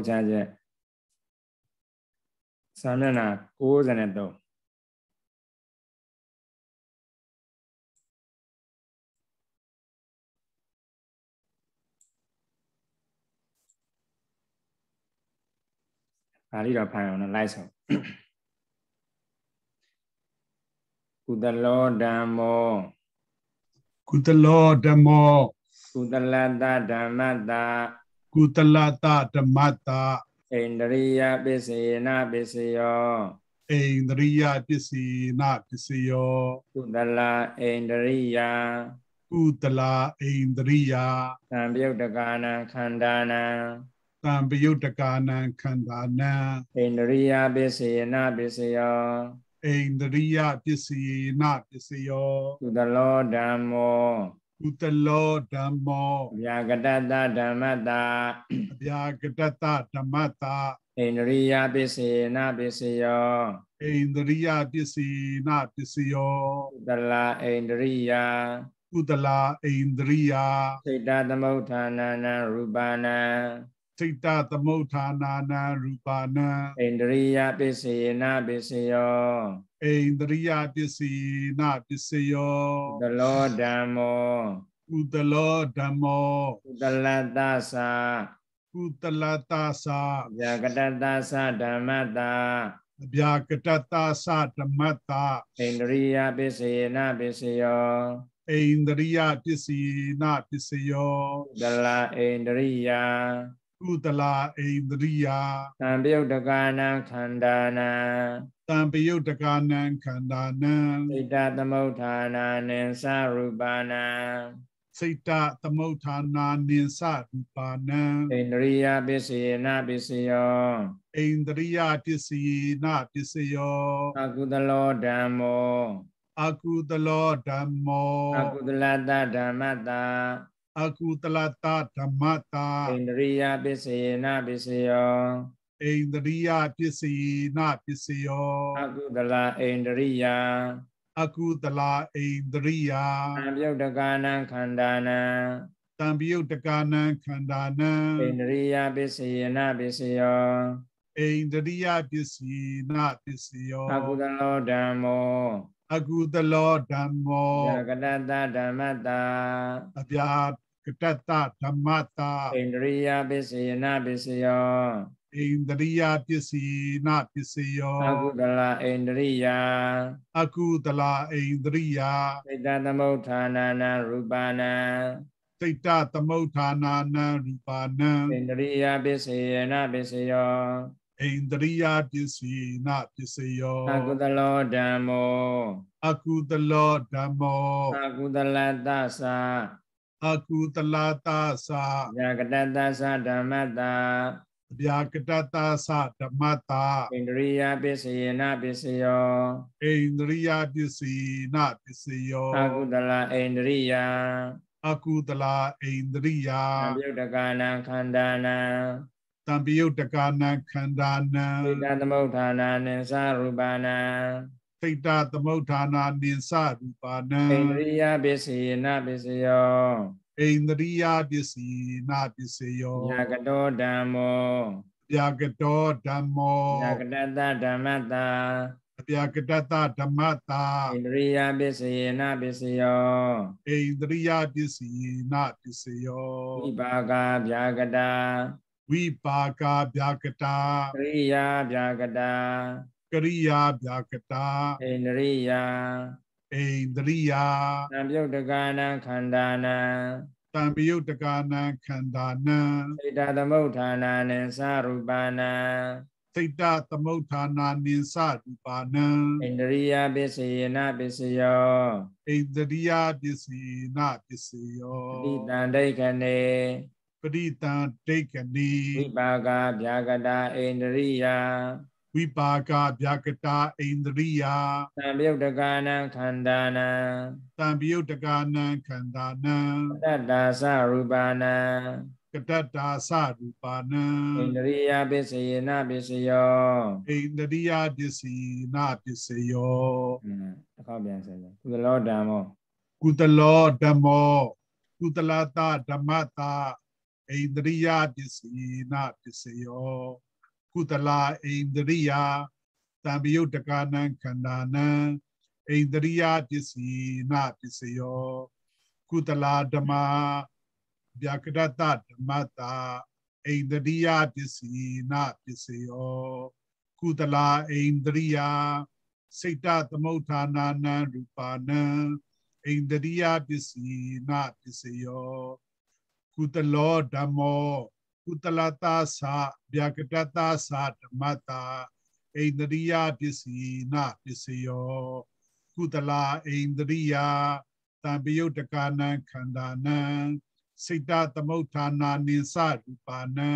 ချချက်စာမျက်နှာ93ပါဠိတော်ဖန်အောင်နော်လိုက်ဆုံးကုသလောဓမ္မောကုသလောဓမ္မောကုသလတဓမ္မတာကုတလတဓမ္မတာဣန္ဒြိယပစ္စယေနပစ္စယောဣန္ဒြိယပစ္စယေနပစ္စယောကုတလဣန္ဒြိယကုတလဣန္ဒြိယသံယုတ်တကာနံခန္ဓာနံသံပယုတ်တကာနံခန္ဓာနံဣန္ဒြိယပစ္စယေနပစ္စယောဣန္ဒြိယပစ္စယေနပစ္စယောကုတလောဓမ္မောကုတလောဓမ္မောဗျာကတတဓမ္မတာဗျာကတတဓမ္မတာဣန္ဒြိယပစ္စေနပစ္စယောဣန္ဒြိယပစ္စေနပစ္စယောကုတလာဣန္ဒြိယကုတလာဣန္ဒြိယစိတ္တသမုဋ္ဌာနာနရူပနာထိတ်တသမုဋ္ဌာနာနာရူပနာဣန္ဒြိယပစ္စယေနပစ္စယောဣန္ဒြိယပစ္စယေနပစ္စယောသလောဓမ္မောကုသလောဓမ္မောကုသလတ္တသာကုသလတ္တသာဗျာကတတ္တသာဓမ္မတာဗျာကတတ္တသာဓမ္မတာဣန္ဒြိယပစ္စယေနပစ္စယောဣန္ဒြိယပစ္စယေနပစ္စယောဒလဣန္ဒြိယကုတလာအိန္ဒြိယသံပယုတ်တကာနံခန္ဓာနံသံပယုတ်တကာနံခန္ဓာနံစိတ်တသမုဋ္ဌာနာနိသရူပနံစိတ်တသမုဋ္ဌာနာနိသရူပနံအိန္ဒြိယပစ္စယေနပစ္စယောအိန္ဒြိယပစ္စယေနပစ္စယောအကုတလောဓမ္မောအကုတလောဓမ္မောအကုတလတ္တဓမ္မတ္တအကုတလတာဓမ္မတာဣန္ဒြိယပစ္စယေနပစ္စယောဣန္ဒြိယပစ္စယေနပစ္စယောအကုတလဣန္ဒြိယအကုတလဣန္ဒြိယသံပြုတ်တကာနံခန္ဓာနံတံပြုတ်တကာနံခန္ဓာနံဣန္ဒြိယပစ္စယေနပစ္စယောဣန္ဒြိယပစ္စယေနပစ္စယောအကုတလောဓမ္မောအကုသလောဓမ္မောသကတတဓမ္မတာအပြာတတဓမ္မတာဣန္ဒြိယပစ္စယနာပစ္စယောဣန္ဒြိယပစ္စယနာပစ္စယောအကုဒလာဣန္ဒြိယအကုဒလာဣန္ဒြိယစိတ္တသမုဋ္ဌာနာနာရူပနာစိတ်တသမုဋ္ဌာနာနာရူပနံဣန္ဒြိယပစ္စယနာပစ္စယောဣန္ဒြိယပစ္စယနာပစ္စယောအကုသလောဓမ္မောအကုသလောဓမ္မောအကုသလတ္တသအကုတလတာသဗျာကတတသဓမ္မတာဗျာကတတသဓမ္မတာဣန္ဒြိယပစ္စယေနပစ္စယောဣန္ဒြိယပစ္စည်းနပစ္စယောအကုတလဣန္ဒြိယအကုတလဣန္ဒြိယသံယုတ်တကာနံခန္ဓာနံသံယုတ်တကာနံခန္ဓာနံဝိဒသမုဋ္ဌာနာနိသရူပနာထိတ်တာသမုဋ္ဌာနာနိစ္စရူပနာဣန္ဒြိယပစ္စယေနပစ္စယောဣန္ဒြိယပစ္စယေနပစ္စယောညာကတောဓမ္မောပြာကတောဓမ္မောညာကတတဓမ္မတာပြာကတတဓမ္မတာဣန္ဒြိယပစ္စယေနပစ္စယောဣန္ဒြိယပစ္စယေနပစ္စယောဝိပါကဗျာကတာဝိပါကဗျာကတာကရိယာဗျာကတာကရိယာဗျာကတာဣန္ဒြိယံဣန္ဒြိယသံပြုတ်တကနာခန္ဓာနာတံပယုတ်တကနာခန္ဓာနံသိတသမုဋ္ဌာနာနံသရူပါနံသိတသမုဋ္ဌာနာနိသရူပါနံဣန္ဒြိယပစ္စယေနပစ္စယောဣန္ဒြိယပစ္စယေနပစ္စယောပဋိတံဒိဋ္ဌနေပဋိတံဒိဋ္ဌနေဝိပါကဗျာကတာဣန္ဒြိယဝိပါကဗျာကတာဣန္ဒြိယသံပယုတ်တကာနံခန္ဓာနံသံပယုတ်တကာနံခန္ဓာနံတတ္တာသရူပါနံကတတ္တာသရူပါနံဣန္ဒြိယပစ္စယေနပစ္စယောဣန္ဒြိယပစ္စယေနပစ္စယောအင်းတစ်ခါပြန်ဆက်ကြကုသလောဓမ္မောကုသလောဓမ္မောကုသလတာဓမ္မတာဣန္ဒြိယပစ္စယေနပစ္စယောကုသလာဣန္ဒရိယသံပယုတ်တကာနံခန္ဓာနံဣန္ဒရိယပစ္စည်းနာပစ္စယောကုသလာဓမ္မာဗျာကရတဓမ္မတာဣန္ဒရိယပစ္စည်းနာပစ္စယောကုသလာဣန္ဒရိယစိတ်တသမုဋ္ဌာနာနံရူပါနံဣန္ဒရိယပစ္စည်းနာပစ္စယောကုသလောဓမ္မောကုတလတာသဗျာကတတာသဓမ္မတာဣန္ဒြိယပစ္စည်းနာပစ္စယောကုတလာဣန္ဒြိယတံပယုတ်တကာနံခန္ဓာနံစိတ်တသမုဋ္ဌာနာနိသရူပါနံ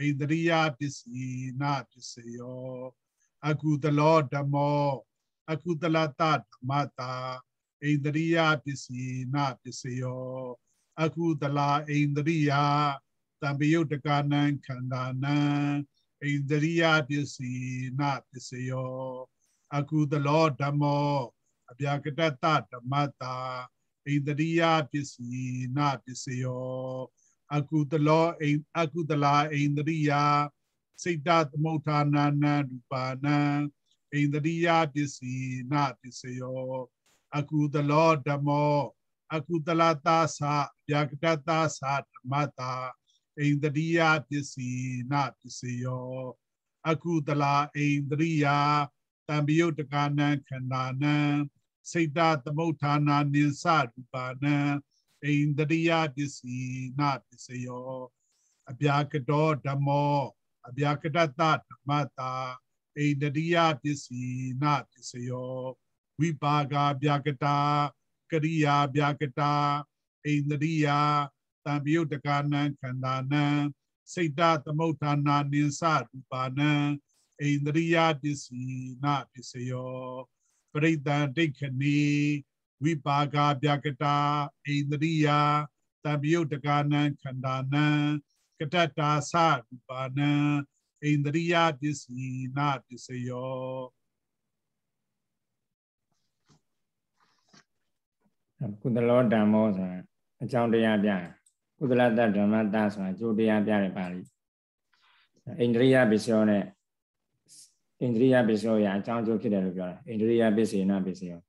ဣန္ဒြိယပစ္စည်းနာပစ္စယောအကုတလောဓမ္မောအကုတလတဓမ္မတာဣန္ဒြိယပစ္စည်းနာပစ္စယောအကုတလာဣန္ဒြိယတံပယုတ်တကာနံခန္ဓာနံဣန္ဒရိယပစ္စည်းနပစ္စယောအကုသလောဓမ္မောအပြာကတ္တဓမ္မတာဣန္ဒရိယပစ္စည်းနပစ္စယောအကုသလောအိအကုသလာဣန္ဒရိယစိတ်တသမုဋ္ဌာနာနံရူပါနံဣန္ဒရိယပစ္စည်းနပစ္စယောအကုသလောဓမ္မောအကုသလတာသဗျာကတ္တာသဓမ္မတာအိန္ဒြိယပစ္စည်းနပစ္စယောအကုတလာအိန္ဒြိယတံပယုတ်တကနံခန္ဓာနံစိတ်တသမုဋ္ဌာနာနိစ္စရူပါနံအိန္ဒြိယပစ္စည်းနပစ္စယောအပြာကတော်ဓမ္မောအပြာကတတဓမ္မတာအိန္ဒြိယပစ္စည်းနပစ္စယောဝိပါကာပြာကတာကရိယာပြာကတာအိန္ဒြိယတံပိယုတ်တကာနံခန္ဓာနံစိတ်တသမုဋ္ဌာနာနိစ္စရူပါနံဣန္ဒြိယပစ္စည်းနာပစ္စယောပရိတံဒိဋ္ဌနိဝိပါကဗျာကတာဣန္ဒြိယတံပိယုတ်တကာနံခန္ဓာနံကတတာသရူပါနံဣန္ဒြိယပစ္စည်းနာပစ္စယောကုသလောဓမ္မောဆိုအကြောင်းတရားပြဥဒလတဓမ္မတဆိုတာကျိုးတရားပြတဲ့ပါဠိအိန္ဒြိယပစ္စယောနဲ့အိန္ဒြိယပစ္စယောရအကြောင်းကျိုးဖြစ်တယ်လို့ပြောတာအိန္ဒြိယပစ္စေနပစ္စယော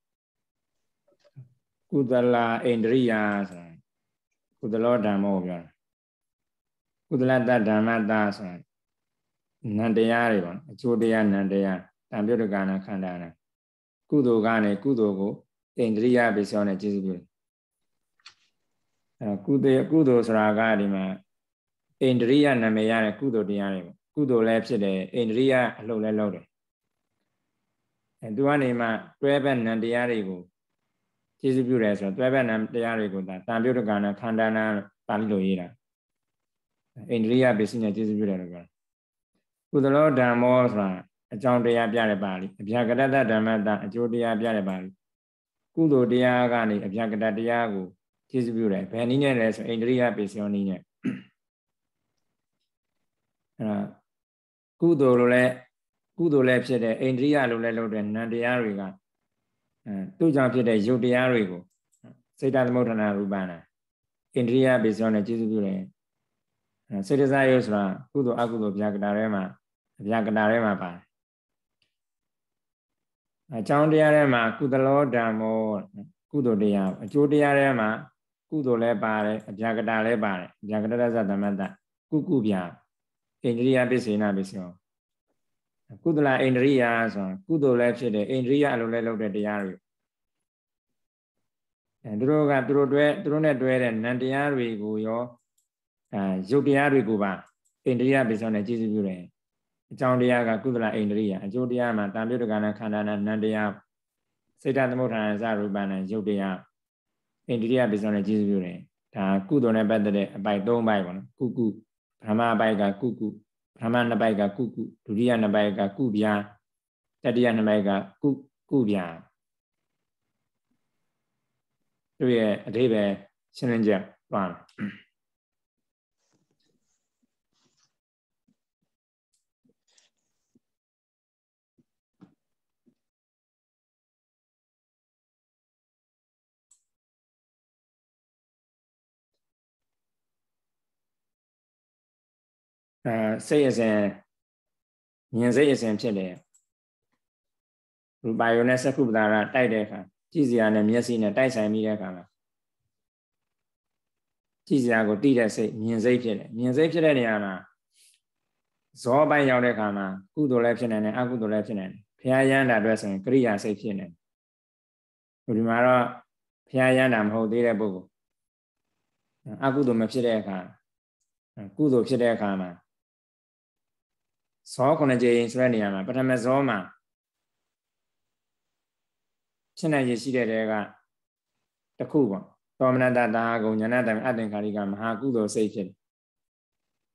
ကုသလအိန္ဒြိယဆိုတာကုသလောဓမ္မောကိုပြောတာကုသလတဓမ္မတဆိုတာနန္တရားတွေပေါ့အကျိုးတရားနန္တရားတံပြုတ်တကာနာခန္ဓာနာကုသိုလ်ကလည်းကုသိုလ်ကိုအိန္ဒြိယပစ္စယောနဲ့ကျေစုပြုတယ်အဲ့တော့ကုသေကုသိုလ်ဆိုတာကဒီမှာအိန္ဒြိယနာမည်ရတဲ့ကုသိုလ်တရားတွေပေါ့ကုသိုလ်လည်းဖြစ်တယ်အိန္ဒြိယအလုပ်လည်းလုပ်တယ်အဲသူကနေမှတွဲဘက်နံတရားတွေကိုကျေစုပြုတယ်ဆိုတော့တွဲဘက်နံတရားတွေကိုဒါတံပြုတ်တကနာခန္ဓာနာပါဠိလိုရေးတာအိန္ဒြိယပစ္စည်းနဲ့ကျေစုပြုတယ်လို့ပြောတာကုသလောဓမ္မောဆိုတာအကြောင်းတရားပြတဲ့ပါဠိအဗျာကတ္တဓမ္မတအကျိုးတရားပြတဲ့ပါဠိကုသိုလ်တရားကနေအဗျာကတ္တတရားကိုကျေးဇူးပြုတယ်ဘယ်နည်းနဲ့လဲဆိုအိန္ဒြိယပေစယောနည်းနဲ့အဲကုသိုလ်လိုလဲကုသိုလ်လည်းဖြစ်တယ်အိန္ဒြိယလိုလည်းလုပ်တယ်နံတရားတွေကအဲသူ့ကြောင့်ဖြစ်တဲ့ယုတ်တရားတွေကိုစိတ်တသမုဋ္ဌနာရူပနာအိန္ဒြိယပေစယောနဲ့ကျေးဇူးပြုတယ်စေတစာယုတ်ဆိုတာကုသိုလ်အကုသိုလ်ဗျာကတာထဲမှာဗျာကတာထဲမှာပါတယ်အကြောင်းတရားထဲမှာကုသလောဓမ္မောကုသိုလ်တရားအကျိုးတရားထဲမှာကုသိုလ်လည်းပါတယ်အပြာကတာလည်းပါတယ်အပြာကတာသသမတ္တကုကုပြအိန္ဒြိယပစ္စေနာပစ္စယောကုသလအိန္ဒြိယဆိုကုသိုလ်လည်းဖြစ်တယ်အိန္ဒြိယအလိုလည်းလုပ်တဲ့တရားတွေအဲသူတို့ကသူတို့တွဲသူတို့နဲ့တွဲတဲ့နန္တရားတွေကိုရောအဲရုပ်တရားတွေကိုပါအိန္ဒြိယပစ္စယောနဲ့ကြည့်စုပြုတယ်အကြောင်းတရားကကုသလအိန္ဒြိယအကျိုးတရားမှာတံပြုတ်တကနာခန္ဓာနာနန္တရားစိတ်ဓာတ်သမုဋ္ဌာန်စရူပနာရုပ်တရားအင်းဒုတိယပစ္စည်းနဲ့ကျေးဇူးပြုတယ်ဒါကုသိုလ်နဲ့ပတ်သက်တဲ့အပိုက်၃ပိုက်ပေါ့နော်ကုကုပထမအပိုက်ကကုကုပထမနှစ်ပိုက်ကကုကုဒုတိယနှစ်ပိုက်ကကုပြာတတိယနှစ်ပိုက်ကကုကုပြာသူရဲ့အသေးပဲရှင်းလင်းချက်ပါအဲစိတ်အစဉ်မြင်စိတ်အစဉ်ဖြစ်တယ်ရူပါယုံနဲ့သက္ကုပ္ပတာရတိုက်တဲ့အခါကြည့်စရာနဲ့မျက်စိနဲ့တိုက်ဆိုင်မိတဲ့အခါမှာကြည့်စရာကိုတိတဲ့စိတ်မြင်စိတ်ဖြစ်တယ်မြင်စိတ်ဖြစ်တဲ့နေရာမှာဇောပိုင်းရောက်တဲ့အခါမှာကုသိုလ်လည်းဖြစ်နေတယ်အကုသိုလ်လည်းဖြစ်နေတယ်ဘုရားရန်တာအတွက်ဆိုရင်ကရိယာစိတ်ဖြစ်နေတယ်ဒီမှာတော့ဘုရားရန်တာမဟုတ်သေးတဲ့ပုဂ္ဂိုလ်အကုသိုလ်မဖြစ်တဲ့အခါကုသိုလ်ဖြစ်တဲ့အခါမှာဇော9ကြိမ်ဆိုတဲ့နေရာမှာပထမဇောမှာဖြစ်နိုင်ရရှိတဲ့တဲကတခုပေါ့သောမနတတာဟာကုံညာဏတံအတ္တင်္ခာရိကမဟာကုသိုလ်စိတ်ဖြစ်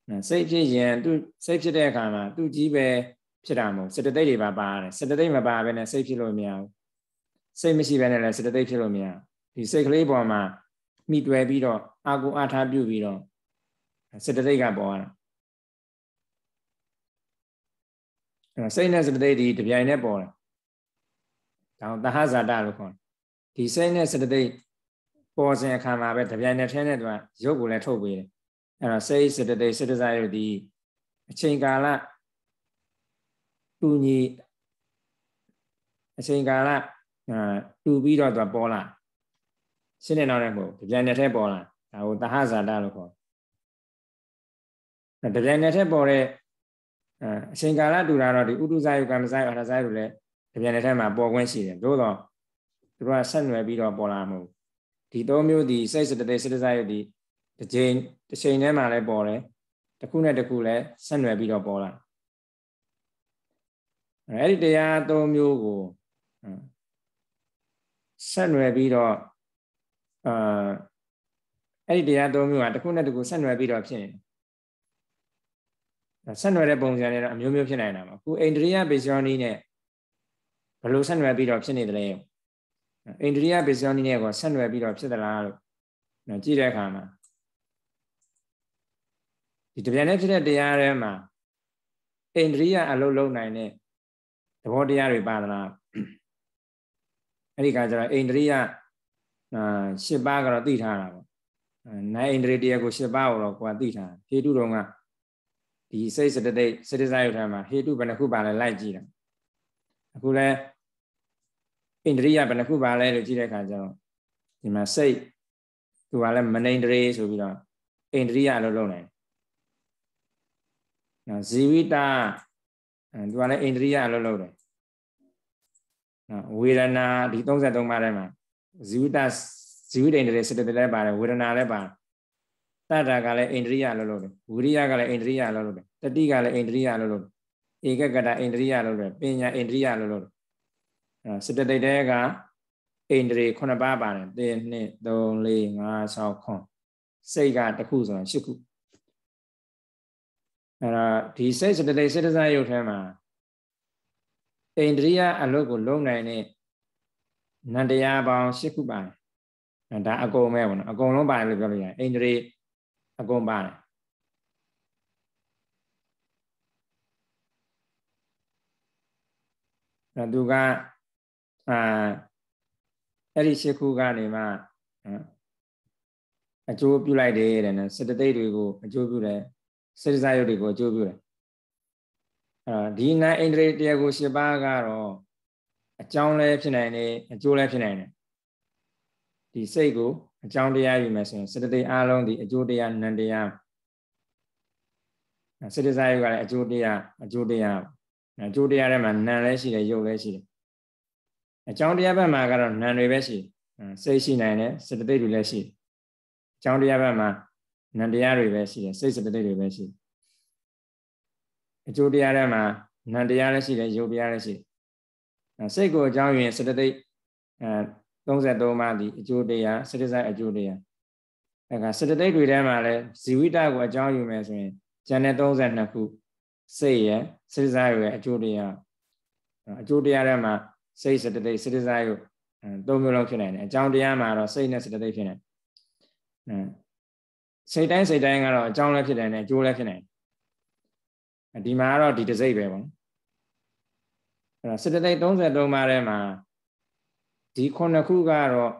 တယ်စိတ်ဖြစ်ရင် သူ စိတ်ဖြစ်တဲ့အခါမှာသူကြီးပဲဖြစ်တာမဟုတ်စေတသိက်တွေပါပါတယ်စေတသိက်မပါဘဲနဲ့စိတ်ဖြစ်လို့မရဘူးစိတ်မရှိဘဲနဲ့လည်းစေတသိက်ဖြစ်လို့မရဒီစိတ်ကလေးပေါ်မှာမိတွယ်ပြီးတော့အာကိုအာထားပြုပြီးတော့စေတသိက်ကပေါ်လာစိတ်နဲ့စတိတ်ဒီတပြိုင်တည်းပေါ်တယ်။ဒါသဟဇာတလို့ခေါ်တယ်။ဒီစိတ်နဲ့စတိတ်ပေါ်စဉ်အခါမှာပဲတပြိုင်တည်းထဲနဲ့သူကရုပ်ကိုလည်းထုတ်ပေးတယ်။အဲ့တော့စိတ်စတိတ်စိတ်စားရုပ်ဒီအချိန်ကာလတူညီအချိန်ကာလတူပြီးတော့သူပေါ်လာရှင်းနေတော့လည်းမဟုတ်တပြန်နေတဲ့ပေါ်လာဒါကိုသဟဇာတလို့ခေါ်တယ်တပြန်နေတဲ့ပေါ်တဲ့အဲအချိန်ကာလတူတာတော့ဒီဥဒုဇာယုကံဇာယုအထာဇာယုလည်းတပြန်တစ်ထက်မှာပေါ်ခွင့်ရှိတယ်သို့တော့သူတို့ကဆက်နွယ်ပြီးတော့ပေါ်လာမှုဒီသုံးမျိုးဒီစိတ်စတတိစိတ်ဇာယုဒီတစ်ချိန်တစ်ချိန်ထဲမှာလည်းပေါ်တယ်တစ်ခုနဲ့တစ်ခုလည်းဆက်နွယ်ပြီးတော့ပေါ်လာအဲ့ဒီတရားသုံးမျိုးကိုဆက်နွယ်ပြီးတော့အာအဲ့ဒီတရားသုံးမျိုးကတစ်ခုနဲ့တစ်ခုဆက်နွယ်ပြီးတော့ဖြစ်နေတယ်ဆက်နွယ်တဲ့ပုံစံတွေတော့အမျိုးမျိုးဖြစ်နိုင်တာပါခုအိန္ဒိယဘေဇယောနီနဲ့ဘယ်လိုဆက်နွယ်ပြီးတော့ဖြစ်နေသလဲအိန္ဒိယဘေဇယောနီနဲ့ကဆက်နွယ်ပြီးတော့ဖြစ်သလားလို့နော်ကြည့်တဲ့အခါမှာဒီတပြန်နဲ့ဖြစ်တဲ့တရားထဲမှာအိန္ဒိယအလုံးလုံးနိုင်တဲ့သဘောတရားတွေပါသလားအဲ့ဒီကကျတော့အိန္ဒိယအာ၈ပါးကတော့သိထားတာပေါ့နာအိန္ဒြေတရားကို၈ပါးကိုတော့ကိုယ်ကသိထားဖြေတုတော်ကဒီစိတ်စတသိက်စိတ္တဇယုတ်ထမှာဟေတုဘယ်နှခုပါလဲလိုက်ကြည့်တယ်အခုလဲဣန္ဒြိယဘယ်နှခုပါလဲလို့ကြည့်တဲ့အခါကျတော့ဒီမှာစိတ်သူကလည်းမနိန္ဒြေဆိုပြီးတော့ဣန္ဒြိယလို့လုပ်နိုင်နော်ဇီဝိတာသူကလည်းဣန္ဒြိယလို့လုပ်တယ်နော်ဝေဒနာဒီ33ပါးထဲမှာဇီဝိတာဇီဝိတ္တဣန္ဒြေစိတ္တလည်းပါတယ်ဝေဒနာလည်းပါတယ်တတ္တာကလည်းအိန္ဒြိယလို့လို့တယ်ဝိရိယကလည်းအိန္ဒြိယလို့လို့တယ်တတိကလည်းအိန္ဒြိယလို့လို့တယ်ဧကကတအိန္ဒြိယလို့လို့တယ်ပညာအိန္ဒြိယလို့လို့တယ်အဲစတတိတ်တဲကအိန္ဒြေ9ပါးပါတယ်3 2 3 4 5 6ခွန်စိတ်ကတစ်ခုဆိုတာ8ခုအဲ့တော့ဒီစိတ်စတတိတ်စိတ်တစားရုပ်ထဲမှာအိန္ဒြိယအလုတ်ကိုလုံနိုင်တဲ့နန္တရားပေါင်း8ခုပါတယ်ဒါအကုန်ပဲပေါ့နော်အကုန်လုံးပါတယ်လို့ပြောလို့ရတယ်အိန္ဒြေအကုန်ပါတယ်အဲသူကအာအဲ့ဒီရှစ်ခုကနေမှအကျိုးပြုလိုက်တယ်တဲ့နော်စေတသိက်တွေကို အကျိုးပြုတယ်စေတစာယုတ်တွေကိုအကျိုးပြုတယ်အဲဒီနာဣန္ဒြေတရားကို ရှစ်ပါးကတော့အကြောင်းလည်းဖြစ်နိုင်တယ်အကျိုးလည်းဖြစ်နိုင်တယ်ဒီစိတ်ကိုအကြောင်းတရားယူမယ်ဆိုရင်စေတသိက်အလုံးဒီအကျိုးတရားနံတရားစေတစာယုကလည်းအကျိုးတရားအကျိုးတရားအကျိုးတရားထဲမှာနံလည်းရှိတယ်ယုတ်လည်းရှိတယ်အကြောင်းတရားဘက်မှာကတော့နံတွေပဲရှိတယ်စိတ်ရှိနိုင်တယ်စေတသိက်တွေလည်းရှိတယ်အကြောင်းတရားဘက်မှာနံတရားတွေပဲရှိတယ်စိတ်စေတသိက်တွေပဲရှိတယ်အကျိုးတရားထဲမှာနံတရားလည်းရှိတယ်ယုတ်တရားလည်းရှိတယ်စိတ်ကိုအကြောင်းယူရင်စေတသိက်အဲ33ပါးဒီအကျိုးတရားစတ္တဆိုင်အကျိုးတရားအဲကစတ္တတိတ်တွေထဲမှာလဲဇီဝိတကိုအကြောင်းယူမယ်ဆိုရင်ဉာဏ်နဲ့32ခုစိတ်ရဲ့စတ္တဆိုင်ရဲ့အကျိုးတရားအကျိုးတရားထဲမှာစိတ်စတ္တတိတ်စတ္တဆိုင်ကိုသုံးမျိုးလုံးဖြစ်နိုင်တယ်အကြောင်းတရားမှာတော့စိတ်နဲ့စတ္တတိတ်ဖြစ်နိုင်တယ်စိတ်တိုင်းစိတ်တိုင်းကတော့အကြောင်းလည်းဖြစ်နိုင်တယ်အကျိုးလည်းဖြစ်နိုင်တယ်ဒီမှာကတော့ဒီတစ်စိတ်ပဲပေါ့နော်အဲ့တော့စတ္တတိတ်33ပါးထဲမှာဒီခုနှစ်ခုကတော့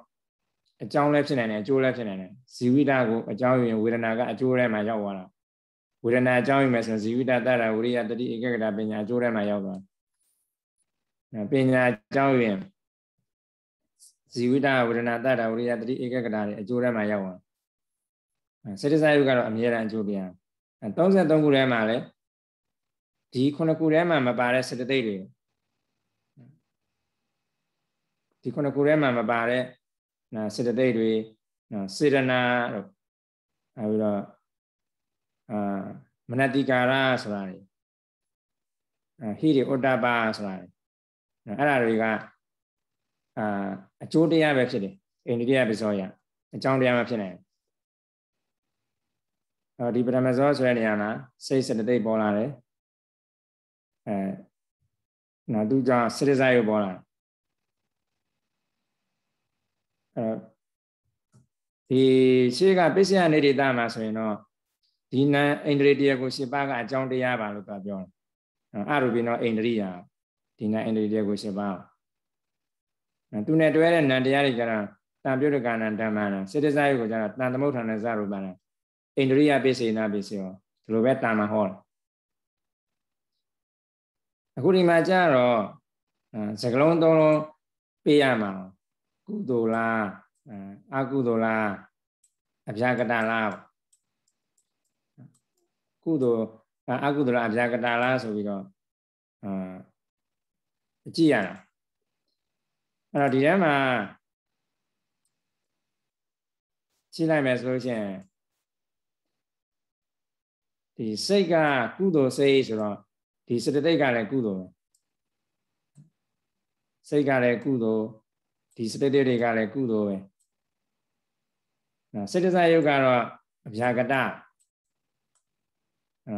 အကြောင်းလည်းဖြစ်နိုင်တယ်အကျိုးလည်းဖြစ်နိုင်တယ်ဇီဝိတကိုအကြောင်းယူရင်ဝေဒနာကအကျိုးထဲမှာရောက်သွားတာဝေဒနာအကြောင်းယူမယ်ဆိုရင်ဇီဝိတတရဝိရိယတတိဧကဂရပညာအကျိုးထဲမှာရောက်သွားတယ်ပညာအကြောင်းယူရင်ဇီဝိတဝေဒနာတတဝိရိယတတိဧကဂရတွေအကျိုးထဲမှာရောက်သွားစေတစာယုကတော့အမြဲတမ်းအကျိုးပြန်33ခုထဲမှာလည်းဒီခုနှစ်ခုထဲမှာမပါတဲ့စေတသိက်တွေဒီခုနှစ်ခုထဲမှာမပါတဲ့နော်စေတသိက်တွေနော်စေတနာတို့အဲပြီးတော့အာမနတိကာရဆိုတာတွေအဲဟိရိဥတ္တပါဆိုတာတွေနော်အဲ့ဒါတွေကအာအကျိုးတရားပဲဖြစ်တယ်အိန္ဒိယပစောယအကြောင်းတရားမှဖြစ်နိုင်တယ်အော်ဒီပထမဇောဆိုတဲ့နေရာမှာစိတ်စေတသိက်ပေါ်လာတယ်အဲနော်သူကြောင့်စေတစာယုတ်ပေါ်လာတယ်ဒီရှေ့ကပစ္စယနေဒိတာမှာဆိုရင်တော့ဒီနံအိန္ဒြေတရားကိုရှင်းပါကအကြောင်းတရားပါလို့သူပြောတယ်အရူပိနောအိန္ဒြိယဒီနံအိန္ဒြေတရားကိုရှင်းပါသူနဲ့တွဲတဲ့နံတရားတွေကျတော့တံပြုတ်ကဏ္ဍဓမ္မနာစေတစာယုကိုကျတော့တန်သမုဋ္ဌာဏဇရူပနာအိန္ဒြိယပိစေနာပိစေယောဒီလိုပဲတံမှာဟောတယ်အခုဒီမှာကျတော့စကလုံးသုံးလုံးပေးရမှာကုသိုလ်လားအကုသိုလ်လားအပြာကတလားကုသိုလ်အကုသိုလ်လားအပြာကတလားဆိုပြီးတော့အကြည့်ရတာအဲ့တော့ဒီထဲမှာကြည့်လိုက်မယ်ဆိုလို့ရှိရင်ဒီစိတ်ကကုသိုလ်စိတ်ဆိုတော့ဒီစတတိတ်ကလည်းကုသိုလ်ပဲစိတ်ကလည်းကုသိုလ်ဒီစပစ်တစ်တွေကလည်းကုသိုလ်ပဲနော်စေတစာယုတ်ကတော့အဗျာကတအဲ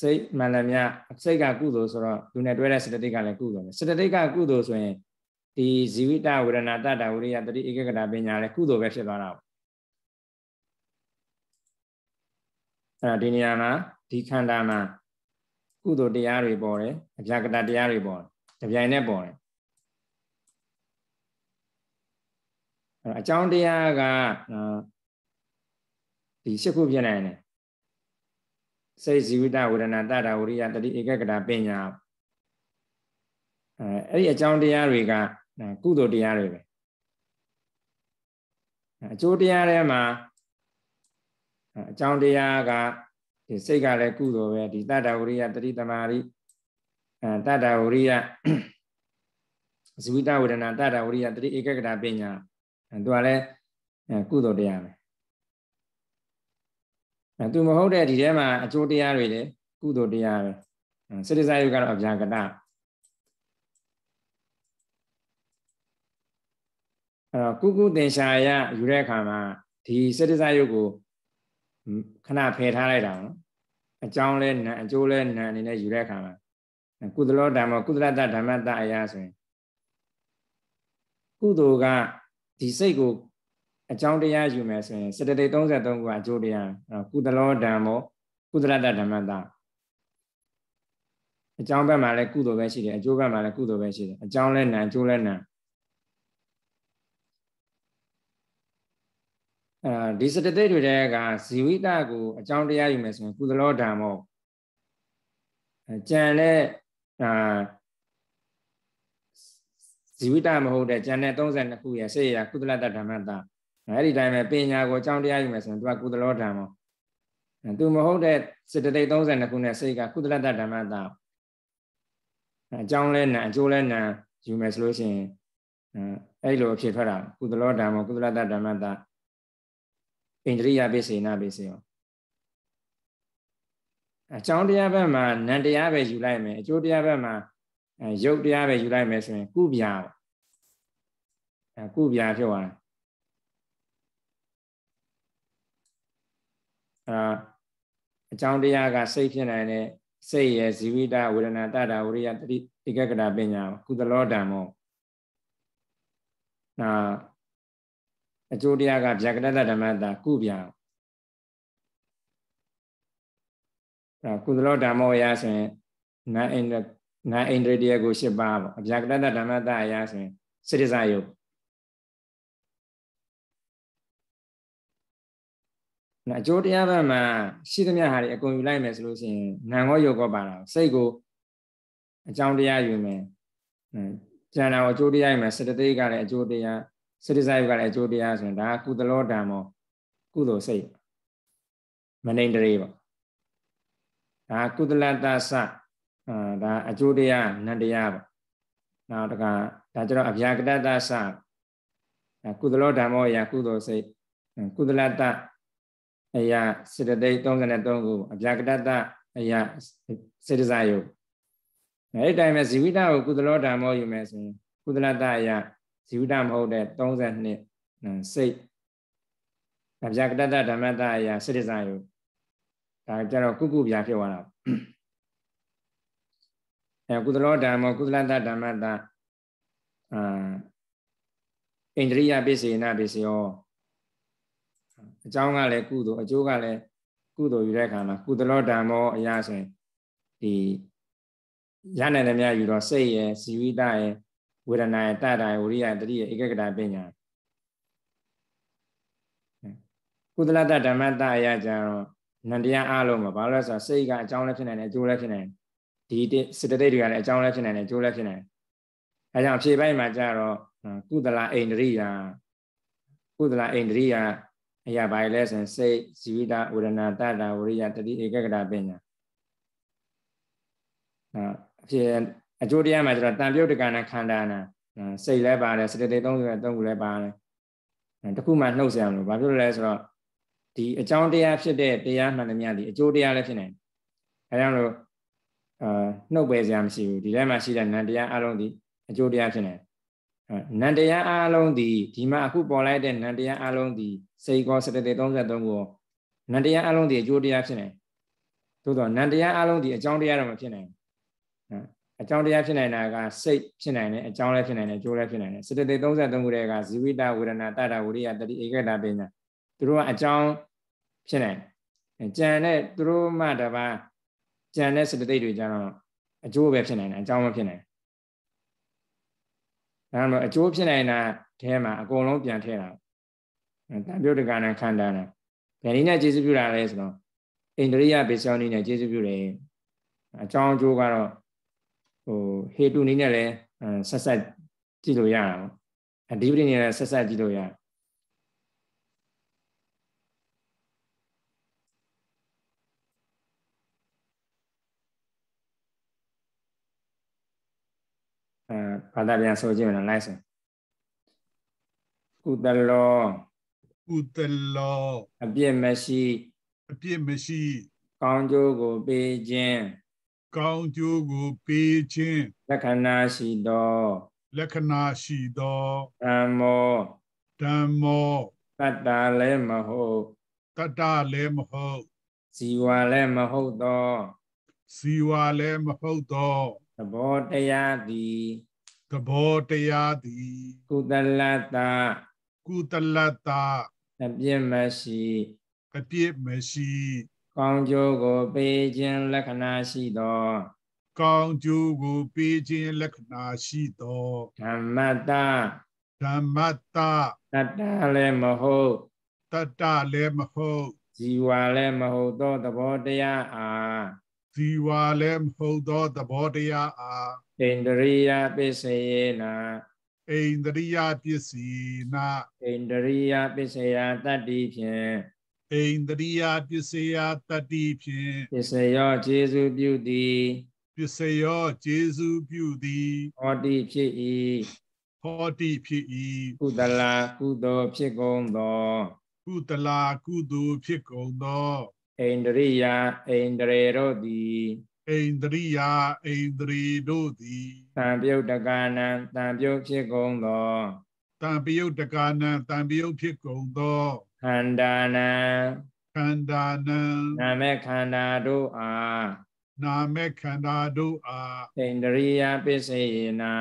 စိတ်မှန်လည်းမြစိတ်ကကုသိုလ်ဆိုတော့သူနဲ့တွဲတဲ့စေတသိက်ကလည်းကုသိုလ်ပဲစေတသိက်ကကုသိုလ်ဆိုရင်ဒီဇီဝိတဝေဒနာတတဝိရိယတတိဧကကတာပညာလည်းကုသိုလ်ပဲဖြစ်သွားတာပေါ့အဲ့ဒါဒီနေရာမှာဒီခန္ဓာမှာကုသိုလ်တရားတွေပေါ်တယ်အဗျာကတတရားတွေပေါ်တယ်ကြပြိုင်နဲ့ပေါ်တယ်အကြောင်းတရားကဒီရှစ်ခုဖြစ်နိုင်တယ်စိတ်ဇီဝတဝေဒနာတတာဝရိယတတိဧကကတာပညာအဲအဲ့ဒီအကြောင်းတရားတွေကကုသိုလ်တရားတွေပဲအကျိုးတရားထဲမှာအကြောင်းတရားကဒီစိတ်ကလည်းကုသိုလ်ပဲဒီတတဝရိယတတိတမာရိအဲတတဝရိယဇီဝတဝေဒနာတတဝရိယတတိဧကကတာပညာသူကလည်းကုသိုလ်တရားပဲအဲသူမဟုတ်တဲ့ဒီထဲမှာအကျိုးတရားတွေလေကုသိုလ်တရားပဲစိတ္တစာယုကတော့အဗျာကတအဲတော့ကုကုသင်္ချာယယူတဲ့အခါမှာဒီစိတ္တစာယုကိုခဏဖယ်ထားလိုက်တာနော်အကြောင်းလဲနံအကျိုးလဲနံအနေနဲ့ယူတဲ့အခါမှာကုသလောဓမ္မကုသလတ္တဓမ္မတအရာဆိုရင်ကုသိုလ်ကဒီစိတ်ကိုအကြောင်းတရားယူမယ်ဆိုရင်စတတိ33ခုကအကျိုးတရားကုသလောဓမ္မောကုသရတဓမ္မတာအကြောင်းဘက်မှာလည်းကုသိုလ်ပဲရှိတယ်အကျိုးဘက်မှာလည်းကုသိုလ်ပဲရှိတယ်အကြောင်းလည်းနံအကျိုးလည်းနံအဲဒီစတတိတွေတဲကဇီဝိတကို အကြောင်းတရားယူမယ်ဆိုရင်ကုသလောဓမ္မောကြံတဲ့အာဇီဝိတမဟုတ်တဲ့ကျန်တဲ့32ခုရဲ့စေရကုသလတ္တဓမ္မတာအဲ့ဒီတိုင်းပဲပညာကိုအကြောင်းတရားယူမယ်ဆိုရင်သူကကုသလောဓမ္မောသူမဟုတ်တဲ့စေတသိက်32ခုနဲ့စိတ်ကကုသလတ္တဓမ္မတာအကြောင်းလဲနံအကျိုးလဲနံယူမယ်ဆိုလို့ရှိရင်အဲ့လိုအဖြစ်ထွက်တာကုသလောဓမ္မောကုသလတ္တဓမ္မတာဣန္ဒြိယပိစေနာပိစေယောအကြောင်းတရားဘက်မှာနံတရားပဲယူလိုက်မယ်အကျိုးတရားဘက်မှာအဲရုပ်တရားပဲယူလိုက်မယ်ဆိုရင်ကုပြာအဲကုပြာဖြစ်သွားတယ်အဲအကြောင်းတရားကစိတ်ဖြစ်နိုင်တဲ့စိတ်ရဲ့ဇီဝိတဝေဒနာတတာဝရိယတတိတိကကတာပညာကုသလောဓမ္မောနာအကျိုးတရားကဗျာကတတဓမ္မတာကုပြာအဲကုသလောဓမ္မောအရာဆိုရင်နာအင်နာအိန္ဒြေတရားကို၈ပါးပေါ့အပြာကတ္တဓမ္မတအရာဆိုရင်စိတ္တဇယုတ်နာအကျိုးတရားဘက်မှာရှိသမျှဟာတွေအကုန်ယူလိုက်မယ်ဆိုလို့ရှိရင်နာငောယုတ်ကောပါတာစိတ်ကို အကြောင်းတရားယူမယ်ကျန်တာကိုအကျိုးတရားယူမယ်စတသိကလည်းအကျိုးတရားစိတ္တဇယုတ်ကလည်းအကျိုးတရားဆိုရင်ဒါကကုသလောဓမ္မောကုသိုလ်စိတ်မနိန္ဒရေပေါ့ဒါကုသလတ္တသအာဒါအကျိုးတရားနန္တရားပေါ့နောက်တကဒါကျတော့အဗျာကတ္တသကုသလောဓမ္မောအရာ ကုသိုလ်စိတ်ကုသလတ္တအရာစေတသိက်33ခုအဗျာကတ္တအရာစေတစာယုအဲ့တိုင်းပဲဇီဝိတကိုကုသလောဓမ္မောယူမယ်ဆိုရင်ကုသလတ္တအရာဇီဝိတမဟုတ်တဲ့32စိတ်အဗျာကတ္တဓမ္မတ္တအရာစေတစာယုဒါကြတော့ကုကုဗျာဖြစ်သွားတာအဲကုသလောဓမ္မကုသလတဓမ္မတံအာဣန္ဒြိယပိစေနပိစယောအကြောင်းကလည်းကုသိုလ်အကျိုးကလည်းကုသိုလ်ယူတဲ့အခါမှာကုသလောဓမ္မောအရာဆိုရင်ဒီရနိုင်တယ်များယူတော့စိတ်ရယ်ဇီဝိတရယ်ဝေဒနာရယ်တတရယ်ဝိရိယတတိရယ်ဧကကတာပညာကုသလတဓမ္မတအရာကြတော့နန္တရားအလုံးမှာဘာလို့လဲဆိုတော့စိတ်ကအကြောင်းလည်းဖြစ်နိုင်တယ်အကျိုးလည်းဖြစ်နိုင်တယ်ဒီစစ်တတိတွေကလည်းအကြောင်းလည်းဖြစ်နိုင်တယ်ကျိုးလည်းဖြစ်နိုင်တယ်အဲကြောင့်အဖြေပိုင်းမှာကြတော့ကုသလအိန္ဒြိယကုသလအိန္ဒြိယအရာဘာလဲဆိုရင်စိတ်ဇီဝိတဝရဏတတာဝရိယတတိဧကကတာပညာအဲအဖြေအကျိုးတရားမှာကျတော့တန်ပြုတ်တကနာခန္ဓာနာစိတ်လည်းပါတယ်စတတိသုံးစုလည်းသုံးခုလည်းပါတယ်တခုမှနှုတ်ဆရာမလို့ဘာဖြစ်လို့လဲဆိုတော့ဒီအကြောင်းတရားဖြစ်တဲ့တရားမှန်သမျှဒီအကျိုးတရားလည်းဖြစ်နိုင်တယ်အဲကြောင့်လို့အာနှုတ်ပယ်စရာမရှိဘူးဒီထဲမှာရှိတဲ့နန္တရားအလုံးဒီအကျိုးတရားဖြစ်နေနန္တရားအလုံးဒီဒီမှာအခုပေါ်လိုက်တဲ့နန္တရားအလုံးဒီစေကောစတတေ33ကိုနန္တရားအလုံးဒီအကျိုးတရားဖြစ်နေသို့တော့နန္တရားအလုံးဒီအကြောင်းတရားတော့မဖြစ်နိုင်ဘူးအကြောင်းတရားဖြစ်နိုင်တာကစိတ်ဖြစ်နိုင်တယ်အကြောင်းလည်းဖြစ်နိုင်တယ်အကျိုးလည်းဖြစ်နိုင်တယ်စတတေ33ခုတည်းကဇီဝိတဝေဒနာတတဝိရိယတတိဧကတပညာသူတို့ကအကြောင်းဖြစ်နိုင်ကြံတဲ့သူတို့မှတပါးကြံတဲ့စတသိက်တွေကျတော့အကျိုးပဲဖြစ်နိုင်တယ်အကြောင်းမဖြစ်နိုင်ဒါမှမဟုတ်အကျိုးဖြစ်နိုင်တာအဲမှာအကုန်လုံးပြန်ထည့်တာတံပြုတ်တကနာခန္ဓာနဲ့ဗေဒိနဲ့ကျေစုပြုတာလဲဆိုတော့အိန္ဒြိယဘေဆောင်းနည်းနဲ့ကျေစုပြုတယ်အကြောင်းအကျိုးကတော့ဟိုဟေတုနည်းနဲ့လည်းဆက်ဆက်ကြည့်လို့ရတာပေါ့အဓိပတိနည်းနဲ့ဆက်ဆက်ကြည့်လို့ရတယ်ဘာသာပြန်ဆိုကြည့်မယ်နော်လိုက်ဆိုကုသလောကုသလော အပြစ်မရှိအပြစ်မရှိ ကောင်းကျိုးကိုပေးခြင်းကောင်းကျိုးကိုပေးခြင်းလက္ခဏာရှိသောလက္ခဏာရှိသောဓမ္မောဓမ္မောတတ္တလည်းမဟုတ်တတ္တလည်းမဟုတ်ဇီဝလည်းမဟုတ်သောဇီဝလည်းမဟုတ်သောသဘောတရားသည်သဘောတရားသည်ကုသလတ္တကုသလတ္တအပြစ်မရှိအပြစ်မရှိကောင်းကျိုးကိုပေးခြင်းလက္ခဏာရှိသောကောင်းကျိုးကိုပေးခြင်းလက္ခဏာရှိသောဓမ္မတဓမ္မတတတလည်းမဟုတ်တတလည်းမဟုတ်ဇီဝလည်းမဟုတ်သောသဘောတရားအားဇီဝလည်းမဟုတ်သောသဘောတရားအားအိန္ဒြိယပစ္စယေနအိန္ဒြိယပစ္စည်းနအိန္ဒြိယပစ္စယတတ္တိဖြင့်အိန္ဒြိယပစ္စယတတ္တိဖြင့်ပစ္စယောခြေစုပြုသည်ပစ္စယောခြေစုပြုသည်ဟောတိဖြစ်၏ဟောတိဖြစ်၏ကုသလာကုသိုလ်ဖြစ်ကုန်သောကုသလာကုသိုလ်ဖြစ်ကုန်သောအိန္ဒြိယအိန္ဒြေတို့သည်အိန္ဒြိယအိန္ဒြေတို့သည်တံပြုတ်တကနံတံပြုတ်ဖြစ်ကုန်သောတံပြုတ်တကနံတံပြုတ်ဖြစ်ကုန်သောခန္ဓာနံခန္ဓာနံနာမခန္ဓာတို့အားနာမခန္ဓာတို့အားအိန္ဒြိယပစ္စေနာ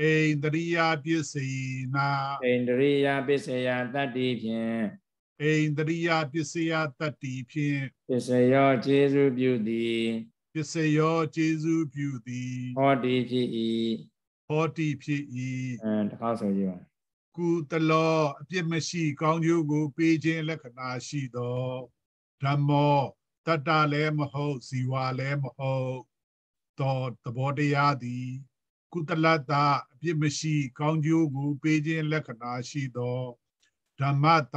အိန္ဒြိယပစ္စေနာအိန္ဒြိယပစ္စေယတတ္တိဖြင့်အိန္ဒြိယပစ္စယတတ္တိဖြင့်ပစ္စယောကျေစုပြုသည်ပစ္စယောကျေစုပြုသည်ဟောတိဖြစ်၏ဟောတိဖြစ်၏အဲတခါဆိုကြည့်ပါကုတလောအပြစ်မရှိကောင်းကျိုးကိုပေးခြင်းလက္ခဏာရှိသောဓမ္မောတတ္တလည်းမဟုတ်ဇီဝလည်းမဟုတ်သောသဘောတရားသည်ကုတလတ္တအပြစ်မရှိကောင်းကျိုးကိုပေးခြင်းလက္ခဏာရှိသောဓမ္မတ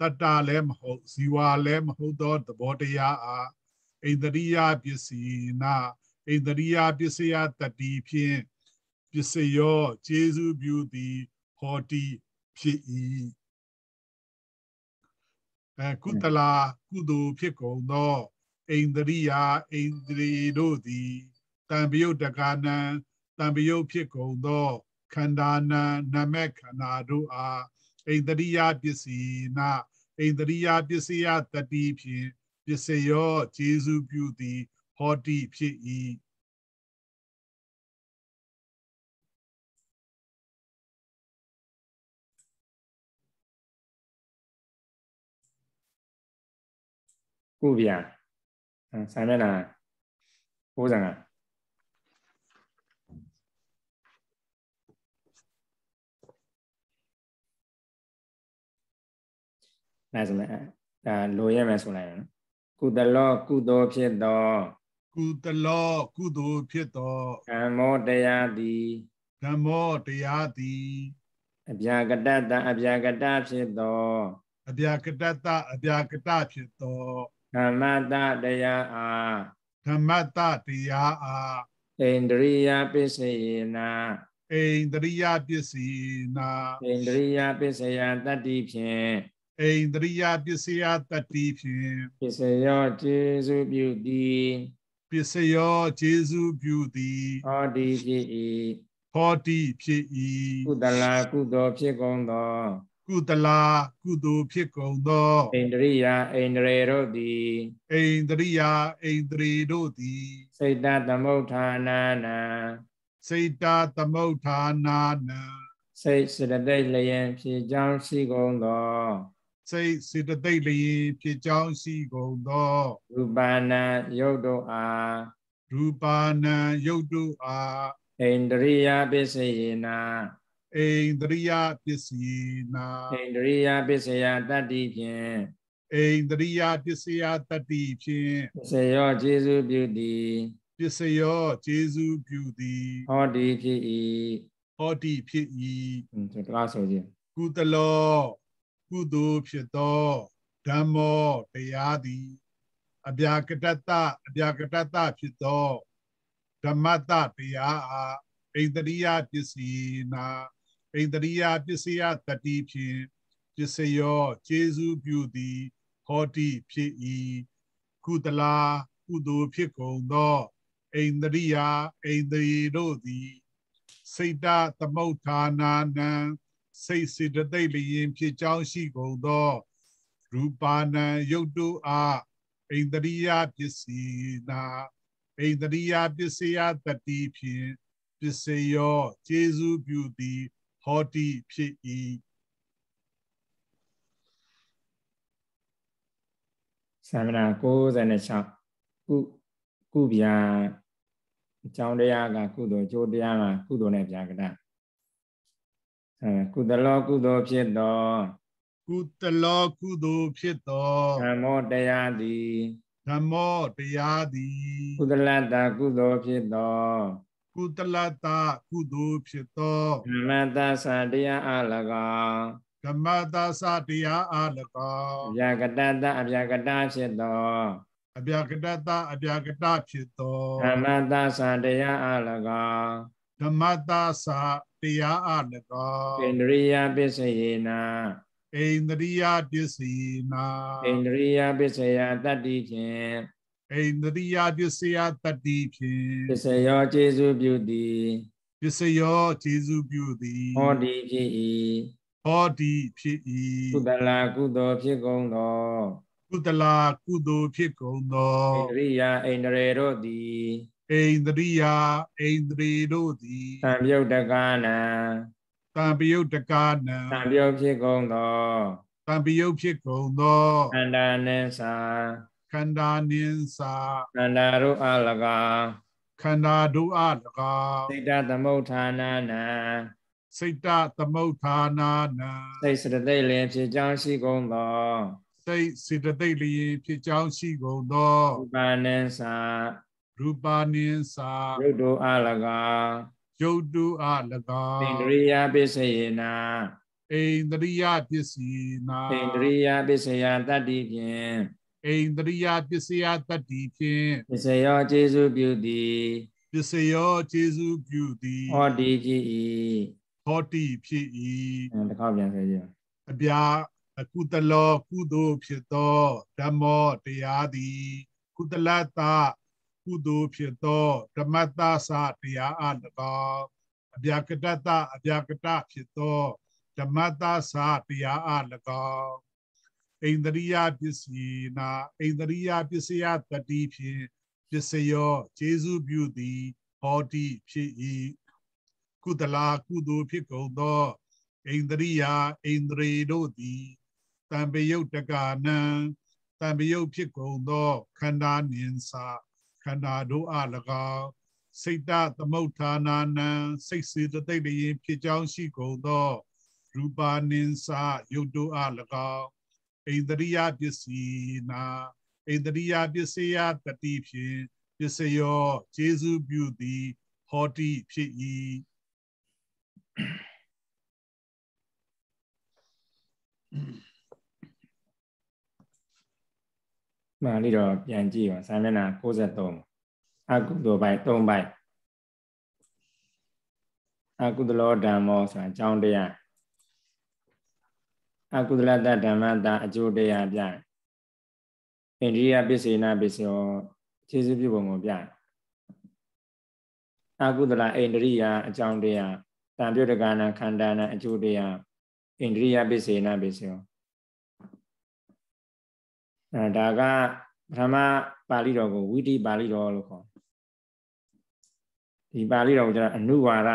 တတ္တာလည်းမဟုတ်ဇီဝလည်းမဟုတ်သောသဘောတရားအားဣန္ဒရိယပစ္စည်းနာဣန္ဒရိယပစ္စယတတိဖြင့်ပစ္စယောခြေစုပြုသည် ဟောတိဖြစ်၏အကုတလာကုသိုလ်ဖြစ်ကုန်သောဣန္ဒရိယဣန္ဒြေတို့သည်တံပယုတ်တကာနံတံပယုတ်ဖြစ်ကုန်သောခန္ဓာနံနမခန္ဓာတို့အားအိန္ဒရိယပစ္စည်းနာအိန္ဒရိယပစ္စယတတိဖြင့်ပစ္စယောဂျေစုပြုသည်ဟောတိဖြစ်၏ကိုဗျာဆိုင်မနာဘိုးဆံကနိုင်ဆိုမယ်ဒါလိုရမယ်ဆိုလိုက်နော်ကုသလောကုသောဖြစ်သောကုသလောကုသိုလ်ဖြစ်သောဓမ္မောတရားသည်ဓမ္မောတရားသည်အပြာကတ္တအပြာကတ္တဖြစ်သောအပြာကတ္တအပြာကတ္တဖြစ်သောဓမ္မတတရားအားဓမ္မတတရားအားဣန္ဒြိယပစ္စယေနဣန္ဒြိယပစ္စယေနဣန္ဒြိယပစ္စယတတ္တိဖြင့်အိန္ဒြိယပစ္စယတတိဖြင့်ပစ္စယောကျေစုပြုသည်ပစ္စယောကျေစုပြုသည်ဟောတိဖြစ်၏ဟောတိဖြစ်၏ကုသလာကုသိုလ်ဖြစ်ကုန်သောကုသလာကုသိုလ်ဖြစ်ကုန်သောအိန္ဒြိယအိန္ဒြေတို့သည်အိန္ဒြိယအိန္ဒြေတို့သည်စေတသမုဋ္ဌာနာနာစေတသမုဋ္ဌာနာနာစေစရတိတ်လျင်ဖြစ်ကြောင်းရှိကုန်သောစိတ်စေတသိက်လျင်ဖြစ်ကြောင်းရှိကုန်သောရူပနာယုတ်တို့အားရူပနာယုတ်တို့အားဣန္ဒြိယပစ္စယေနာဣန္ဒြိယပစ္စယေနာဣန္ဒြိယပစ္စယတတ္တိဖြင့်ဣန္ဒြိယပစ္စယတတ္တိဖြင့်ပစ္စယောခြေစုပြုသည်ပစ္စယောခြေစုပြုသည်ဟောတိဖြစ်၏ဟောတိဖြစ်၏ဒီကလားဆိုခြင်းကုသလောကုသိုလ်ဖြစ်သောဓမ္မောတရားသည်အပြာကတ္တအပြာကတ္တဖြစ်သောဓမ္မတတရားအားဣန္ဒြိယပစ္စည်းနာဣန္ဒြိယပစ္စယတတိဖြင့်ပစ္စယောကျေစုပြုသည်ဟောတိဖြစ်၏ကုသလာကုသိုလ်ဖြစ်ကုန်သောဣန္ဒြိယဣန္ဒြေတို့သည်စိတ်တသမုဋ္ဌာနာနံစိတ်စေတသိက်လျင်ဖြစ်ကြောင်းရှိကုန်သောရူပါဏံယုတ်တုအားအိန္ဒြိယပစ္စည်းနာအိန္ဒြိယပစ္စယတတိဖြင့်ပစ္စယောကျေစုပြုသည်ဟောတိဖြစ်၏ဆန္ဒ96ကုကုဗျာအကြောင်းတရားကကုသိုလ်ကျိုးတရားကကုသိုလ်နဲ့ဗျာကတ္တကုသလောကုသိုလ်ဖြစ်သောကုသလောကုသိုလ်ဖြစ်သောဓမ္မောတရားသည်ဓမ္မောတရားသည်ကုသလတ္တကုသိုလ်ဖြစ်သောကုသလတ္တကုသိုလ်ဖြစ်သောဓမ္မတ္တသတရားအ၎င်းဓမ္မတ္တသတရားအ၎င်းအပြကတတအပြကတဖြစ်သောအပြကတတအပြကတဖြစ်သောဓမ္မတ္တသတရားအ၎င်းဓမ္မတာစာတရားအ၎င်းဣန္ဒြိယပစ္စယေနာဣန္ဒြိယပစ္စယေနာဣန္ဒြိယပစ္စယတတ္တိဖြင့်ဣန္ဒြိယပစ္စယတတ္တိဖြင့်ပစ္စယောကျေစုပြုသည်ပစ္စယောကျေစုပြုသည်ဟောတိဖြစ်၏ဟောတိဖြစ်၏ကုသလာကုသိုလ်ဖြစ်ကုန်သောကုသလာကုသိုလ်ဖြစ်ကုန်သောဣန္ဒြိယဣန္ဒြေတို့သည်အိန္ဒြိယအိန္ဒြေတို့သည်သံပြုတ်တကနာသံပြုတ်တကနာသံပြုတ်ဖြစ်ကုန်သောသံပြုတ်ဖြစ်ကုန်သော ခန္ဓာနှင်းစာခန္ဓာနှင်းစာခန္ဓာတို့အလကားခန္ဓာတို့အလကားစိတ်တသမုဋ္ဌာနာနာစိတ်တသမုဋ္ဌာနာနာစိတ်စတသိက်လင်ဖြစ်ကြောင်းရှိကုန်သော စိတ်စတသိက်လင်ဖြစ်ကြောင်းရှိကုန်သောဥပါနေစာရူပနိသာရုတ်တုအလကယုတ်တုအလကဣန္ဒြိယပစ္စယေနာဣန္ဒြိယပစ္စယေနာဣန္ဒြိယပစ္စယတတ္တိဖြင့်ဣန္ဒြိယပစ္စယတတ္တိဖြင့်ပစ္စယောကျေစုပြုသည်ပစ္စယောကျေစုပြုသည်ဟောတိဖြစ်၏ဟောတိဖြစ်၏တခါပြန်ဆက်ကြည့်အပြာအကုသလောကုသိုလ်ဖြစ်သောဓမ္မောတရားသည်ကုသလတကုသိုလ်ဖြစ်သောဓမ္မတသတရားအ၎င်းအပြကတတအပြကတဖြစ်သောဓမ္မတသတရားအ၎င်းအိန္ဒြိယပစ္စည်းနာအိန္ဒြိယပစ္စယတတိဖြင့်ပစ္စယောကျေစုပြုသည်ဟောတိဖြစ်၏ကုသလာကုသိုလ်ဖြစ်ကုန်သောဣန္ဒြိယဣန္ဒြေတို့သည်တံပယုတ်တကာနံတံပယုတ်ဖြစ်ကုန်သောခန္ဓာနင်္စာန္ဓာတို့အား၎င်းစိတ်တသမုဋ္ဌာနာနံစိတ်စေတသိက်လျင်ဖြစ်ကြောင်းရှိကုန်သောရူပါနိစ္စယုတ်တို့အား၎င်းဣန္ဒရိယပစ္စည်းနာဣန္ဒရိယပစ္စယတတိဖြင့်ပစ္စယောခြေစုပြုသည်ဟောတိဖြစ်၏嗯。မှန်လို့တော့ပြန်ကြည့်ပါစာမျက်နှာ63အကုသိုလ်ပိုင်း3ပိုင်းအကုသလောဓမ္မောဆိုတာအကြောင်းတရားအကုသလတဓမ္မတာအကျိုးတရားပြအိန္ဒိယပစ္စေနာပစ္စယောခြေစပြုပုံကိုပြအကုသလအိန္ဒိယအကြောင်းတရားတံပြုတ်တကနာခန္ဓာနာအကျိုးတရားအိန္ဒိယပစ္စေနာပစ္စယောအဲဒါကပထမပါဠိတော်ကိုဝိတိပါဠိတော်လို့ခေါ်ဒီပါဠိတော်ကိုကျတော့အနုဝါဒ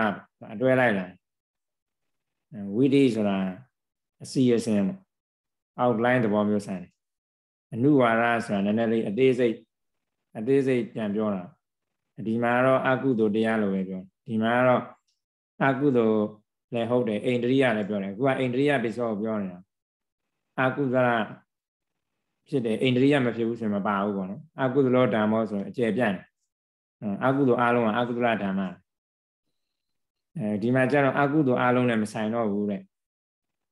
အတွဲလိုက်လာဝိတိဆိုတာအစီအစဉ်ပေါ့ outline သဘောမျိုးဆိုင်တယ်အနုဝါဒဆိုတာနည်းနည်းလေးအသေးစိတ်အသေးစိတ်ပြန်ပြောတာဒီမှာတော့အကုသိုလ်တရားလို့ပဲပြောဒီမှာတော့အကုသိုလ်လည်းဟုတ်တယ်အိန္ဒြိယလည်းပြောတယ်အခုကအိန္ဒြိယပစ္စည်းကိုပြောနေတာအကုသလဖြစ်တယ်အိန္ဒြိယမဖြစ်ဘူးဆိုရင်မပါဘူးပေါ့နော်အကုသလောဓမ္မောဆိုရင်အကျယ်ပြန့်တယ်အကုသိုလ်အလုံးကအကုသလဓမ္မအဲဒီမှာကျတော့အကုသိုလ်အလုံးနဲ့မဆိုင်တော့ဘူးတဲ့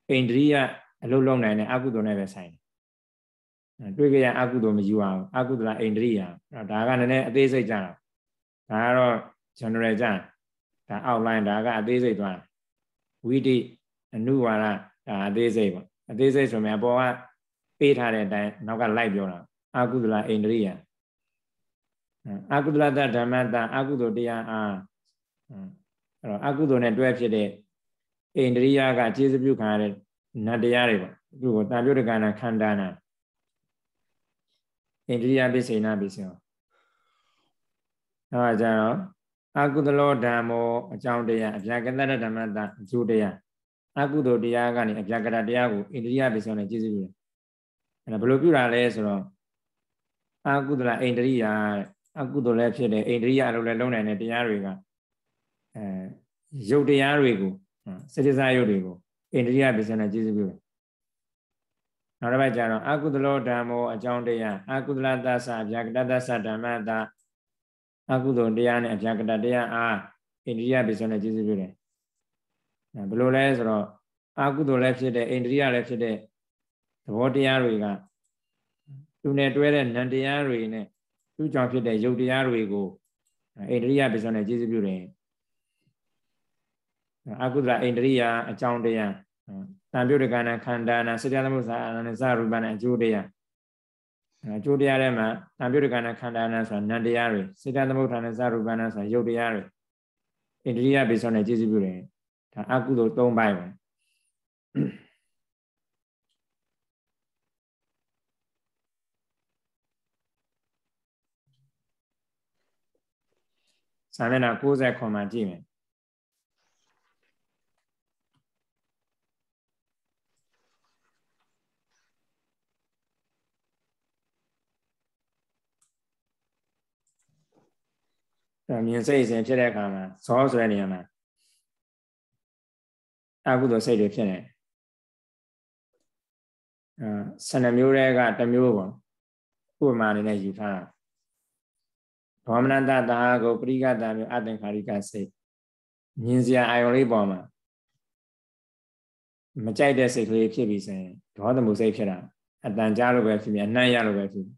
အိန္ဒြိယအလုံးလုံးနိုင်တဲ့အကုသိုလ်နဲ့ပဲဆိုင်တယ်တွေ့ကြရအကုသိုလ်မယူအောင်အကုသလအိန္ဒြိယအဲ့ဒါကလည်းနည်းနည်းအသေးစိတ်ကြတာဒါကတော့ general ကြဒါ outline ဒါကအသေးစိတ်သွားဝိတိအနုဝါဒဒါအသေးစိတ်ပေါ့အသေးစိတ်ဆိုရင်အပေါ်ကပေးထားတဲ့အတိုင်းနောက်ကလိုက်ပြောတာအာကုသလအိန္ဒြိယအာကုသလတဓမ္မတအာကုသိုလ်တရားအာအဲ့တော့အာကုသိုလ်နဲ့တွဲဖြစ်တဲ့အိန္ဒြိယကခြေစပြုခံရတဲ့နတ်တရားတွေပေါ့သူကတာပြုတ်ကနာခန္ဓာနာအိန္ဒြိယပိစိဏပိစိဏအဲ့ဒါကြတော့အာကုသလောဓမ္မောအကြောင်းတရားအပြကတဓမ္မတအကျိုးတရားအာကုသိုလ်တရားကနေအပြကတတရားကိုအိန္ဒြိယပိစိဏနဲ့ခြေစပြုတယ်အဲ့ဒါဘယ်လိုပြုတာလဲဆိုတော့အာကုသလအိန္ဒြိယအကုသလလည်းဖြစ်တယ်အိန္ဒြိယလို့လည်းလုံးနိုင်တဲ့တရားတွေကအဲရုပ်တရားတွေကိုစတိစာရုပ်တွေကိုအိန္ဒြိယပိစနာကျေစုပြုတယ်နောက်တစ်ပတ်ကျတော့အကုသလောဓမ္မောအကြောင်းတရားအကုသလသသဗျာကတသသဓမ္မတာအကုသိုလ်တရားနဲ့အဗျာကတတရားအားအိန္ဒြိယပိစနာကျေစုပြုတယ်ဘယ်လိုလဲဆိုတော့အကုသိုလ်လည်းဖြစ်တယ်အိန္ဒြိယလည်းဖြစ်တယ်ဘောတရားတွေကသူနဲ့တွဲတဲ့နံတရားတွေနဲ့သူ့ကြောင့်ဖြစ်တဲ့ယုတ်တရားတွေကိုအိန္ဒြိယပစ္စံနဲ့ကျေစုပြုတယ်အကုသလအိန္ဒြိယအကြောင်းတရားတံပြုတ်ကနာခန္ဓာနာစတရားသမုစာအာနစရူပနာအကျိုးတရားအကျိုးတရားထဲမှာတံပြုတ်ကနာခန္ဓာနာဆိုတာနံတရားတွေစတရားသမုဌာနာစရူပနာဆိုတာယုတ်တရားတွေအိန္ဒြိယပစ္စံနဲ့ကျေစုပြုတယ်ဒါအကုသိုလ်၃ပိုင်းပဲစာမျက်နှာ69မှာကြည့်မယ်မြင်စိတ်စဉ်ဖြစ်တဲ့အခါမှာဇောဆိုတဲ့နေရာမှာအကုသိုလ်စိတ်တွေဖြစ်နေအဲ12မျိုးတည်းကတစ်မျိုးပေါ့ဥပမာအနေနဲ့ယူထားတာဒေါမနတတာကိုပရိကတာမျိုးအသင်္ခါရိကစိတ်မြင်စရာအာယုံလေးပေါ်မှာမကြိုက်တဲ့စိတ်ကလေးဖြစ်ပြီးဆိုရင်ဒေါသမှုစိတ်ဖြစ်တာအတန်ကြားလို့ပဲဖြစ်ပြီးအနှံ့ရလို့ပဲဖြစ်ပြီး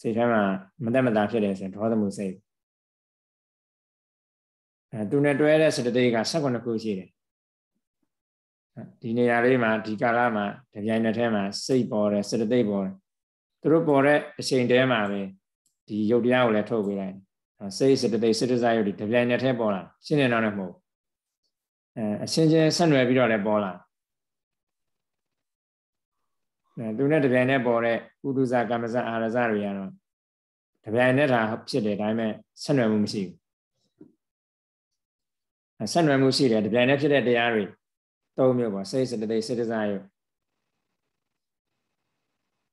စိတ်ထဲမှာမတက်မတာဖြစ်တယ်ဆိုရင်ဒေါသမှုစိတ်အဲသူနဲ့တွဲတဲ့စတတိက16ခုရှိတယ်ဒီနေရာလေးမှာဒီကာလမှာဒီပြိုင်တဲ့ထဲမှာစိတ်ပေါ်တယ်စတတိပေါ်တယ်သူတို့ပေါ်တဲ့အချိန်တည်းမှာပဲဒီရုပ်တရားကိုလည်းထုတ်ပေးလိုက်စိတ်စတသိစိတ်တရားရုပ်တွေတပြိုင်တည်းထဲပေါ်လာရှင်းနေတော့လည်းမဟုတ်အဲအရှင်းချင်းဆက်နွယ်ပြီးတော့လည်းပေါ်လာအဲသူနဲ့တပြိုင်တည်းပေါ်တဲ့ကုတုဇကမ္မဇအာရဇတွေကတော့တပြိုင်တည်းဒါဖြစ်တယ်ဒါပေမဲ့ဆက်နွယ်မှုမရှိဘူးဆက်နွယ်မှုရှိတယ်တပြိုင်တည်းဖြစ်တဲ့တရားတွေသုံးမျိုးပေါ့စိတ်စတသိစိတ်တရားရုပ်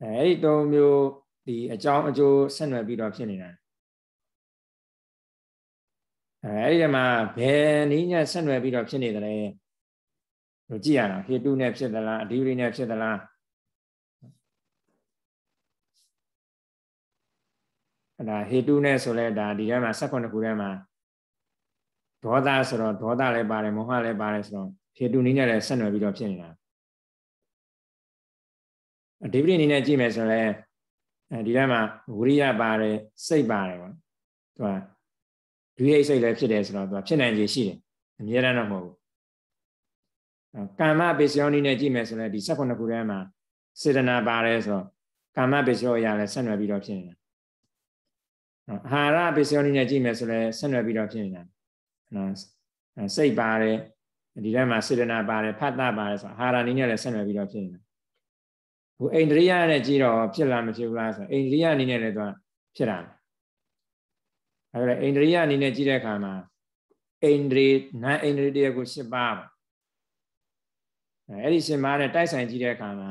အဲဒီသုံးမျိုးဒီအကြောင်းအကျိုးဆက်နွယ်ပြီးတော့ဖြစ်နေတာအဲအဲ့ဒီမှာဘယ်နည်းနဲ့ဆက်နွယ်ပြီးတော့ဖြစ်နေတယ်လို့ကြည့်ရအောင်ဟေတုနဲ့ဖြစ်သလားအဓိပတိနဲ့ဖြစ်သလားအဲ့ဒါဟေတုနဲ့ဆိုလဲဒါဒီထဲမှာ16ခုထဲမှာဒေါသဆိုတော့ဒေါသလည်းပါတယ်မောဟလည်းပါတယ်ဆိုတော့ဟေတုနည်းနဲ့လည်းဆက်နွယ်ပြီးတော့ဖြစ်နေတာအဓိပတိနည်းနဲ့ကြည့်မယ်ဆိုရင်အဲဒီထဲမှာဝိရိယပါတယ်စိတ်ပါတယ်ပေါ့သူကဒွိဟိတ်စိတ်လည်းဖြစ်တယ်ဆိုတော့သူကဖြစ်နိုင်ခြေရှိတယ်အများရန်တော့မဟုတ်ဘူးကာမပစ္စယောနည်းနဲ့ကြည့်မယ်ဆိုရင်ဒီ16ခုထဲမှာစေတနာပါတယ်ဆိုတော့ကာမပစ္စယောအရာလည်းဆက်နွယ်ပြီးတော့ဖြစ်နေတာအာဟာရပစ္စယောနည်းနဲ့ကြည့်မယ်ဆိုရင်ဆက်နွယ်ပြီးတော့ဖြစ်နေတာနော်စိတ်ပါတယ်ဒီထဲမှာစေတနာပါတယ်ဖတ်တာပါတယ်ဆိုတော့အာဟာရနည်းနဲ့လည်းဆက်နွယ်ပြီးတော့ဖြစ်နေတာဟိုအိန္ဒြိယနဲ့ကြည့်တော့ဖြစ်လားမဖြစ်ဘူးလားဆိုအိန္ဒြိယအနေနဲ့လည်းသူကဖြစ်တာအဲဒါအိန္ဒြိယအနေနဲ့ကြည့်တဲ့အခါမှာအိန္ဒြိနာအိန္ဒြိတရားကို၈ပါးပါအဲ့ဒီ၈ပါးနဲ့တိုက်ဆိုင်ကြည့်တဲ့အခါမှာ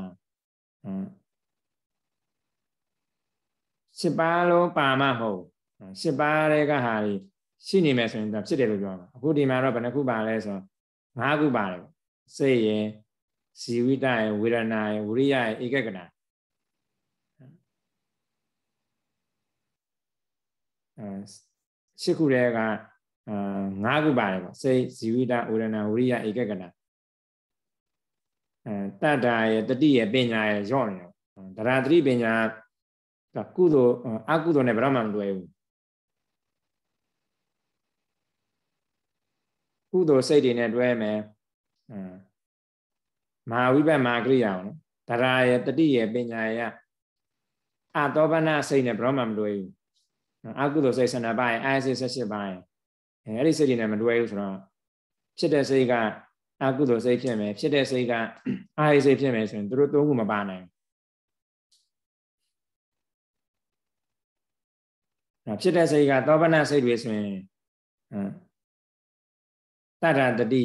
၈ပါးလုံးပါမှမဟုတ်၈ပါးတွေကဟာရှိနေမယ်ဆိုရင်သူဖြစ်တယ်လို့ပြောတာအခုဒီမှာတော့ဘယ်နှခုပါလဲဆိုတော့၅ခုပါတယ်စိတ်ရယ်ဇီဝိတယဝေဒနာယဝိရိယယဧကကနာအဲရှစ်ခုတည်းကအာငါးခုပါတယ်ပေါ့စိတ်ဇီဝိတဝေဒနာဝိရိယဧကကနာအဲတတ္တာယတတိယပညာယရော့နေတယ်ဒရာတတိပညာကုသိုလ်အကုသိုလ်နဲ့ဘယ်တော့မှမတွဲဘူးုသိုလ်စိတ်တွေနဲ့တွဲမယ်မဟာဝိပဿနာကရိယာအောင်တရာရတတိရပညာရအတောပနာစိတ်နဲ့ဘရောမှမလွယ်ဘူးအကုသိုလ်စိတ်ဆန္ဒပါရင်အာစိတ်၁၈ပါရင်အဲ့ဒီစိတ်တွေနဲ့မလွယ်ဘူးဆိုတော့ဖြစ်တဲ့စိတ်ကအကုသိုလ်စိတ်ဖြစ်မယ်ဖြစ်တဲ့စိတ်ကအာဟိစိတ်ဖြစ်မယ်ဆိုရင်တို့သုံးခုမပါနိုင်ဘူးဖြစ်တဲ့စိတ်ကသောပနစိတ်တွေဆိုရင်တတ္တတတိ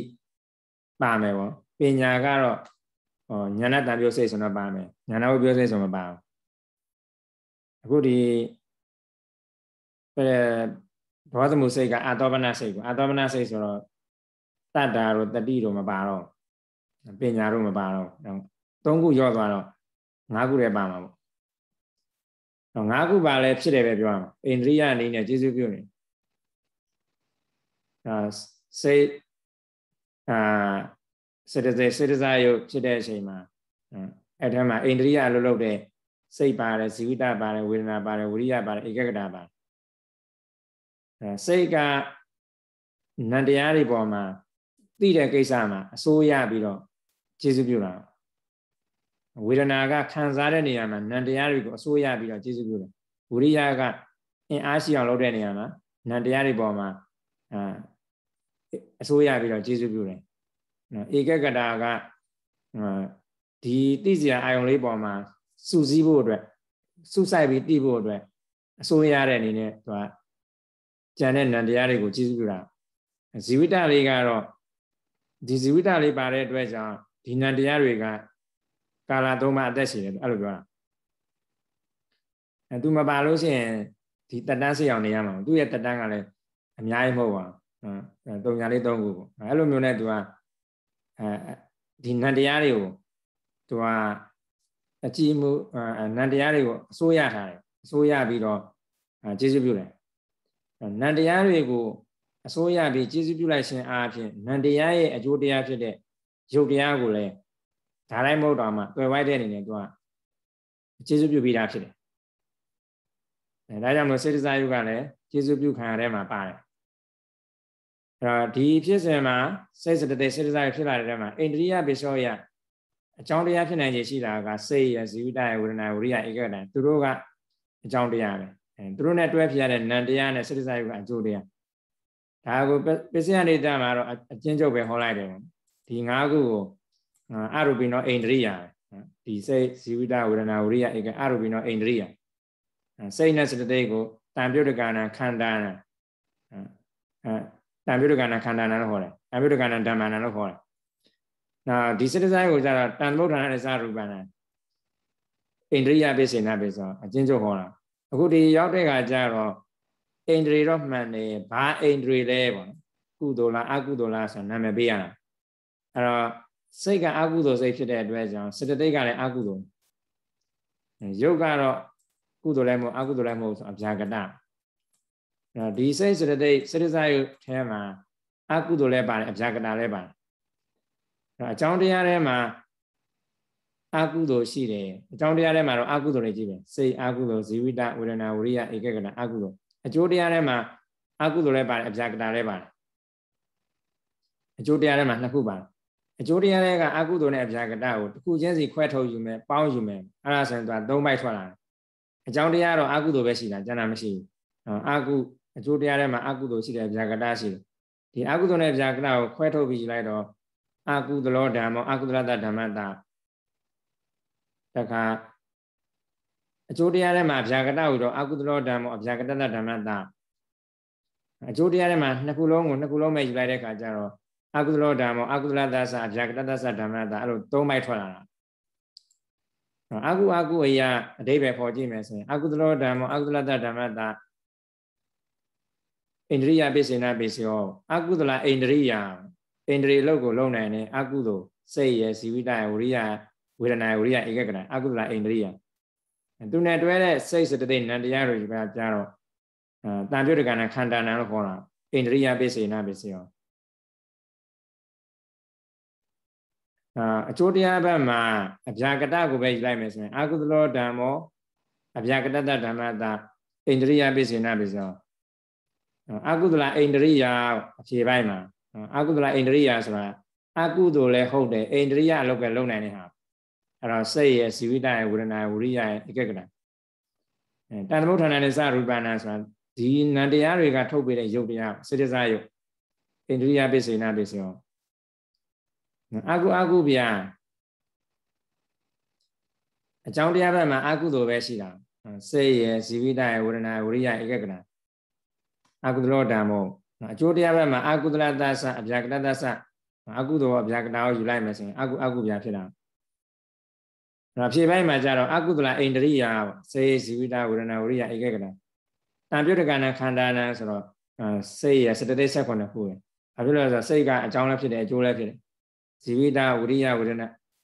ပါမယ်ပေါ့ပညာကတော့ဟောညာနဲ့တန်ပြောစိတ်ဆိုတော့ပါမယ်ညာနဲ့ပြောစိတ်ဆိုမပါဘူးအခုဒီအဲဘောဓမှုစိတ်ကအတောပနစိတ်ကအတောပနစိတ်ဆိုတော့တတ္တာတို့တတိတို့မပါတော့ပညာတို့မပါတော့သုံးခုရော့သွားတော့ငါးခုတည်းပါမှာပေါ့တော့ငါးခုပါလဲဖြစ်တယ်ပဲပြောရမှာအိန္ဒြိယအနေနဲ့ကျေစုပြုနေဒါစိတ်အာ citizen citizen ရုပ်ဖြစ်တဲ့အချိန်မှာအဲ့ထဲမှာအိန္ဒြိယအလုပ်လုပ်တဲ့စိတ်ပါတယ်ဇီဝိတပါတယ်ဝေဒနာပါတယ်ဝိရိယပါတယ်ဧကဂတပါတယ်အဲစိတ်ကနန္တရားတွေပေါ်မှာသိတဲ့ကိစ္စမှာအစိုးရပြီးတော့ကျေစုပြုတာဝေဒနာကခံစားတဲ့နေရာမှာနန္တရားတွေကိုအစိုးရပြီးတော့ကျေစုပြုတယ်ဝိရိယကအင်အားရှိအောင်လုပ်တဲ့နေရာမှာနန္တရားတွေပေါ်မှာအအစိုးရပြီးတော့ကျေစုပြုတယ်ဧကကတာကဒီသိစရာအာယုံလေးပေါ်မှာစုစည်းဖို့အတွက်စုဆိုင်ပြီးတည်ဖို့အတွက်အစိုးရတဲ့အနေနဲ့သူကကြံတဲ့နံတရားတွေကို ကြည့်စုပြုတာဇီဝိတလေးကတော့ဒီဇီဝိတလေးပါတဲ့အတွက်ကြောင့်ဒီနံတရားတွေက ကာလသုံးပါအသက်ရှင်တယ်အဲ့လိုပြောတာအဲသူမပါလို့ရှိရင်ဒီတက်တန်းစိအောင်နေရမှာသူ့ရဲ့တက်တန်းကလည်းအများကြီးမဟုတ်ပါဘူးအဲသုံးညာလေးသုံးခုပေါ့အဲ့လိုမျိုးနဲ့သူကအဲဒီနန္တရားတွေကိုသူကအကြည့်မှုနန္တရားတွေကိုအစိုးရထားတယ်အစိုးရပြီးတော့ကျေးဇူးပြုတယ်နန္တရားတွေကိုအစိုးရပြီးကျေးဇူးပြုလိုက်ခြင်းအားဖြင့်နန္တရားရဲ့အကျိုးတရားဖြစ်တဲ့ရုပ်တရားကိုလည်းဒါတိုင်းမဟုတ်တော့မှတွေ့ဝိုက်တဲ့အနေနဲ့သူကကျေးဇူးပြုပြီးတာဖြစ်တယ်အဲဒါကြောင့်မလို့စေတစာယုကလည်းကျေးဇူးပြုခံရတဲ့မှာပါတယ်တော့ဒီဖြစ်စဉ်မှာစိတ်စတတေစိတ်စားဖြစ်လာတဲ့နေရာမှာအိန္ဒြိယပိစောယအကြောင်းတရားဖြစ်နိုင်ခြေရှိတာကစိတ်ရဇီဝတရဝေဒနာဝရိယဧကတံသူတို့ကအကြောင်းတရားပဲသူတို့နဲ့တွဲဖြစ်ရတဲ့နံတရားနဲ့စိတ်စားယုကအကျိုးတရားဒါကိုပစ္စယနေတာမှာတော့အကျဉ်းချုပ်ပဲဟောလိုက်တယ်ဒီ၅ခုကိုအရူပိနောအိန္ဒြိယဒီစိတ်ဇီဝတဝေဒနာဝရိယဧကအရူပိနောအိန္ဒြိယစိတ်နဲ့စတတေကိုတံပြုတ်တကနာခန္ဓာနာတံပြုတ်ကဏ္ဍခန္ဓာနာလို့ခေါ်တယ်တံပြုတ်ကဏ္ဍဓမ္မနာလို့ခေါ်တယ်နော်ဒီစတ္တဆိုင်ကိုကျတော့တန်ဗုဒ္ဓနာနဲ့စရူပနာအိန္ဒြိယပိစိဏပိစောအချင်းချုပ်ခေါ်တာအခုဒီရောက်တဲ့ခါကျတော့အိန္ဒြေတော့မှန်နေဘာအိန္ဒြေလဲပေါ့ကုသိုလ်လားအကုသိုလ်လားဆိုနာမည်ပေးရတာအဲ့တော့စိတ်ကအကုသိုလ်စိတ်ဖြစ်တဲ့အတွက်ကြောင့်စတတိတ်ကလည်းအကုသိုလ်ရုပ်ကတော့ကုသိုလ်လည်းမဟုတ်အကုသိုလ်လည်းမဟုတ်ဆိုအပြာကတ္တနော်ဒီစိတ်စရတိစရစယုထဲမှာအကုသိုလ်လည်းပါတယ်အပြာကတာလည်းပါတယ်နော်အကြောင်းတရားထဲမှာအကုသိုလ်ရှိတယ်အကြောင်းတရားထဲမှာတော့အကုသိုလ်တွေကြီးပဲစိတ်အကုသိုလ်ဇီဝိတဝေဒနာဝရိယဧကကနာအကုသိုလ်အကျိုးတရားထဲမှာအကုသိုလ်လည်းပါတယ်အပြာကတာလည်းပါတယ်အကျိုးတရားထဲမှာနှစ်ခုပါတယ်အကျိုးတရားတွေကအကုသိုလ်နဲ့အပြာကတကိုတစ်ခုချင်းစီခွဲထုတ်ယူမယ်ပေါင်းယူမယ်အဲ့ဒါဆိုရင်သူက၃ဘိုက်ထွက်လာတယ်အကြောင်းတရားတော့အကုသိုလ်ပဲရှိတာကျန်တာမရှိဘူးအကုအကျိုးတရားထဲမှာအကုသိုလ်ရှိတယ်ဗျာကတရှိတယ်ဒီအကုသိုလ်နဲ့ဗျာကတကိုခွဲထုတ်ပြီးလိုက်တော့အကုသလောဓမ္မောအကုသလတဓမ္မတာတခါအကျိုးတရားထဲမှာဗျာကတဟူတော့အကုသလောဓမ္မောဗျာကတတဓမ္မတာအကျိုးတရားထဲမှာနှစ်ခုလုံးကိုနှစ်ခုလုံးပဲယူလိုက်တဲ့အခါကျတော့အကုသလောဓမ္မောအကုသလသသဗျာကတတသဓမ္မတာအဲ့လိုသုံးပိုက်ထွက်လာတာအကုအကုအရာအတိဘယ်ပေါ်ကြည့်မယ်ဆိုရင်အကုသလောဓမ္မောအကုသလတဓမ္မတာဣန္ဒြိယပိစိဏပိစိယောအကုသလဣန္ဒြိယဣန္ဒြိအလုတ်ကိုလုံနိုင်တယ်အကုသို့စိတ်ရဲ့ဇီဝိတရဝရိယဝေဒနာဝရိယဧကကဏအကုသလဣန္ဒြိယသူနဲ့တွဲတဲ့စိတ်စတတိနံတရားတို့ဒီမှာကြားတော့တန်ပြုတ်တကဏခန္ဓာနံလို့ခေါ်တာဣန္ဒြိယပိစိဏပိစိယောအကျိုးတရားဘက်မှာအဗျာကတကိုပဲယူလိုက်မယ်ဆိုရင် အာကုသလောဓမ္မောအဗျာကတတဓမ္မတာဣန္ဒြိယပိစိဏပိစောအကုသလအိန္ဒြိယအခြေပိုင်းမှာအကုသလအိန္ဒြိယဆိုတာအကုသိုလ်လည်းဟုတ်တယ်အိန္ဒြိယလောက်ပဲလုံနိုင်တဲ့ဟာအဲ့တော့စိတ်ရဲ့ဇီဝိတရဲ့ဝေဒနာဝိရိယရဲ့ဧကကဏအဲတန်တမုဋ္ဌာဏနဲ့စရူပနာဆိုတာဒီနန္တရားတွေက ထုတ်ပေးတဲ့ယုတ်တရားစေတစာယုတ်အိန္ဒြိယပိစိဏပိစိယောအကုအကုဗျာအကြောင်းတရားဘက်မှာအကုသိုလ်ပဲရှိတာစိတ်ရဲ့ဇီဝိတရဲ့ဝေဒနာဝိရိယဧကကဏအကုသလောဓမ္မောအကျိုးတရားဘက်မှာအကုသလသသအဗျာကတသသအကုသိုလ်အဗျာကတာကိုယူလိုက်မယ်ဆိုရင်အကုအကုဗျာဖြစ်တာဒါဖြေပိုင်းမှာကြတော့အကုသလအိန္ဒြိယစေဇီဝိတာဝရဏဝရိယဧကကတတံပြုတကနာခန္ဓာနာဆိုတော့စိတ်ရစတတိဆက်ခွန်တဲ့ခုပဲဘာဖြစ်လို့လဲဆိုတော့စိတ်ကအကြောင်းလည်းဖြစ်တယ်အကျိုးလည်းဖြစ်တယ်ဇီဝိတာဝရိယဝရဏ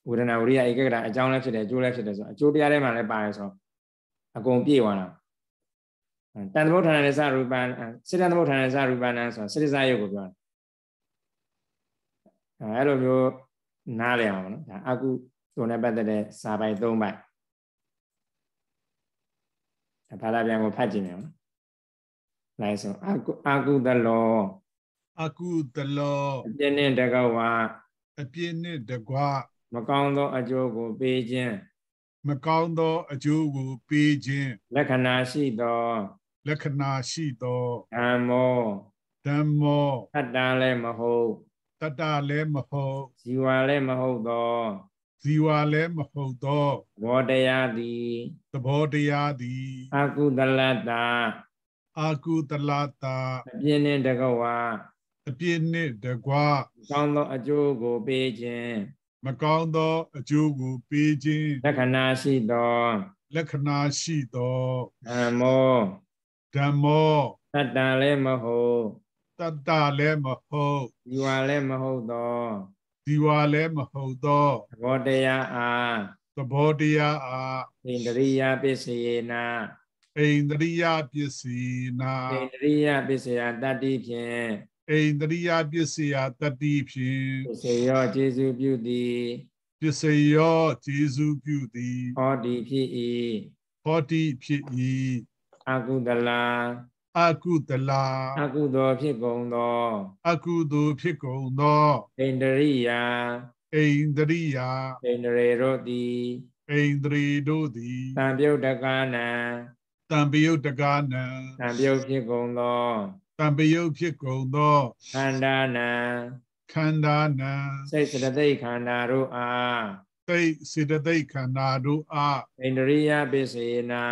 ဝရဏဝရိယဧကကတအကြောင်းလည်းဖြစ်တယ်အကျိုးလည်းဖြစ်တယ်ဆိုတော့အကျိုးတရားထဲမှာလည်းပါတယ်ဆိုတော့အကုန်ပြည့်သွားတာတန်သမုဋ္ဌာန်နဲ့စရူပန်စေတသမုဋ္ဌာန်နဲ့စရူပန်ဆိုတာစိတ္တစာယုတ်ကိုပြောတာအဲလိုမျိုးနားလည်အောင်နော်ဒါအကုသို့နဲ့ပတ်သက်တဲ့စာပိုင်၃ပိုက်ဘာသာပြန်ကိုဖတ်ကြည့်မယ်နော်လိုက်ဆိုအကုအကုသလောအကုသလောအပြင်းနဲ့တကောဝါအပြင်းနဲ့တကွာမကောင်းသော အကျိုးကိုပေးခြင်းမကောင်းသောအကျိုးကိုပေးခြင်းလက္ခဏာရှိသောလက္ခဏာရှိသောဓမ္မောဓမ္မောတတ္တလည်းမဟုတ်တတ္တလည်းမဟုတ်ဇီဝလည်းမဟုတ်သောဇီဝလည်းမဟုတ်သောသဘောတရားသည်သဘောတရားသည်အကုသလတ္တအာကုတလတာအပြင်းနှင့်တကဝါအပြင်းနှင့်တကွာကောင်းသောအကျိုးကိုပေးခြင်းမကောင်းသော အကျိုးကိုပေးခြင်းလက္ခဏာရှိသောလက္ခဏာရှိသောဓမ္မောဓမ္မောတတ္တာလည်းမဟုတ်တတ္တာလည်းမဟုတ်ဒီဝါလည်းမဟုတ်သောဒီဝါလည်းမဟုတ်သောသဘောတရားအားသဘောတရားအားဣန္ဒြိယပစ္စယေနာဣန္ဒြိယပစ္စည်းနာဣန္ဒြိယပစ္စယတတ္တိဖြင့်ဣန္ဒြိယပစ္စယတတ္တိဖြင့်ပစ္စယောကျေစုပြုသည်ပစ္စယောကျေစုပြုသည်ဟောတိဖြစ်၏ဟောတိဖြစ်၏အကုသလာအကုသလာအကုသိုလ်ဖြစ်ကုန်သောအကုသိုလ်ဖြစ်ကုန်သောဣန္ဒရိယဣန္ဒရိယဣန္ဒရေတို့သည်ဣန္ဒြေတို့သည်တံပြုတ်တကာနံတံပြုတ်တကာနံတံပြုတ်ဖြစ်ကုန်သောတံပြုတ်ဖြစ်ကုန်သောခန္ဓာနံခန္ဓာနံစိတ်စတသိက်ခန္ဓာတို့အားစိတ်စေတသိက်ခန္ဓာတို့အားဣန္ဒြိယပစ္စေနာ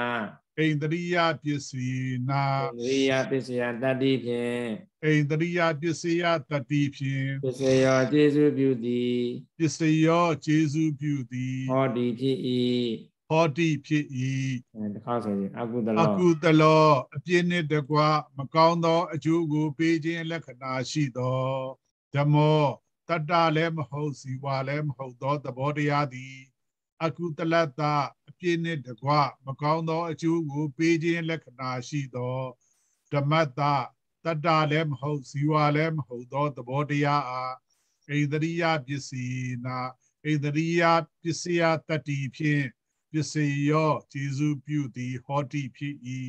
အိန္ဒြိယပစ္စည်းနာဣန္ဒြိယပစ္စယတတ္တိဖြင့်အိန္ဒြိယပစ္စယတတ္တိဖြင့်ပစ္စယောကျေစုပြုသည်ပစ္စယောကျေစုပြုသည်ဟောတိဖြစ်၏ဟောတိဖြစ်၏တခါဆိုရင်အကုသလောအကုသလောအပြင်းနှင့်တကွမကောင်းသော အကျိုးကိုပေးခြင်းလက္ခဏာရှိသောဓမ္မောတတ္တလည်းမဟုတ်စီဝါလည်းမဟုတ်သောသဘောတရားသည်အကုတလတ္တအပြည့်နှင့်တကွမကောင်းသော အကျိုးကို ပေးခြင်းလက္ခဏာရှိသောဓမ္မတ္တတတ္တလည်းမဟုတ်ဇီဝလည်းမဟုတ်သောသဘောတရားအားဣန္ဒရိယပစ္စည်းနာဣန္ဒရိယပစ္စယတတ္တိဖြင့်ပစ္စယောကျေစုပြုသည်ဟောတိဖြစ်၏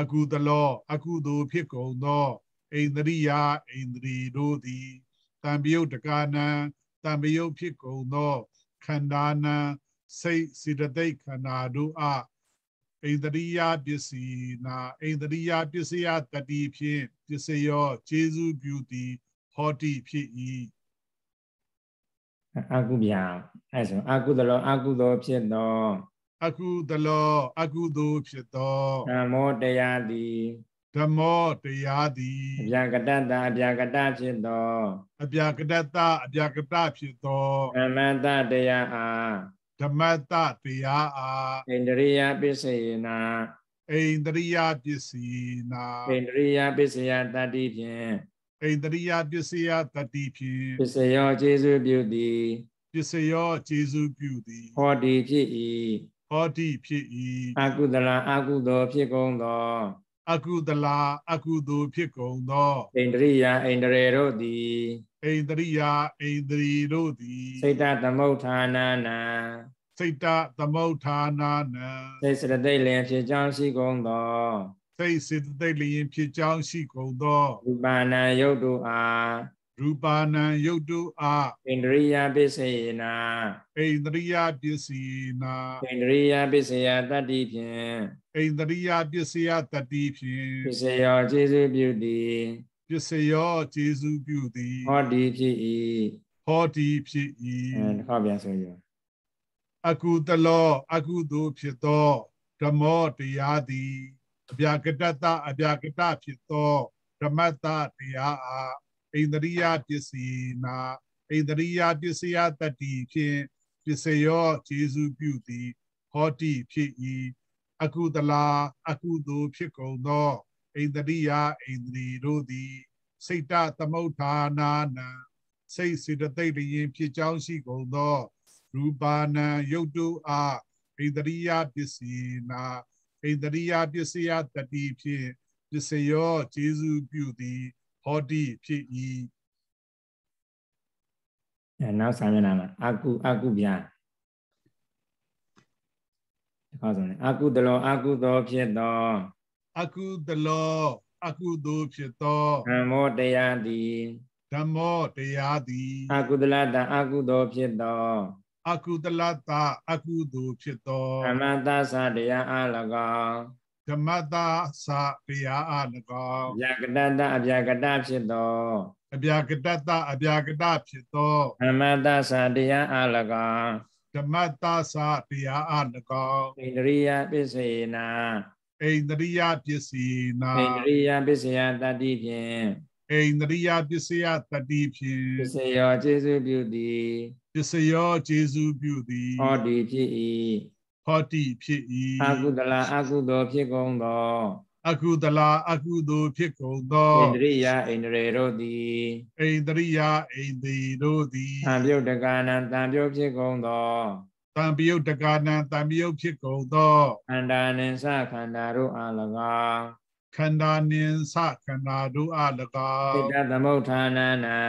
အကုသလောအကုသိုလ်ဖြစ်ကုန်သောဣန္ဒရိယဣန္ဒြီတို့သည်တံပယုတ်တကာနံတံပယုတ်ဖြစ်ကုန်သောခန္ဓာနံစိတ်စေတသိက်ခန္ဓာတို့အားဣန္ဒြိယပစ္စည်းနာဣန္ဒြိယပစ္စယတတိဖြင့်ပစ္စယောခြေစုပြုသည်ဟောတိဖြစ်၏အကုပြံအဲဆိုအကုသလောအကုသောဖြစ်သောအကုသလောအကုသိုလ်ဖြစ်သောဓမ္မောတရားသည်ဓမ္မောတရားသည်အပြာကတတအပြာကတဖြစ်သောအပြာကတတအပြာကတဖြစ်သောအမန္တတရားအားဓမ္မတတရားအားဣန္ဒြိယပစ္စယေနာဣန္ဒြိယပစ္စယေနာဣန္ဒြိယပစ္စယတတ္တိဖြင့်ဣန္ဒြိယပစ္စယတတ္တိဖြင့်ပစ္စယောကျေစုပြုသည်ပစ္စယောကျေစုပြုသည်ဟောတိဖြစ်၏ဟောတိဖြစ်၏အကုသလအကုသောဖြစ်ကုန်သောအကုသလအကုသိုလ်ဖြစ်ကုန်သောဣန္ဒြိယဣန္ဒြေတို့သည်ဣန္ဒြိယဣန္ဒြိတို့သည်စိတ်တသမုဋ္ဌာနာနာစိတ်တသမုဋ္ဌာနာနာစိတ်စရတိတ်လျင်ဖြစ်ကြောင်းရှိကုန်သောစိတ်စေတသိက်လျင်ဖြစ်ကြောင်းရှိကုန်သောရူပါဏံယုတ်တုအားရူပါဏံယုတ်တုအားဣန္ဒြိယပစ္စေနာဣန္ဒြိယပစ္စည်းနာဣန္ဒြိယပစ္စယတတ္တိဖြင့်ဣန္ဒြိယပစ္စယတတ္တိဖြင့်ပစ္စယောကျေစုပြုသည်ပစ္စယောကျေစုပြုသည်ဟောဒီဖြစ်၏ဟောဒီဖြစ်၏အဲဟောပြန်ဆိုရအကုသလောအကုသို့ဖြစ်သောဓမ္မောတရားသည်အပြာကတ္တအပြာကတ္တဖြစ်သောဓမ္မတတရားအားဣန္ဒြိယပစ္စည်းနာဣန္ဒြိယပစ္စယတတိဖြင့်ပစ္စယောကျေစုပြုသည်ဟောတိဖြစ်၏အကုသလာအကုသို့ဖြစ်ကုန်သောဣန္ဒြိယဣန္ဒြိတို့သည်စိတ်တသမုဋ္ဌာနာနံစိတ်စေတသိက်လျင်ဖြစ်ကြောင်းရှိကုန်သောရူပါနံယုတ်တုအားဣန္ဒြိယပစ္စည်းနာဣန္ဒြိယပစ္စယတတိဖြင့်ပစ္စယောခြေစုပြုသည်ဟောတိဖြစ်၏အဲနောက်ဆိုင်မျက်နှာမှာအာကုအာကုပြန်ဒီကောဆိုရင်အာကုတလောအာကုသောဖြစ်သောအကုသလောအကုသိုလ်ဖြစ်သောဓမ္မောတရားသည်ဓမ္မောတရားသည်အကုသလတအကုသိုလ်ဖြစ်သောအကုသလတအကုသိုလ်ဖြစ်သောဓမ္မတသတရားအ၎င်းဓမ္မတသတရားအ၎င်းဗျာကတတအဗျာကတဖြစ်သောအဗျာကတတအဗျာကတဖြစ်သောဓမ္မတသတရားအ၎င်းဓမ္မတသတရားအ၎င်းဣန္ဒြိယပစ္စေနာအိန္ဒြိယပစ္စည်းနာအိန္ဒြိယပစ္စယတတိဖြင့်အိန္ဒြိယပစ္စယတတိဖြင့်ပစ္စယောကျေစုပြုသည်ပစ္စယောကျေစုပြုသည်ဟောတိဖြစ်၏ဟောတိဖြစ်၏အကုသလအကုသောဖြစ်ကုန်သောအကုသလာအကုသိုလ်ဖြစ်ကုန်သောဣန္ဒြိယဣန္ဒြေတို့သည်ဣန္ဒြိယဣန္ဒီတို့သည်သံပြုတ်တကာဏံသံပြုတ်ဖြစ်ကုန်သောတံပယုတ်တကာဏံတံပယုတ်ဖြစ်ကုန်သောခန္ဓာနင်္စခန္ဓာတို့အား၎င်းခန္ဓာနင်္စခန္ဓာတို့အား၎င်းစိတ်တသမုဋ္ဌာနာနံ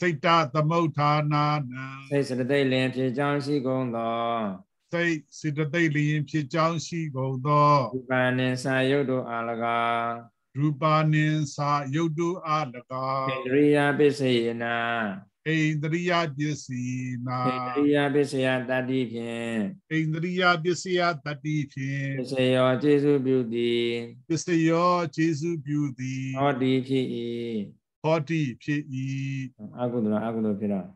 စိတ်တသမုဋ္ဌာနာနံစိတ်စတသိလင်ဖြစ်ကြောင်းရှိကုန်သော စိတ်စေတသိက်လျင်ဖြစ်ကြောင်းရှိကုန်သောရူပာနိသာယုတ်တို့အား၎င်းရူပာနိသာယုတ်တို့အား၎င်းဣန္ဒြိယပစ္စယေနအိန္ဒြိယပစ္စည်းနာအိန္ဒြိယပစ္စယတတ္တိဖြင့်အိန္ဒြိယပစ္စယတတ္တိဖြင့်ပစ္စယောကျေစုပြုသည်ပစ္စယောကျေစုပြုသည်ဟောတိဖြစ်၏ဟောတိဖြစ်၏အကုသလအကုသဖြစ်တော့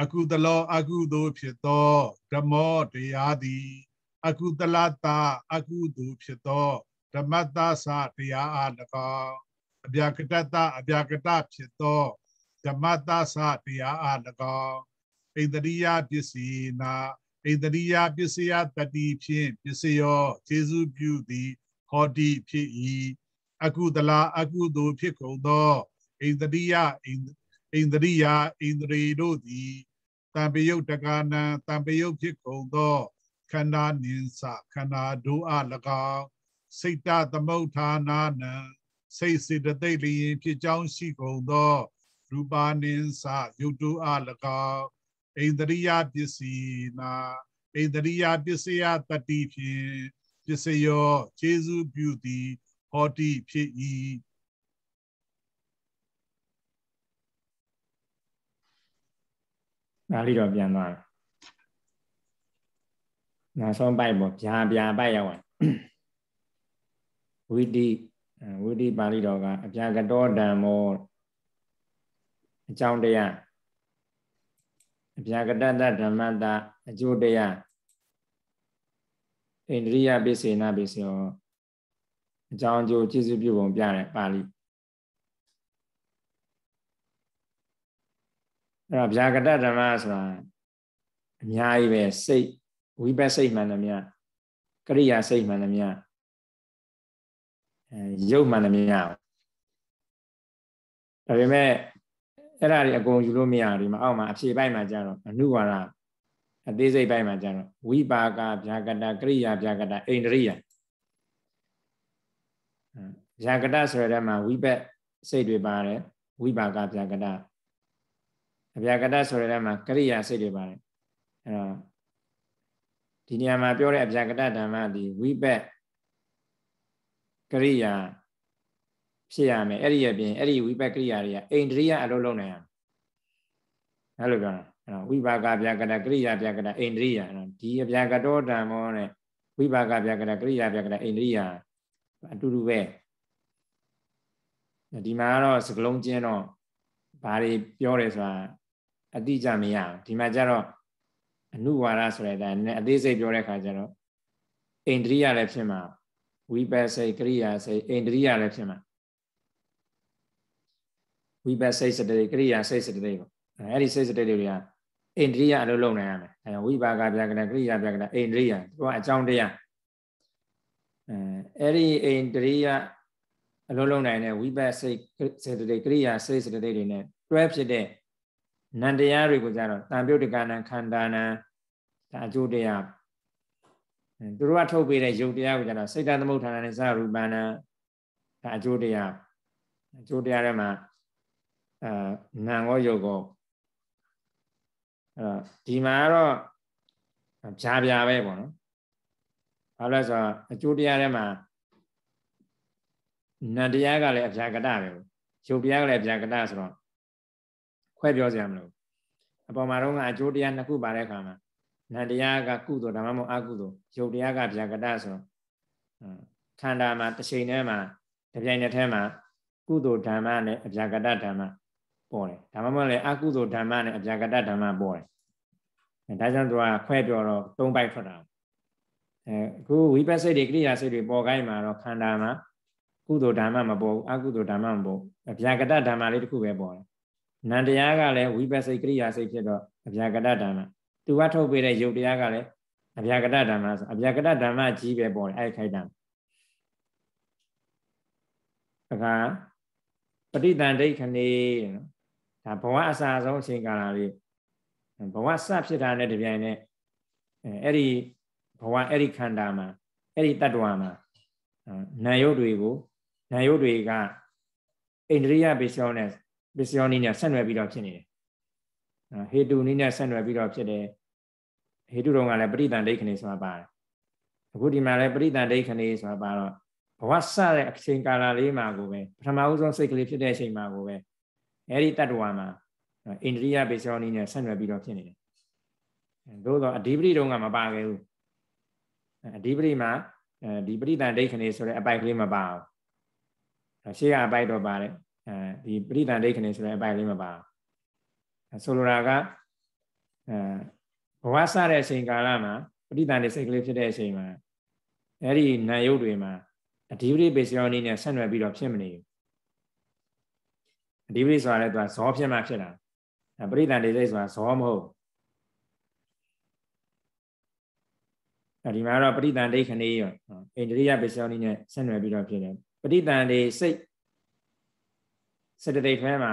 အကုသလောအကုသိုလ်ဖြစ်သောဓမ္မောတရားသည်အကုသလတာအကုသိုလ်ဖြစ်သောဓမ္မတသတရားအား၎င်းအဗျာကတ္တအဗျာကတ္တဖြစ်သောဓမ္မသသတရားအား၎င်းဣန္ဒရိယပစ္စည်းနာဣန္ဒရိယပစ္စယတတိဖြင့်ပစ္စယောခြေစုပြုသည်ဟောတိဖြစ်၏အကုသလာအကုသိုလ်ဖြစ်ကုန်သောဣန္ဒရိယဣန္ဒရိယဣန္ဒြေတို့သည်တံပယုတ်တကာနံတံပယုတ်ဖြစ်ကုန်သော ခန္ဓာနိစ္စခန္ဓာတို့အား၎င်းစိတ်တသမုဋ္ဌာနာနံစိတ်စေတသိက်လျင်ဖြစ်ကြောင်းရှိကုန်သောရူပါနင်းစယုတ်တုအ၎င်းဣန္ဒရိယပစ္စည်းနာဣန္ဒရိယပစ္စယတတိဖြင့်ပစ္စယောခြေစုပြုသည်ဟောတိဖြစ်၏နားလီတော့ပြန်သွားတယ်နောက်ဆုံးပိုက်ပေါ့ဗျာဗျာပိုက်ရောက်တယ်ဝိတိဝိတိပါဠိတော်ကအပြာကတော်ဓမ္မောအကြောင်းတရားအပြာကတ္တဓမ္မတာအကျိုးတရားဣန္ဒြိယပိစေနာပိစေယောအကြောင်းအကျိုးကျေစုပြုပုံပြတဲ့ပါဠိအဲ့တော့ဗျာကတဓမ္မဆိုတာအများကြီးပဲစိတ်ဝိပဿစိတ်မှန်သမျှကရိယာစိတ်မှန်သမျှအဲရုပ်မှန်သမျှဒါပေမဲ့အဲ့ဒါတွေအကုန်ယူလို့မရဘူးဒီမှာအောက်မှာအဖြေပိုက်မှာကြတော့အနုဝါဒအသေးစိတ်ပိုက်မှာကြတော့ဝိပါကဗျာကတကရိယာဗျာကတအိန္ဒြိယဗျာကတဆိုတဲ့မှာဝိပက်စိတ်တွေပါတယ်ဝိပါကဗျာကတအဗျာကတဆိုတဲ့မှာကရိယာစိတ်တွေပါတယ်အဲ့တော့ဒီနေရာမှာပြောတဲ့အဗျာကတဓမ္မဒီဝိပက်ကရိယာဖြစ်ရမယ်အဲ့ဒီရဲ့ပြင်အဲ့ဒီဝိပက်ကရိယာတွေကအိန္ဒြိယအလုပ်လုပ်နိုင်ရမယ်အဲ့လိုပြောတာအဲ့တော့ဝိပါကဗျာကတကရိယာဗျာကတအိန္ဒြိယအဲ့တော့ဒီအဗျာကတောဓမ္မောနဲ့ဝိပါကဗျာကတကရိယာဗျာကတအိန္ဒြိယအတူတူပဲဒီမှာကတော့စကလုံးကျင်းတော့ဘာတွေပြောတယ်ဆိုတာအတိအကျမရဘူးဒီမှာကျတော့အနုဝါဒဆိုတဲ့အတိုင်းအသေးစိတ်ပြောတဲ့အခါကျတော့အိန္ဒြိယလည်းဖြစ်မှာဝိပက်စိတ်ကရိယာစိတ်အိန္ဒြိယလည်းဖြစ်မှာဝိပတ်စိတ်စတိတ်ကရိယာစိတ်စတိတ်ပေါ့အဲ့ဒီစိတ်စတိတ်တွေကအိန္ဒြိယအလုပ်လုပ်နိုင်ရမယ်အဲဝိပါကပြကနာကရိယာပြကနာအိန္ဒြိယသူကအကြောင်းတရားအဲအဲ့ဒီအိန္ဒြိယအလုံးလုံးနိုင်တဲ့ဝိပတ်စိတ်စေတသိက်ကရိယာစိတ်စေတသိက်တွေနဲ့တွဲဖြစ်တဲ့နန္တရားတွေကိုကြတော့တံပြုတ်တကနာခန္ဓာနာဒါအကျိုးတရားသူတို့ကထုတ်ပေးတဲ့ယုတ်တရားကိုကြတော့စိတ်တသမုဋ္ဌာနာနဲ့စရူပနာဒါအကျိုးတရားအကျိုးတရားတွေမှာအာနာရောယုတ်ကောအဲဒီမှာကတော့ဖြားဖြားပဲပေါ့နော်ဘာလို့လဲဆိုတော့အကျိုးတရားထဲမှာနန္တရားကလည်းအဖြာကတပဲရုပ်တရားကလည်းအဖြာကတဆိုတော့ခွဲပြောစရာမလိုအပေါ်မှာတော့အကျိုးတရားနှစ်ခုပါတဲ့အခါမှာနန္တရားကကုသိုလ်ဒါမှမဟုတ်အကုသိုလ်ရုပ်တရားကအဖြာကတဆိုတော့ခန္ဓာမှာတစ်ချိန်တည်းမှာတစ်ပြိုင်တည်းထဲမှာ ကုသိုလ်ဓမ္မနဲ့အဖြာကတဓမ္မပေါ်တယ်ဒါမှမဟုတ်လည်းအကုသိုလ်ဓမ္မနဲ့အပြာကတဓမ္မပေါ်တယ်ဒါကြောင့်သူကခွဲပြောတော့၃ပိုက်ထွက်တာအဲအခုဝိပဿနာတွေကိရိယာစိတ်တွေပေါ်ခိုင်းမှာတော့ခန္ဓာမှာကုသိုလ်ဓမ္မမပေါ်ဘူးအကုသိုလ်ဓမ္မမပေါ်ဘူးအပြာကတဓမ္မလေးတစ်ခုပဲပေါ်တယ်နန္တရားကလည်းဝိပဿနာကိရိယာစိတ်ဖြစ်တော့အပြာကတဓမ္မသူကထုတ်ပေးတဲ့ယုတ်တရားကလည်းအဗျာကတဓမ္မဆိုအဗျာကတဓမ္မကြီးပဲပေါ်တယ်အဲ့ခိုက်တံတခါပဋိတန်ဒိဋ္ဌခဏေနော်ဒါဘဝအစာဆုံးအချိန်ကာလလေးဘဝစဖြစ်တာနဲ့တပြိုင်နက်အဲ့ဒီဘဝအဲ့ဒီခန္ဓာမှာအဲ့ဒီတ attva မှာနာယုတ်တွေကိုနာယုတ်တွေကအိန္ဒြိယပစ္စယောနဲ့ပစ္စယောနည်းနဲ့ဆက်နွယ်ပြီးတော့ဖြစ်နေတယ်ဟေတုနည်းနဲ့ဆက်နွယ်ပြီးတော့ဖြစ်တယ်ဟေတုတော်ကလည်းပရိသန်ဒိဋ္ဌိနေဆိုတာပါတယ်အခုဒီမှာလည်းပရိသန်ဒိဋ္ဌိနေဆိုတာပါတော့ဘဝစတဲ့အချိန်ကာလလေးမှာကိုပဲပထမဦးဆုံးစိတ်ကလေးဖြစ်တဲ့အချိန်မှာကိုပဲအဲ့ဒီတတ္တဝါမှာအိန္ဒြိယဘေဆောနီနဲ့ဆက်နွယ်ပြီးတော့ဖြစ်နေတယ်သို့သောအဓိပတိတုံးကမပါခဲ့ဘူးအဓိပတိမှာဒီပရိသန်ဒိဋ္ဌိနေဆိုတဲ့အပိုက်ကလေးမပါအောင်ရှေ့ကအပိုက်တော့ပါတယ်အဲဒီပရိသန်ဒိဋ္ဌိနေဆိုတဲ့အပိုက်ကလေးမပါအောင်ဆိုလိုတာကဘဝစတဲ့အချိန်ကာလမှာပရိသန်နေစိတ်ကလေးဖြစ်တဲ့အချိန်မှာအဲဒီနာယုတ်တွေမှာအဓိပတိပေစယောနီနဲ့ဆက်နွယ်ပြီးတော့ဖြစ်မနေဘူးဒီပရိဆိုတာလည်းသူကဇောဖြစ်မှဖြစ်တာပရိသန္တိစိတ်ဆိုတာဇောမဟုတ်ဒီမှာတော့ပရိသန္တိခဏေးရောအိန္ဒြိယပစ္စယောနိနဲ့ဆက်နွယ်ပြီးတော့ဖြစ်တယ်ပရိသန္တိစိတ်စတတိတ်ထဲမှာ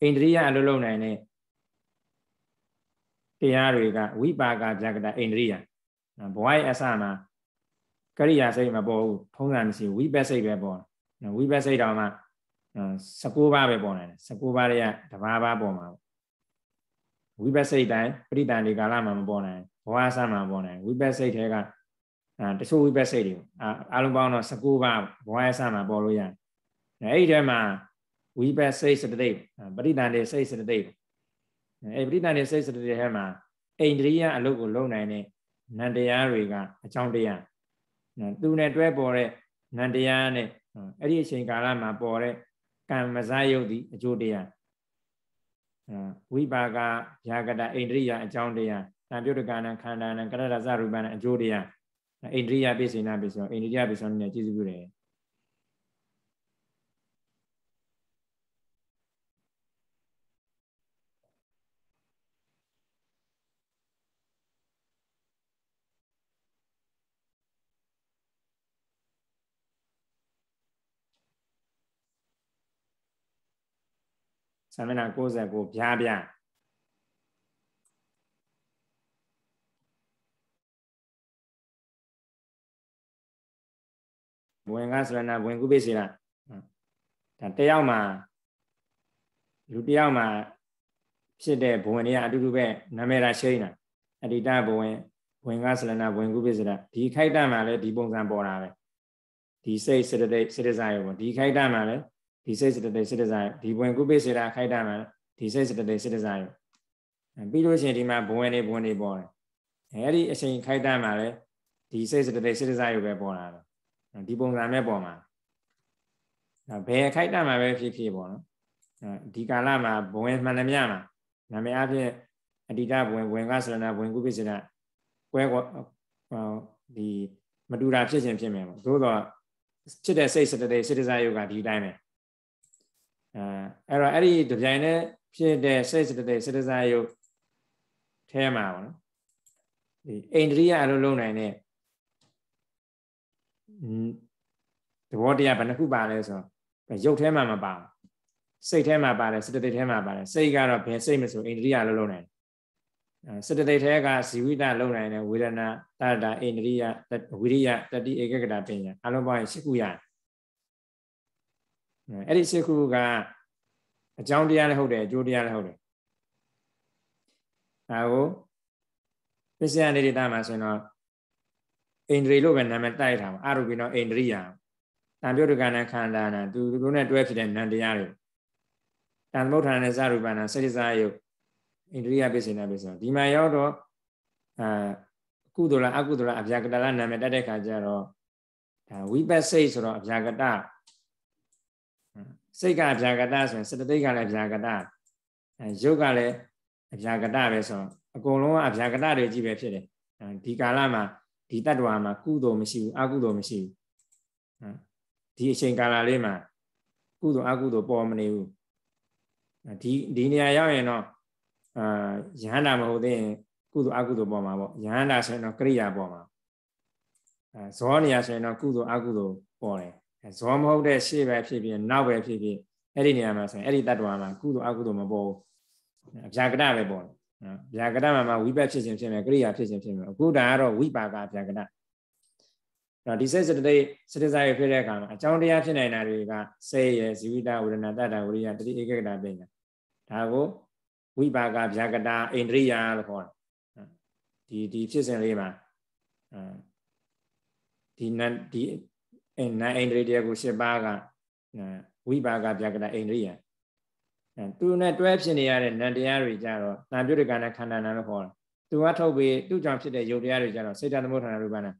အိန္ဒြိယအလုံးလုံးနိုင်တဲ့တရားတွေကဝိပါကဇဂတအိန္ဒြိယဘဝရဲ့အစမှာကရိယာစိတ်မပေါ်ဘူးထုံးစံမရှိဝိပက်စိတ်ပဲပေါ်ဝိပက်စိတ်တော်မှာ19ပါးပဲပေါ်နိုင်တယ်19ပါးတွေကတဘာပါပေါ်မှာဝိပဿစိတ်တိုင်းပရိတန်ဒီကာလမှာမပေါ်နိုင်ဘဝအစမှာပေါ်နိုင်ဝိပဿစိတ်ထဲကတချို့ဝိပဿစိတ်တွေအားလုံးပေါင်းတော့19ပါးဘဝအစမှာပေါ်လို့ရတယ်အဲ့ဒီထဲမှာဝိပဿစိတ်စတသိက်ပရိတန်ဒီစိတ်စတသိက်အဲ့ပရိတန်ဒီစိတ်စတသိက်ထဲမှာအိန္ဒြိယအလုပ်ကိုလုပ်နိုင်တဲ့နန္တရားတွေကအကြောင်းတရားသူနဲ့တွဲပေါ်တဲ့နန္တရားနဲ့အဲ့ဒီအချိန်ကာလမှာပေါ်တဲ့ကံမစားယုတ်သည်အကျိုးတရားဝိပါကဗျာကတဣန္ဒြိယအကြောင်းတရားတံပြုတ်ကနာခန္ဓာနာကရတ္တဇရူပနာအကျိုးတရားဣန္ဒြိယပိစိဏပိစောဣန္ဒြိယပိစောနဲ့ကြည့်စုပြုတယ်စာမျက်နှာ69ဗျာဗျာဝင်ကဆိုရနာဝင်ကုပိစေနာဒါတယောက်မှာလူတယောက်မှာဖြစ်တဲ့ဘဝင်တွေကအတူတူပဲနာမည်ရာရှိနေတာအတ္တဘဝင်ဝင်ကဆလနာဝင်ကုပိစေနာဒီခိုက်တမှာလည်းဒီပုံစံပေါ်တာပဲဒီစိတ်စေတသိက်စေတစာရောဒီခိုက်တမှာလည်းဒီစိတ်စေတသိက်စေတဆိုင်ဒီဘဝင်ကုပိစေတာခိုက်တာမှာဒီစိတ်စေတသိက်စေတဆိုင်ပြီးလို့ရှိရင်ဒီမှာဘဝင်တွေဘဝင်တွေပေါ်တယ်အဲ့ဒီအချိန်ခိုက်တာမှာလည်းဒီစိတ်စေတသိက်စေတဆိုင်ကိုပဲပေါ်လာတယ်ဒီပုံစံနဲ့ပေါ်မှာဘယ်ခိုက်တာမှာပဲဖြစ်ဖြစ်ပေါ့နော်ဒီကာလမှာဘဝင်မှန်သမျှမှာနာမည်အဖြစ်အတိတဘဝင်ဘဝင်ကဆရဏဘဝင်ကုပိစေတာကွဲကွာဒီမတူတာဖြစ်ခြင်းဖြစ်မယ်ပေါ့သို့တော့ဖြစ်တဲ့စိတ်စတတဲ့စိတ္တဇာယုကဒီတိုင်းပဲအဲအဲ့တော့အဲ့ဒီဒီဇိုင်းနဲ့ဖြစ်တဲ့စိတ်စတဲ့စိတ္တဇာယုတ်ထဲမှာပေါ့နော်ဒီအိန္ဒြိယအလိုလုံးနိုင်တဲ့သဘောတရားဘယ်နှခုပါလဲဆိုတော့ရုပ်ထဲမှာမပါဘူးစိတ်ထဲမှာပါတယ်စတတိထဲမှာပါတယ်စိတ်ကတော့ဘယ်စိတ်မဆိုအိန္ဒြိယလုံးလုံးနိုင်စတတိထဲကဇီဝိတလုံးနိုင်တယ်ဝေဒနာတတ္တအိန္ဒြိယဝိရိယတတိဧကကတာပညာအလုံးပေါင်း၈ခုရတယ်အဲ့ဒီ၈ခုကအကြောင်းတရားလည်းဟုတ်တယ်အကျိုးတရားလည်းဟုတ်တယ်ဒါကိုပစ္စယနေဒိတာမှာဆိုရင်တော့အိန္ဒြေလို့ပဲနာမည်တိုက်ထားမှာအာရုပိနောအိန္ဒြိယတံပြုတ်တကနာခန္ဓာနာသူတို့နဲ့တွဲဖြစ်တဲ့နံတရားတွေတံသမုဋ္ဌာနဲ့ဇရူပနာစိတ္တဇာယုအိန္ဒြိယပစ္စေနာပစ္စောဒီမှာရောက်တော့အာကုသလအကုသလအဗျာကတလနာမည်တက်တဲ့ခါကျတော့ဒါဝိပဿိတ်ဆိုတော့အဗျာကတစိတ်ကဗျာကတဆိုရင်စတသိက်ကလည်းဗျာကတရုပ်ကလည်းအဗျာကတပဲဆိုတော့အကုန်လုံးကအဗျာကတတွေကြီးပဲဖြစ်တယ်ဒီကာလမှာဒီတ attva မှာကုသိုလ်မရှိဘူးအကုသိုလ်မရှိဘူးဒီအချိန်ကာလလေးမှာကုသိုလ်အကုသိုလ်ပေါ်မနေဘူးဒီဒီနေရာရောက်ရင်တော့အာယဟန္တာမဟုတ်သေးရင်ကုသိုလ်အကုသိုလ်ပေါ်မှာပေါ့ယဟန္တာဆိုရင်တော့ကရိယာပေါ်မှာအဲဇောနေရာဆိုရင်တော့ကုသိုလ်အကုသိုလ်ပေါ်တယ်ဇောမဟုတ်တဲ့ရှေ့ပဲဖြစ်ဖြစ်နောက်ပဲဖြစ်ဖြစ်အဲ့ဒီနေရာမှာဆိုရင်အဲ့ဒီတတ္တဝါမှာကုသိုလ်အကုသိုလ်မပေါ်ဘူးဗျာကတပဲပေါ်တယ်နော်ဗျာကတမှာမှာဝိပတ်ဖြစ်ခြင်းဖြစ်မယ်ကရိယာဖြစ်ခြင်းဖြစ်မယ်အခုဒါကတော့ဝိပါကဗျာကတတော့ဒီစိတ်စတိစတိစာရဖြစ်တဲ့အခါမှာအကြောင်းတရားဖြစ်နိုင်တာတွေကစေရဇီဝိတဝရဏတတဝရိယတတိဧကကတပညာဒါကိုဝိပါကဗျာကတအိန္ဒြိယလို့ခေါ်တယ်ဒီဒီဖြစ်စဉ်လေးမှာဒီနဒီအင်းနာဣန္ဒြိတရားကို၈ပါးကဝိပါကပြကနာဣန္ဒြိယသူနဲ့တွဲဖြစ်နေရတဲ့နံတရားတွေကြတော့နာပြုတကနာခန္ဓာနာလို့ခေါ်တယ်သူကထုတ်ပြီးသူ့ကြောင့်ဖြစ်တဲ့ယုတ်တရားတွေကြတော့စေတသမုဋ္ဌာနာရူပနာ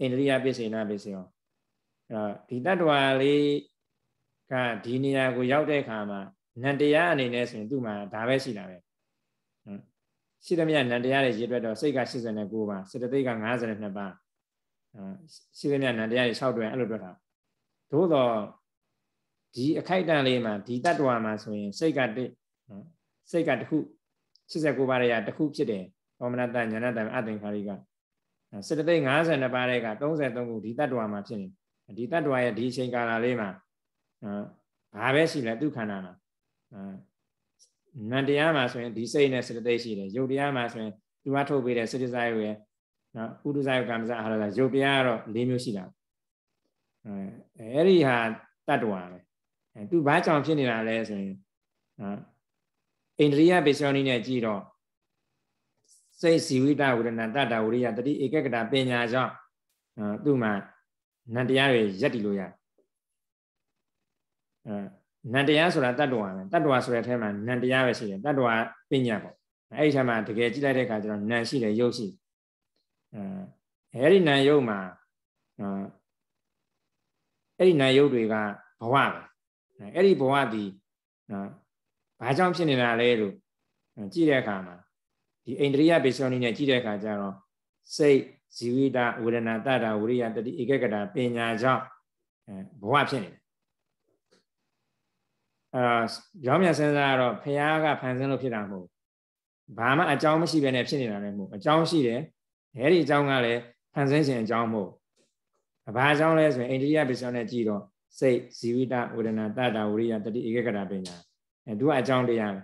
ဣန္ဒြိယပစ္စေနာပစ္စေယောအဲ့တော့ဒီတ attva လေးကဒီနေရာကို ရောက်တဲ့အခါမှာနံတရားအနေနဲ့ဆိုရင်သူ့မှာဒါပဲရှိတာပဲရှိသမျှနံတရားတွေရေတွက်တော့စိတ်က89ပါစေတသိက်က52ပါရှိသမျှနန္တရားတွေ၆တွင်အဲ့လိုတွေ့တာသို့တော့ဒီအခိုက်အတန့်လေးမှာဒီတတ္တဝါမှာဆိုရင် စိတ်ကတည်းစိတ်ကတခု89ပါးရတခုဖြစ်တယ်ဩမနတညာဏတံအသင်္ခါရိကစတသိက်52ပါးတွေက33ခုဒီတတ္တဝါမှာဖြစ်နေဒီတတ္တဝါရဲ့ဒီအချိန်ကာလလေးမှာဘာပဲရှိလဲဒုက္ခနာမှာနန္တရားမှာဆိုရင်ဒီစိတ်နဲ့စတသိက်ရှိတယ်ယုတ်တရားမှာဆိုရင်သူအထုတ်ပေးတဲ့စတ္တစာရဲ့နော်ဥဒ္ဒဇယောကံဇာဟာရဇာရုပ်တရားကတော့၄မျိုးရှိတာအဲအဲ့ဒီဟာတတ္တဝါပဲအဲသူဘာကြောင့်ဖြစ်နေတာလဲဆိုရင်နော်အိန္ဒြိယပိစောနိနဲ့ကြည့်တော့စိတ်စီဝိတဝရဏတတ္တဝရိယတတိဧကကတာပညာကြောင့်နော်သူ့မှာနန္တရားတွေရက်တည်လို့ရအဲနန္တရားဆိုတာတတ္တဝါပဲတတ္တဝါဆိုတဲ့အထဲမှာနန္တရားပဲရှိတယ်တတ္တဝါပညာပေါ့အဲဒီအထဲမှာတကယ်ကြည့်လိုက်တဲ့အခါကျတော့နန်ရှိတယ်ရုပ်ရှိတယ်အဲအဲ့ဒီနာယုတ်မှာအဲ့ဒီနာယုတ်တွေကဘဝပဲအဲ့ဒီဘဝဒီဘာကြောင့်ဖြစ်နေတာလဲလို့ကြည့်တဲ့အခါမှာဒီအိန္ဒြိယပေရှောနီနဲ့ကြည့်တဲ့အခါကျတော့စိတ်ဇီဝိတဝေဒနာတတာဝိရိယတတိဧကကတာပညာကြောင့်ဘဝဖြစ်နေတယ်အာရောင်းမြန်စဉ်းစားကတော့ဖះကဖန်ဆင်းလို့ဖြစ်တာမဟုတ်ဘာမှအကြောင်းမရှိဘဲနဲ့ဖြစ်နေတာလည်းမဟုတ်အကြောင်းရှိတယ်အဲ့ဒီအကြောင်းကလည်းဟန်ဆင်းရှင်အကြောင်းမဟုတ်အဘာအကြောင်းလဲဆိုရင်အိန္ဒိယပစ္စယနဲ့ကြည့်တော့စိတ်ဇီဝိတဝေဒနာတတာဝရိယတတိဧကကရပညာအဲသူကအကြောင်းတရား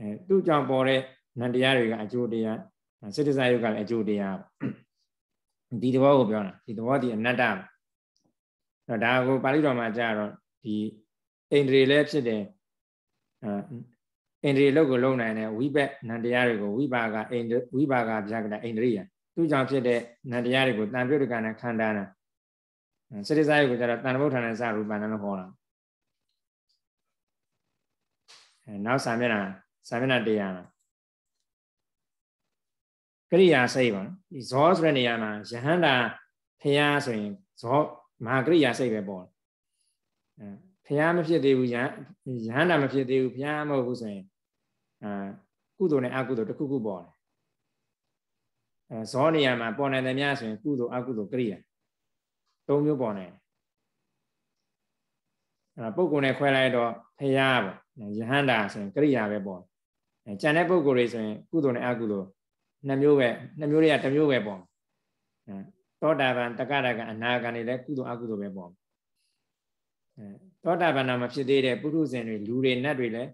အဲသူ့ကြောင့်ပေါ်တဲ့နန္တရားတွေကအကျိုးတရားစိတ္တဇယုတ်ကလည်းအကျိုးတရားဒီသဘောကိုပြောတာဒီသဘောဒီအနတ္တတော့ဒါကိုပါဠိတော်မှာကြာတော့ဒီအိန္ဒြေလည်းဖြစ်တယ်အိန္ဒြေလောက်ကိုလုံနိုင်တဲ့ဝိပက်နန္တရားတွေကိုဝိပါကအိန္ဒြေဝိပါကဗျာကတအိန္ဒြေယသူ့ကြောင့်ဖြစ်တဲ့နံတရားတွေကိုတန်ပြုတ်တကံနဲ့ခန္ဓာနဲ့စရိစာယုကိုကျတော့တန်တဘုထာနဲ့စရူပန်နဲ့ခေါ်တာအဲနောက်ဆာမျက်နှာဆာမျက်နှာတရားလားကရိယာစိတ်ပါနော်ဒီဇောဆိုတဲ့နေရာမှာယဟန္တာဖျားဆိုရင်ဇောမဟာကရိယာစိတ်ပဲပေါ့အဲဖျားမဖြစ်သေးဘူးယဟယဟန္တာမဖြစ်သေးဘူးဖျားမဟုတ်ဘူးဆိုရင်အာကုသိုလ်နဲ့အကုသိုလ်တစ်ခုခုပေါ့ဇောနေရာမှာပေါ်နေတယ်များဆိုရင်ကုသိုလ်အကုသိုလ်ကရိယာသုံးမျိုးပေါ်နေအဲပုဂ္ဂိုလ်နဲ့ခွဲလိုက်တော့ဖရာပေါ့ယဟန္တာဆိုရင်ကရိယာပဲပေါ်အဲကျန်တဲ့ပုဂ္ဂိုလ်တွေဆိုရင်ကုသိုလ်နဲ့အကုသိုလ်နှစ်မျိုးပဲနှစ်မျိုးတွေကတစ်မျိုးပဲပေါ်အဲသောတာပန်တက္ကရာကအနာဂံတွေလည်းကုသိုလ်အကုသိုလ်ပဲပေါ်အဲသောတာပန်နာမဖြစ်သေးတဲ့ပုထုဇဉ်တွေလူတွေနတ်တွေလည်း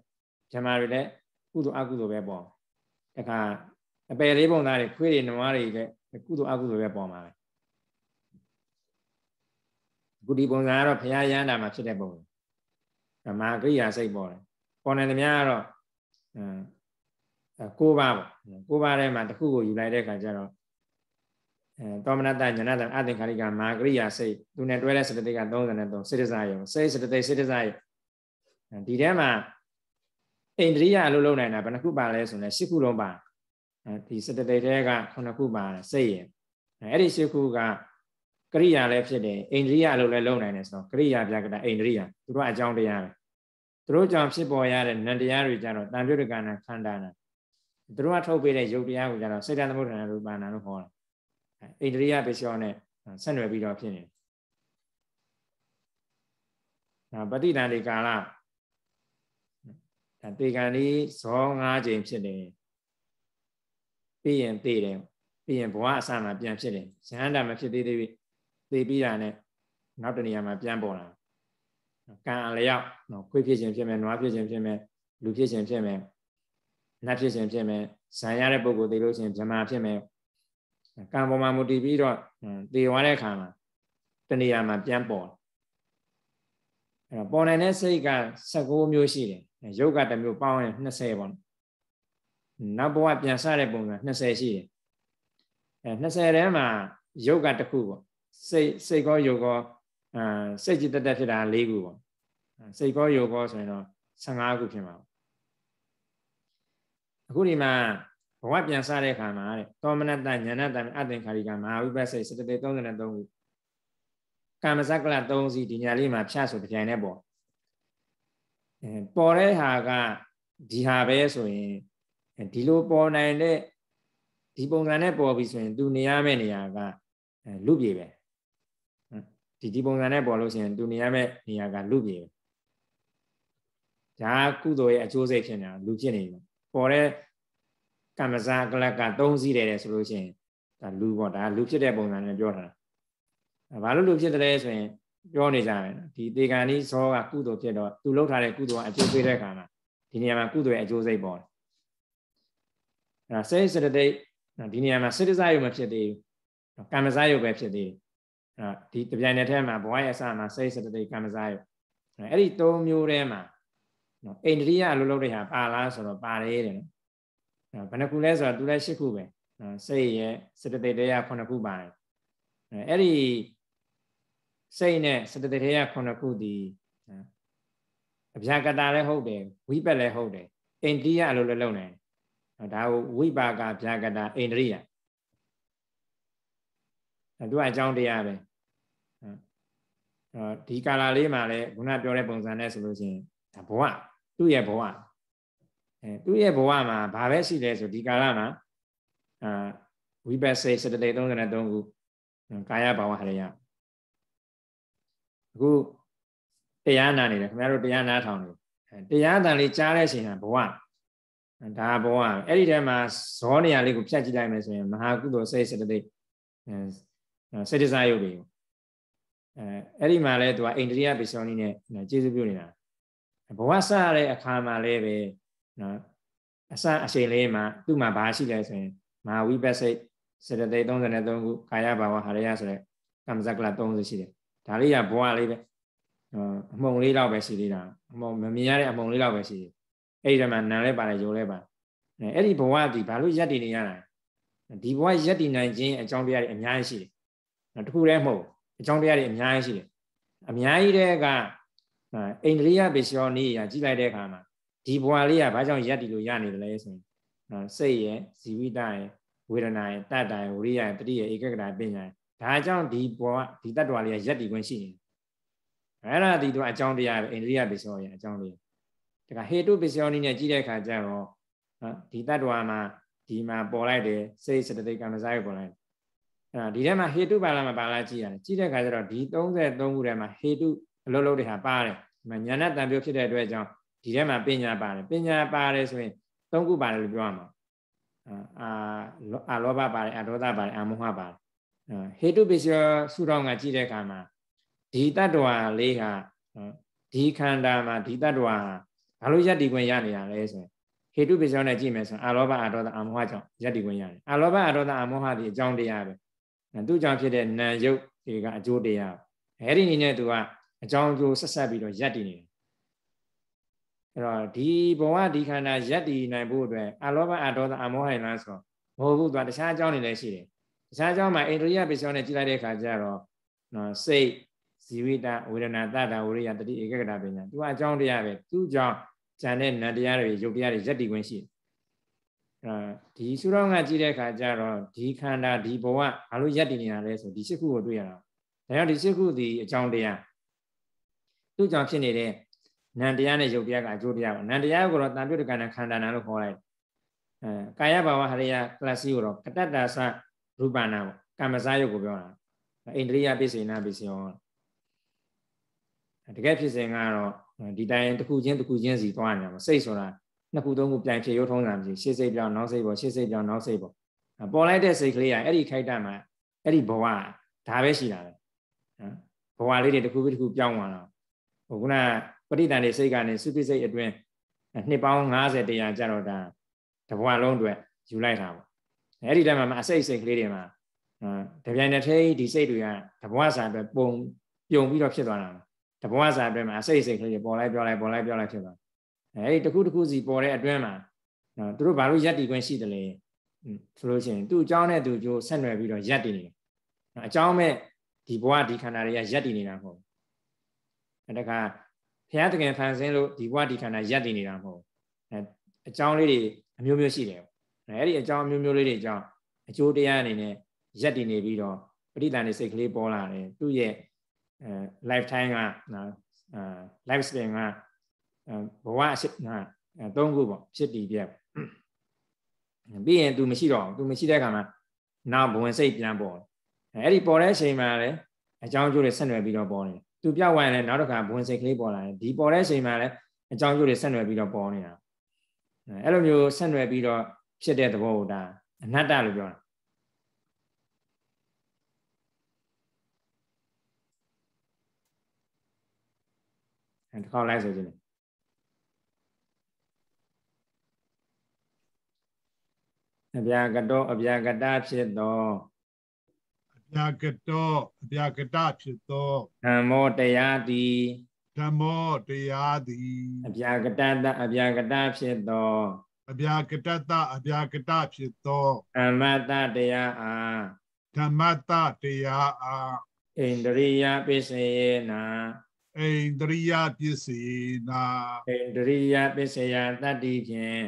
ဓမ္မတွေလည်းကုသိုလ်အကုသိုလ်ပဲပေါ်တခါအပယ်လေးပုံသားတွေခွေးတွေနွားတွေလည်းကုသိုလ်အကုသိုလ်ပဲပေါ်မှာပဲဂုတိပုံသားကတော့ဘုရားရဟန္တာမှာဖြစ်တဲ့ပုံဓမ္မကိရိယာစိတ်ပေါ်တယ်ပေါ်နေသမျှကတော့ကိုးပါးပေါ့ကိုးပါးထဲမှာတစ်ခုကိုယူလိုက်တဲ့အခါကျတော့အဲသောမနတညနတအသင်္ခါရိကမာကရိယာစိတ်သူနဲ့တွဲတဲ့စေတသိက်က33စေတစာယောစိတ်စေတသိက်စေတစာယောဒီထဲမှာအိန္ဒြိယလို့လုံနိုင်တာဘယ်နှခုပါလဲဆိုရင်၈ခုလုံးပါဒီစတတိတ်ထဲကခုနှစ်ခုပါစိတ်ရယ်အဲ့ဒီရှစ်ခုကကရိယာလည်းဖြစ်တယ်အိန္ဒြိယလို့လည်းလုပ်နိုင်တယ်ဆိုတော့ကရိယာပြကတာအိန္ဒြိယသူတို့အကြောင်းတရားပဲသူတို့ကြောင့်ဖြစ်ပေါ်ရတဲ့နန္တရားတွေကြတော့တန်ပြုတ်ကနာခန္ဓာနာသူတို့ကထုတ်ပေးတဲ့ရုပ်တရားကိုကြတော့စိတ်တသမုဒ္ဒနာရူပနာလို့ခေါ်တယ်အိန္ဒြိယပစ္စယောနဲ့ဆက်နွယ်ပြီးတော့ဖြစ်နေတယ်ပဋိဒဏ်ဒီကာလဒါတေကံဒီဇော၅ချိန်ဖြစ်နေတယ်ပြီးရင်သိတယ်ပြီးရင်ဘဝအစမှာပြန်ဖြစ်တယ်ဇဟန္တာမဖြစ်သေးသေးပြီသိပြီးတာနဲ့နောက်တနေရာမှာပြန်ပေါ်လာကံအလျောက်နော်ခွေးဖြစ်ခြင်းဖြစ်မယ်နွားဖြစ်ခြင်းဖြစ်မယ်လူဖြစ်ခြင်းဖြစ်မယ်နတ်ဖြစ်ခြင်းဖြစ်မယ်ဇံရတဲ့ပုဂ္ဂိုလ်သိလို့ရှင်ဗြဟ္မာဖြစ်မယ်ကံပေါ်မှာမူတည်ပြီးတော့သေသွားတဲ့အခါမှာတနေရာမှာပြန်ပေါ်အဲ့တော့ပေါ်နိုင်တဲ့စိတ်က16မျိုးရှိတယ်ရုပ်ကတစ်မျိုးပေါင်းရင်20ပေါ့နော်နောက်ဘဝပြန်ဆတဲ့ပုံစံ20ရှိတယ်အဲ20ထဲမှာယုတ်ကတစ်ခုပေါ့စိတ်စိတ်ကောယုတ်ကောအဲစိတ်จิตတက်ဖြစ်တာ၄ခုပေါ့စိတ်ကောယုတ်ကောဆိုရင်တော့15ခုဖြစ်မှာပေါ့အခုဒီမှာဘဝပြန်ဆတဲ့ခါမှာတဲ့သောမနတညာဏတံအသင်္ခါရိကမဟာဝိပဿနာစတတေ33ခုကာမစကလ3စီဒီညာလေးမှာဖြတ်ဆိုတစ်ပြိုင်တည်းပေါ့အဲပေါ်တဲ့ဟာကဒီဟာပဲဆိုရင်ဒီလိုပေါ်နိုင်တဲ့ဒီပုံစံနဲ့ပေါ်ပြီဆိုရင် तू နေရမယ့်နေရာကလူပြေပဲဒီဒီပုံစံနဲ့ပေါ်လို့ရှိရင် तू နေရမယ့်နေရာကလူပြေပဲဒါကုသိုလ်ရဲ့အကျိုးစိတ်ဖြစ်နေတာလူဖြစ်နေတယ်ပေါ်တဲ့ကမ္မဇာကလကသုံးစီးတယ်ဆိုလို့ရှိရင်ဒါလူပေါ့ဒါလူဖြစ်တဲ့ပုံစံနဲ့ပြောတာဘာလို့လူဖြစ်တယ်ဆိုရင်ပြောနေကြတယ်ဒီတေကန်ဒီဇောကကုသိုလ်ဖြစ်တော့သူလှုပ်ထားတဲ့ကုသိုလ်ကအကျိုးပေးတဲ့ခါမှာဒီနေရာမှာကုသိုလ်ရဲ့အကျိုးစိတ်ပေါ်တယ်အဲ့ဒါစေစတတိတ်ဒီနေရာမှာစိတ္တဇယုံမဖြစ်သေးဘူးကံမဇယုံပဲဖြစ်သေးတယ်အဲ့ဒီတပြိုင်တည်းထဲမှာဘဝရဲ့အစမှာစေစတတိတ်ကံမဇယုံအဲ့ဒီ၃မျိုးထဲမှာနော်အိန္ဒြိယအလုပ်လုပ်တဲ့ဟာပါလားဆိုတော့ပါတယ်တဲ့နော်ဘယ်နှခုလဲဆိုတော့သူလည်း၈ခုပဲနော်စိတ်ရဲ့စတတိတ်တရား9ခုပါတယ်အဲ့ဒီစိတ်နဲ့စတတိတ်တရား9ခုဒီအဗျာကတာလည်းဟုတ်တယ်ဝိပက်လည်းဟုတ်တယ်အိန္ဒြိယအလုပ်လည်းလုပ်နိုင်ဒါကိုဝိပါကဗျာကတာအိန္ဒြိယသူကအကြောင်းတရားပဲအဲဒီကာလလေးမှာလည်းခုနပြောတဲ့ပုံစံနဲ့ဆိုလို့ရှိရင်ဒါဘဝသူ့ရဲ့ဘဝအဲသူ့ရဲ့ဘဝမှာဘာပဲရှိလဲဆိုဒီကာလမှာအာဝိပဿနာစတလေ33ခုကာယဘာဝဟရယအခုတရားနာနေတယ်ခင်ဗျားတို့တရားနာထောင်နေတရားတန်လေးကြားတဲ့အချိန်ဟာဘဝဒါဘောကအဲ့ဒီထဲမှာဇောနေရာလေးကိုဖြတ်ကြည့်လိုက်မယ်ဆိုရင်မဟာကုသိုလ်စိတ်စတသိက်စေတစာယုတ်တွေကိုအဲအဲ့ဒီမှာလဲသူကအိန္ဒိယပိစောနီနဲ့ကျေးဇူးပြုနေတာဘဝစရတဲ့အခါမှာလဲပဲနော်အစအချိန်လေးမှာသူ့မှာဘာရှိလဲဆိုရင်မဟာဝိပဿိတ်စေတသိက်33ခုကာယဘာဝဟာရယဆိုတဲ့ကမ္မဇကလ30ရှိတယ်ဒါလေးကဘဝလေးပဲအမှုံလေးတော့ပဲရှိသေးတာအမှုံမမြင်ရတဲ့အမှုံလေးတော့ပဲရှိသေးတယ်အဲ့ဒီမှာနာလဲပါတယ်ယုံလဲပါအဲ့ဒီဘဝဒီဘာလို့ရက်တည်နေရတာဒီဘဝရက်တည်နိုင်ခြင်းအကြောင်းတရားတွေအများကြီးရှိတယ်တခုတည်းမဟုတ်အကြောင်းတရားတွေအများကြီးရှိတယ်အများကြီးတဲ့ကအိန္ဒြိယပိစယောနေရကြည့်လိုက်တဲ့အခါမှာဒီဘဝလေးကဘာကြောင့်ရက်တည်လို့ရနေတယ်လဲဆိုရင်စိတ်ရဲ့ဇီဝိတရဲ့ဝေဒနာရဲ့တတ္တရဲ့ဝိရိယရဲ့တတိရဲ့ဧကဂရပညာရဲ့ဒါကြောင့်ဒီဘဝဒီတတ္တဝါလေးကရက်တည်ခွင့်ရှိနေတယ်အဲ့ဒါဒီတော့အကြောင်းတရားပဲအိန္ဒြိယပိစယောရဲ့အကြောင်းလေးဒါကဟေတုပစ္စယောနိနဲ့ကြည့်တဲ့အခါကျတော့နော်ဒီတ attva မှာဒီမှာပေါ်လိုက်တယ်စိတ်စတတိကမ္မဇာယပေါ်လိုက်အဲဒီထဲမှာဟေတုပါလာမပါလာကြည့်ရတယ်ကြည့်တဲ့အခါကျတော့ဒီ33ခုထဲမှာဟေတုအလုံးလုံးတွေဟာပါတယ်ဒီမှာညာနဲ့တန်ပြုတ်ဖြစ်တဲ့အတွက်ကြောင့်ဒီထဲမှာပညာပါတယ်ပညာပါတယ်ဆိုရင်၃ခုပါတယ်လို့ပြောရမှာအာအာလောဘပါတယ်အဒေါသပါတယ်အမောဟပါတယ်ဟေတုပစ္စယစုတော်ကကြည့်တဲ့အခါမှာဒီတ attva လေးဟာဒီခန္ဓာမှာဒီတ attva ဟာဘာလို့ယက်တီခွင့်ရနေတာလဲဆိုရင်ဟေတုပစ္စယောနဲ့ကြည့်မယ်ဆိုရင်အာလောဘအာဒေါသအာမောဟကြောင့်ယက်တီခွင့်ရတယ်အာလောဘအာဒေါသအာမောဟဒီအကြောင်းတရားပဲသူ့ကြောင့်ဖြစ်တဲ့နာယုတ်ဒီကအကျိုးတရားအဲ့ဒီနည်းနဲ့သူကအကြောင်းအကျိုးဆက်ဆက်ပြီးတော့ယက်တီနေတယ်အဲ့တော့ဒီဘဝဒီခန္ဓာယက်တီနိုင်ဖို့အတွက်အာလောဘအာဒေါသအာမောဟရင်လားဆိုတော့မဟုတ်ဘူးသူကတခြားအကြောင်းတွေလည်းရှိတယ်တခြားအကြောင်းမှာအိန္ဒြိယပစ္စယောနဲ့ကြည့်လိုက်တဲ့အခါကျတော့နော်စိတ်ဇီဝိတဝေဒနာတတဝိရိယတတိဧကကတာပညာသူကအကြောင်းတရားပဲသူ့ကြောင့်ကြံတဲ့နတ်တရားတွေရုပ်တရားတွေယက်တည်ခွင့်ရှိတယ်အဲဒီစုရောင်းကကြည့်တဲ့အခါကျတော့ဒီခန္ဓာဒီဘဝဘာလို့ယက်တည်နေတာလဲဆိုဒီရှစ်ခုကိုတွေ့ရတာဒါကြောင့်ဒီရှစ်ခုဒီအကြောင်းတရားသူ့ကြောင့်ဖြစ်နေတဲ့နံတရားနဲ့ယုတ်တရားကအကျိုးတရားပါနံတရားကိုတော့တံပြုတ်ကဏ္ဍခန္ဓာနာလို့ခေါ်လိုက်အဲကာယဘာဝဟရိယကလစီကိုတော့ကတ္တတာသရူပနာပေါ့ကမ္မစာယုတ်ကိုပြောတာအိန္ဒြိယပိစိဏပိစိယောတကယ်ဖြစ်စဉ်ကတော့ဒီတိုင်းတစ်ခုချင်းတစ်ခုချင်းစီသွားနေမှာစိတ်ဆိုတာနှစ်ခုသုံးခုပြန်ဖြည့်ရုပ်ထုံးတာမရှိရှေ့စိတ်ပြောင်းနောက်စိတ်ပေါ့ရှေ့စိတ်ပြောင်းနောက်စိတ်ပေါ့ပေါ်လိုက်တဲ့စိတ်ကလေးကအဲ့ဒီခိုက်တမှာအဲ့ဒီဘဝဒါပဲရှိတာလေနော်ဘဝလေးတွေတစ်ခုပြီးတစ်ခုပြောင်းသွားတော့ဟိုခုနပဋိသင်္ဍေစိတ်ကနေစုပိစိတ်အတွင်းနှစ်ပေါင်း90တရာကြတော့ဒါတဘဝလုံးအတွက်ယူလိုက်တာပေါ့အဲ့ဒီတိုင်းမှာအစိတ်စိတ်ကလေးတွေမှာတပြိုင်တည်းဒီစိတ်တွေကတဘဝစာအတွက်ပုံပြုံပြီးတော့ဖြစ်သွားတာတဘဝစာအတွင်းမှာစိတ်စိတ်ကလေးပေါ်လိုက်ပြောလိုက်ပေါ်လိုက်ပြောလိုက်ဖြစ်သွားတယ်အဲဒီတစ်ခုတစ်ခုစီပေါ်တဲ့အတွင်းမှာနော်သူတို့ဘာလို့ယက်တီခွင့်ရှိတယ်လဲဆိုလို့ရှိရင်သူ့အကြောင်းနဲ့သူ့ကျိုးဆက်နွယ်ပြီးတော့ယက်တီနေတယ်နော်အကြောင်းမဲ့ဒီဘဝဒီခန္ဓာတွေကယက်တီနေတာမဟုတ်ဘူးအဲဒါကဘုရားတကယ်ဖန်ဆင်းလို့ဒီဘဝဒီခန္ဓာယက်တီနေတာမဟုတ်ဘူးအဲအကြောင်းလေးတွေအမျိုးမျိုးရှိတယ်အဲဒီအကြောင်းအမျိုးမျိုးလေးတွေအကြောင်းအကျိုးတရားအနေနဲ့ယက်တီနေပြီးတော့ပဋိသန္ဓေစိတ်ကလေးပေါ်လာတယ်သူ့ရဲ့ life time ကနော် life span ကဘဝအစ်နာသုံးခုပေါ့ဖြစ်တည်ပြပြီးရင် तू မရှိတော့ तू မရှိတဲ့အခါမှာနောက်ဘဝင်စိတ်ပြန်ပေါ်အဲ့ဒီပေါ်တဲ့အချိန်မှာလည်းအကြောင်းကျိုးတွေဆက်နွယ်ပြီးတော့ပေါ်နေသူပြောက်ဝင်လဲနောက်တစ်ခါဘဝင်စိတ်ကလေးပေါ်လာတယ်ဒီပေါ်တဲ့အချိန်မှာလည်းအကြောင်းကျိုးတွေဆက်နွယ်ပြီးတော့ပေါ်နေတာအဲ့လိုမျိုးဆက်နွယ်ပြီးတော့ဖြစ်တဲ့သဘောကိုဒါအနတ္တလို့ပြောတာတစ်ခေါက်လိုက်ဆိုခြင်းအပြာကတော့အပြာကတဖြစ်သောအပြာကတော့အပြာကတဖြစ်သောဓမ္မောတရားသည်ဓမ္မောတရားသည်အပြာကတတအပြာကတဖြစ်သောအပြာကတတအပြာကတဖြစ်သောဓမ္မတတရားအားဓမ္မတတရားအားဣန္ဒြိယပိစေယနာအိန္ဒြိယပစ္စည်းနာအိန္ဒြိယပစ္စယတတ္တိဖြင့်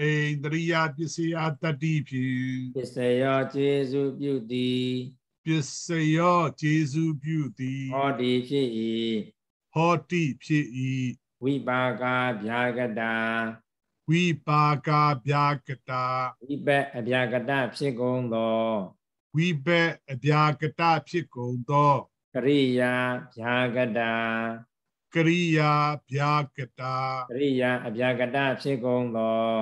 အိန္ဒြိယပစ္စယတတ္တိဖြင့်ပစ္စယောခြေစုပြုသည်ပစ္စယောခြေစုပြုသည်ဟောတိဖြစ်၏ဟောတိဖြစ်၏ဝိပါကဗျာကတာဝိပါကဗျာကတာဝိပက်အဗျာကတာဖြစ်ကုန်သောဝိပက်အဗျာကတာဖြစ်ကုန်သောကရိယာဗျာကတာကရိယာဗျာကတာကရိယာအဗျာကတာဖြစ်ကုန်သော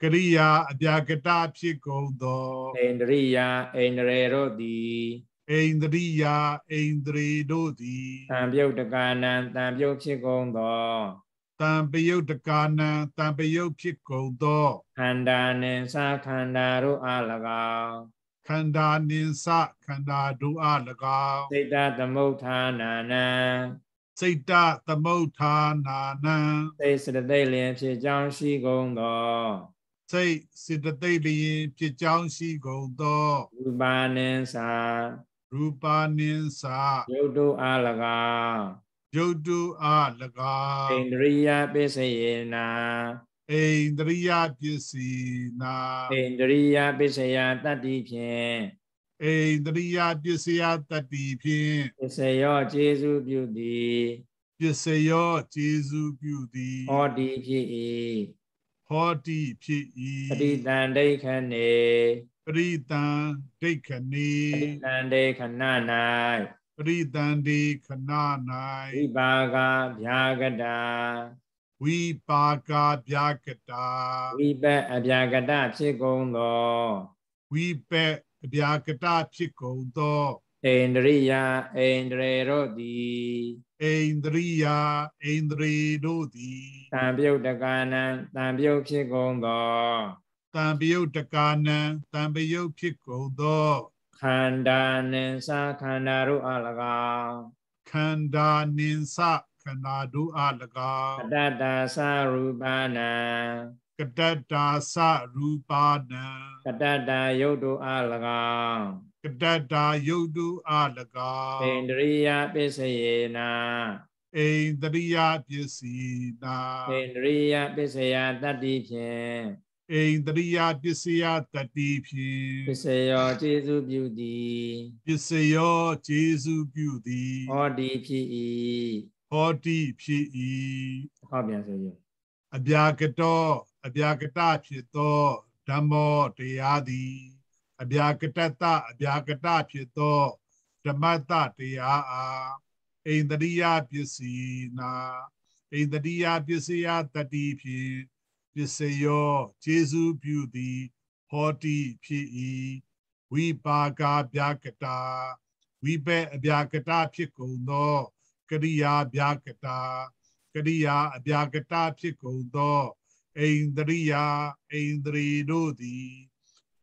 ကရိယာအဗျာကတာဖြစ်ကုန်သောဣန္ဒြိယာဣန္ဒြေတို့သည်ဣန္ဒြိယာဣန္ဒြေတို့သည်တံပြုတ်တကာနံတံပြုတ်ဖြစ်ကုန်သောတံပယုတ်တကာနံတံပယုတ်ဖြစ်ကုန်သောခန္ဓာနှင့်စာခန္ဓာတို့အား၎င်းခန္ဓာနိစ္စခန္ဓာဒုအား၎င်းစိတ်တသမုဋ္ဌာနာနံစိတ်တသမုဋ္ဌာနာနံသိစတသိလျင်ဖြစ်ကြောင်းရှိကုန်သောစိတ်စေတသိက်လျင်ဖြစ်ကြောင်းရှိကုန်သောရူပါနင်္စရူပါနင်္စယုတ်တုအား၎င်းယုတ်တုအား၎င်းဣန္ဒြိယပစ္စယေနာအိန္ဒြိယပစ္စည်းနာအိန္ဒြိယပစ္စယတတ္တိဖြင့်အိန္ဒြိယပစ္စယတတ္တိဖြင့်ပစ္စယောကျေစုပြုသည်ပစ္စယောကျေစုပြုသည်ဟောတိဖြစ်၏ဟောတိဖြစ်၏ပရိတန်ဒိဋ္ဌနေပရိတံဒိဋ္ဌနေပရိတံဒိဋ္ဌနာ၌ပရိတံဒိဋ္ဌနာ၌ဝိပါကဗျာကတာဝိပါကဗျာကတာဝိပက်အဗျာကတဖြစ်ကုန်သောဝိပက်အဗျာကတဖြစ်ကုန်သောဣန္ဒြိယဣန္ဒြေတို့သည်ဣန္ဒြိယဣန္ဒြေတို့သည်တံပြုတ်တကာနံတံပြုတ်ဖြစ်ကုန်သောတံပြုတ်တကာနံတံပြုတ်ဖြစ်ကုန်သောခန္ဓာနိသခန္ဓာတို့အလကောင်ခန္ဓာနိသကနာတို့အား၎င်းကတ္တာသရူပနာကတ္တာသရူပနာကတ္တာယုတ်တို့အား၎င်းကတ္တာယုတ်တို့အား၎င်းဣန္ဒြိယပစ္စယေနာဣန္ဒြိယပစ္စည်းနာဣန္ဒြိယပစ္စယတတ္တိဖြင့်ဣန္ဒြိယပစ္စယတတ္တိဖြင့်ပစ္စယောကျေစုပြုသည်ပစ္စယောကျေစုပြုသည်ဟောဒီဖြစ်၏ဟောတိဖြစ်၏ဟုတ်ပြန်ဆိုရင်အပြာကတော်အပြာကတဖြစ်သောဓမ္မောတရားသည်အပြာကတတအပြာကတဖြစ်သောဓမ္မတတရားအားဣန္ဒိယပစ္စည်းနာဣန္ဒိယပစ္စယတတိဖြင့်ပစ္စယောခြေစုပြုသည်ဟောတိဖြစ်၏ဝိပါကာပြာကတာဝိပက်အပြာကတာဖြစ်ကုန်သောကရိယာဗျာကတာကရိယာအဗျာကတာဖြစ်ကုန်သောအိန္ဒြိယအိန္ဒြေတို့သည်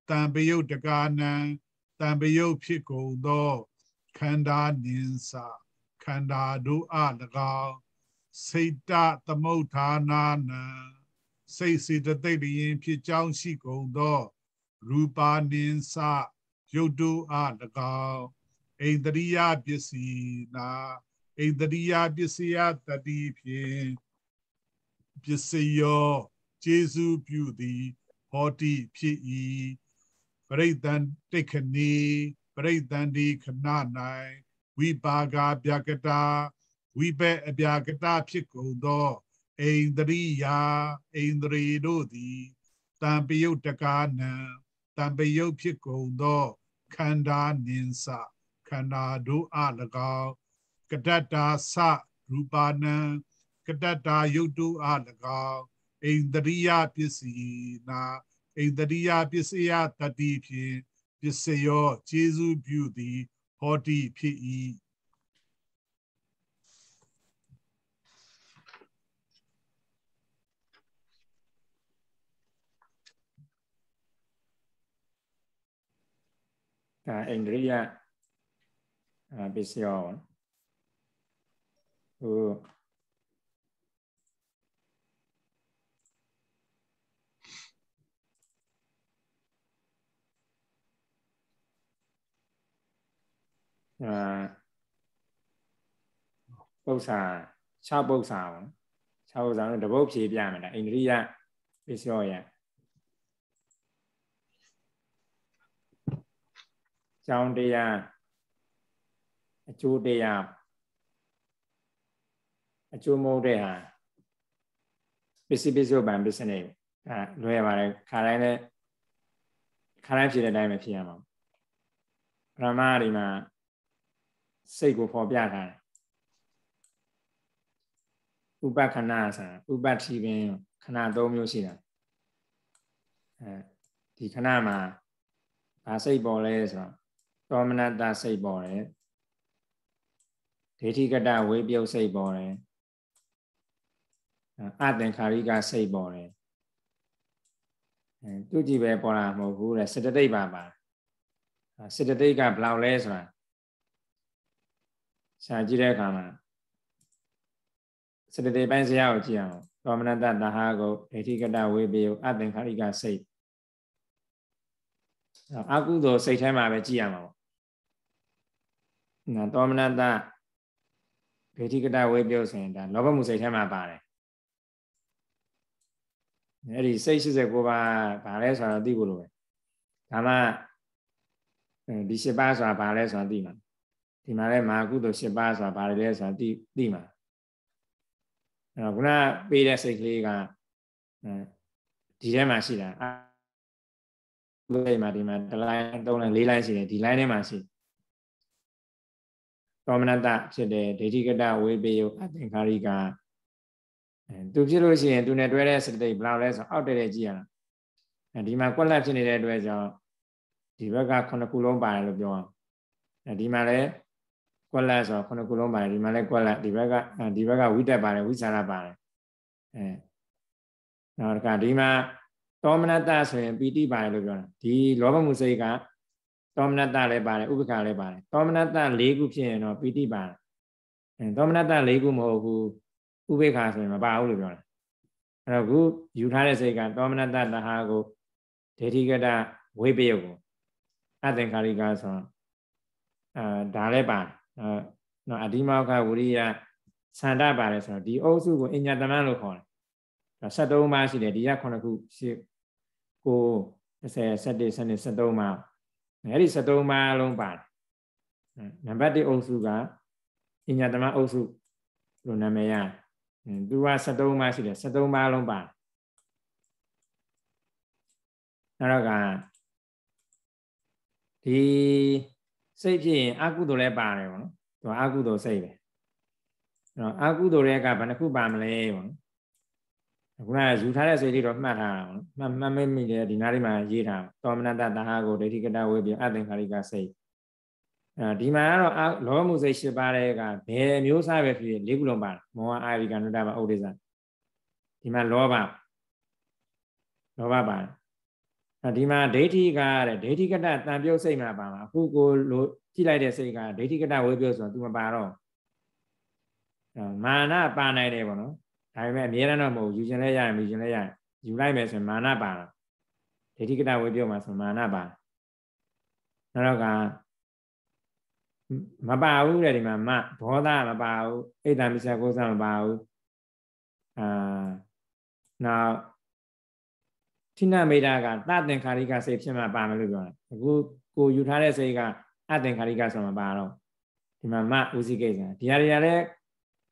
တံပယုတ်တကာနံတံပယုတ်ဖြစ်ကုန်သောခန္ဓာနင်းစာခန္ဓာတို့အ၎င်းစိတ်တသမုဋ္ဌာနာနံစိတ်စေတသိက်လျင်ဖြစ်ကြောင်းရှိကုန်သောရူပါနင်းစာယုတ်တို့အ၎င်းအိန္ဒြိယပစ္စည်းနာဣတရိယပစ္စယတတိဖြင့်ပစ္စယောကျေစုပြုသည်ဟောတိဖြစ်၏ပရိသန်တိခဏီပရိသန်ဒီခဏ၌ဝိပါကပြကတာဝိပက်အပြကတာဖြစ်ကုန်သောဣန္ဒရိယဣန္ဒြေတို့သည်တံပယုတ်တကာနံတံပယုတ်ဖြစ်ကုန်သောခန္ဓာနင်းစခန္ဓာတို့အ၎င်းကတ္တာသရူပါနံကတ္တာယုတ်တုအား၎င်းဣန္ဒရိယပစ္စည်းနာဣန္ဒရိယပစ္စယတတိဖြင့်ပစ္စယောကျေစုပြုသည်ဟောတိဖြစ်၏ဒါဣန္ဒြိယပစ္စယောဟိုအာပု္ပ္ပာ6ပု္ပ္ပာပေါ့နော်6ပု္ပ္ပာတော့တပုတ်ဖြေပြမယ်ဒါအိန္ဒြိယပစ္စယောယကျောင်းတရားအကျိုးတရားအကျိုးမဟုတ်တဲ့ဟာပစ္စည်းပစ္စည်းဗန်ပစ္စည်းနေအဲလွယ်ပါတယ်ခါတိုင်းလည်းခါတိုင်းဖြစ်တဲ့အတိုင်းပဲဖြစ်ရမှာပရမဒီမှာစိတ်ကိုဖော်ပြထားတယ်ဥပခဏဆိုတာဥပတိပင်ခဏ၃မျိုးရှိတာအဲဒီခဏမှာဘာစိတ်ပေါ်လဲဆိုတော့သောမနတစိတ်ပေါ်တယ်ဒိဋ္ဌိကတဝေပြုတ်စိတ်ပေါ်တယ်အသင်္ခါရိကစိတ်ပေါ်တယ်အဲသူကြည့်ပဲပေါ်တာမဟုတ်ဘူးတဲ့စေတသိက်ပါပါစေတသိက်ကဘယ်လောက်လဲဆိုတာဆရာကြည့်တဲ့အခါမှာစေတသိက်ပိုင်းဇာတ်ကိုကြည့်အောင်သောမနတတဟာကိုဒိဋ္ဌိကတဝေပယုအသင်္ခါရိကစိတ်အကုသိုလ်စိတ်ထဲမှာပဲကြည့်ရမှာပေါ့။နော်သောမနတဒိဋ္ဌိကတဝေပယုဆိုရင်ဒါလောဘမှုစိတ်ထဲမှာပါတယ်အဲ့ဒီစိတ်89ပါးဘာလဲဆိုတော့သိဖို့လိုပဲဒါမှဒီ7ပါးဆိုတာဘာလဲဆိုတာသိမှာဒီမှာလဲမာကုသိုလ်7ပါးဆိုတာဘာလဲဆိုတာသိသိမှာအဲ့တော့ခုနပေးတဲ့စိတ်ကလေးကဒီထဲမှာရှိတာအဲဒီမှာဒီမှာတစ်လိုင်းသုံးလိုင်းလေးလိုင်းရှိတယ်ဒီလိုင်းထဲမှာရှိသောမနတဖြစ်တယ်ဒိဋ္ဌိကတဝေပယုအသင်္ခါရိကသူဖြစ်လို့ရှိရင်သူနဲ့တွဲတဲ့စတိတ်ဘယ်လောက်လဲဆိုအောက်တည်းကြည့်ရတာအဲဒီမှာကွက်လက်ဖြစ်နေတဲ့အတွက်ကြောင့်ဒီဘက်ကခုနှစ်ခုလုံးပါတယ်လို့ပြောအောင်အဲဒီမှာလည်းကွက်လက်ဆိုခုနှစ်ခုလုံးပါတယ်ဒီမှာလည်းကွက်လက်ဒီဘက်ကဒီဘက်ကဝိတက်ပါတယ်ဝိစာရပါတယ်အဲနောက်တစ်ခါဒီမှာတောမနတဆိုရင်ပီတိပါတယ်လို့ပြောတာဒီလောဘမှုစိတ်ကတောမနတလည်းပါတယ်ဥပ္ပခါလည်းပါတယ်တောမနတ၄ခုဖြစ်ရင်တော့ပီတိပါတယ်အဲတောမနတ၄ခုမဟုတ်ဘူးဥပေက္ခဆိုရင်မပါဘူးလို့ပြောတာအဲ့တော့ခုယူထားတဲ့စိတ်ကသောမနတတဟာကိုဒိဋ္ဌိကတဝိပယုတ်ကိုအသင်္ကာရိကဆိုတော့အာဒါလည်းပါ နော်အဒီမောကဝိရိယစန္ဒပါတယ်ဆိုတော့ဒီအုပ်စုကိုအညာတမန်လို့ခေါ်တယ်ဒါ73ပါးရှိတယ်ဒီက9ခုရှိကို30 71 72 73ပါးအဲ့ဒီ73ပါးလုံးပါတယ်နံပါတ်1အုပ်စုကအညာတမန်အုပ်စုလို့နာမည်ရတယ်။သူက73ပါးရှိတယ်73ပါးလုံးပါ။နောက်တော့ကဒီစိတ်ဖြစ်ရင်အကုသိုလ်လည်းပါတယ်ပေါ့နော်။သူကအကုသိုလ်စိတ်ပဲ။အဲ့တော့အကုသိုလ်တွေကဘယ်နှခုပါမလဲပေါ့နော်။အခုနကယူထားတဲ့စိတ်လေးတော့မှတ်ထားတာပေါ့နော်။မှတ်မှတ်မိမိတယ်ဒီနားလေးမှာရေးထားတော်မနတ္တတဟကိုဒိဋ္ဌိကတဝေပြအသင်္ခါရိကစိတ်။ဒီမှာကတော့လောမှုစိတ်၈ပါးတဲ့ကဘယ်မျိုးစားပဲဖြစ်ဖြစ်၄ခုလုံးပါမောဟအာရိကနုတ္တပါဥဒေသဒီမှာလောဘလောဘပါဒီမှာဒိဋ္ဌိကတဲ့ဒိဋ္ဌိကတတန်ပြုတ်စိတ်မှာပါမှာအခုကိုလိုကြည့်လိုက်တဲ့စိတ်ကဒိဋ္ဌိကတဝေပြုတ်ဆိုတော့ तू မပါတော့မာနပါနိုင်တယ်ပေါ့နော်ဒါပေမဲ့အများရန်တော့မဟုတ်ယူခြင်းလည်းရတယ်မယူခြင်းလည်းရတယ်ယူလိုက်မယ်ဆိုရင်မာနပါတော့ဒိဋ္ဌိကတဝေပြုတ်မှာဆိုမာနပါနောက်တော့ကမပါဘူးတဲ့ဒီမှာမဘောဓမပါဘူးအိတ်တမစ္ဆာကုသမပါဘူးအာနောက်ထိနမေတာကတသင်္ခါရိကစိတ်ဖြစ်မှပါမယ်လို့ပြောတယ်အခုကိုယူထားတဲ့စိတ်ကအသင်္ခါရိကဆိုမှပါတော့ဒီမှာမဥစည်းကိစ္စဒီဟာတွေကလည်း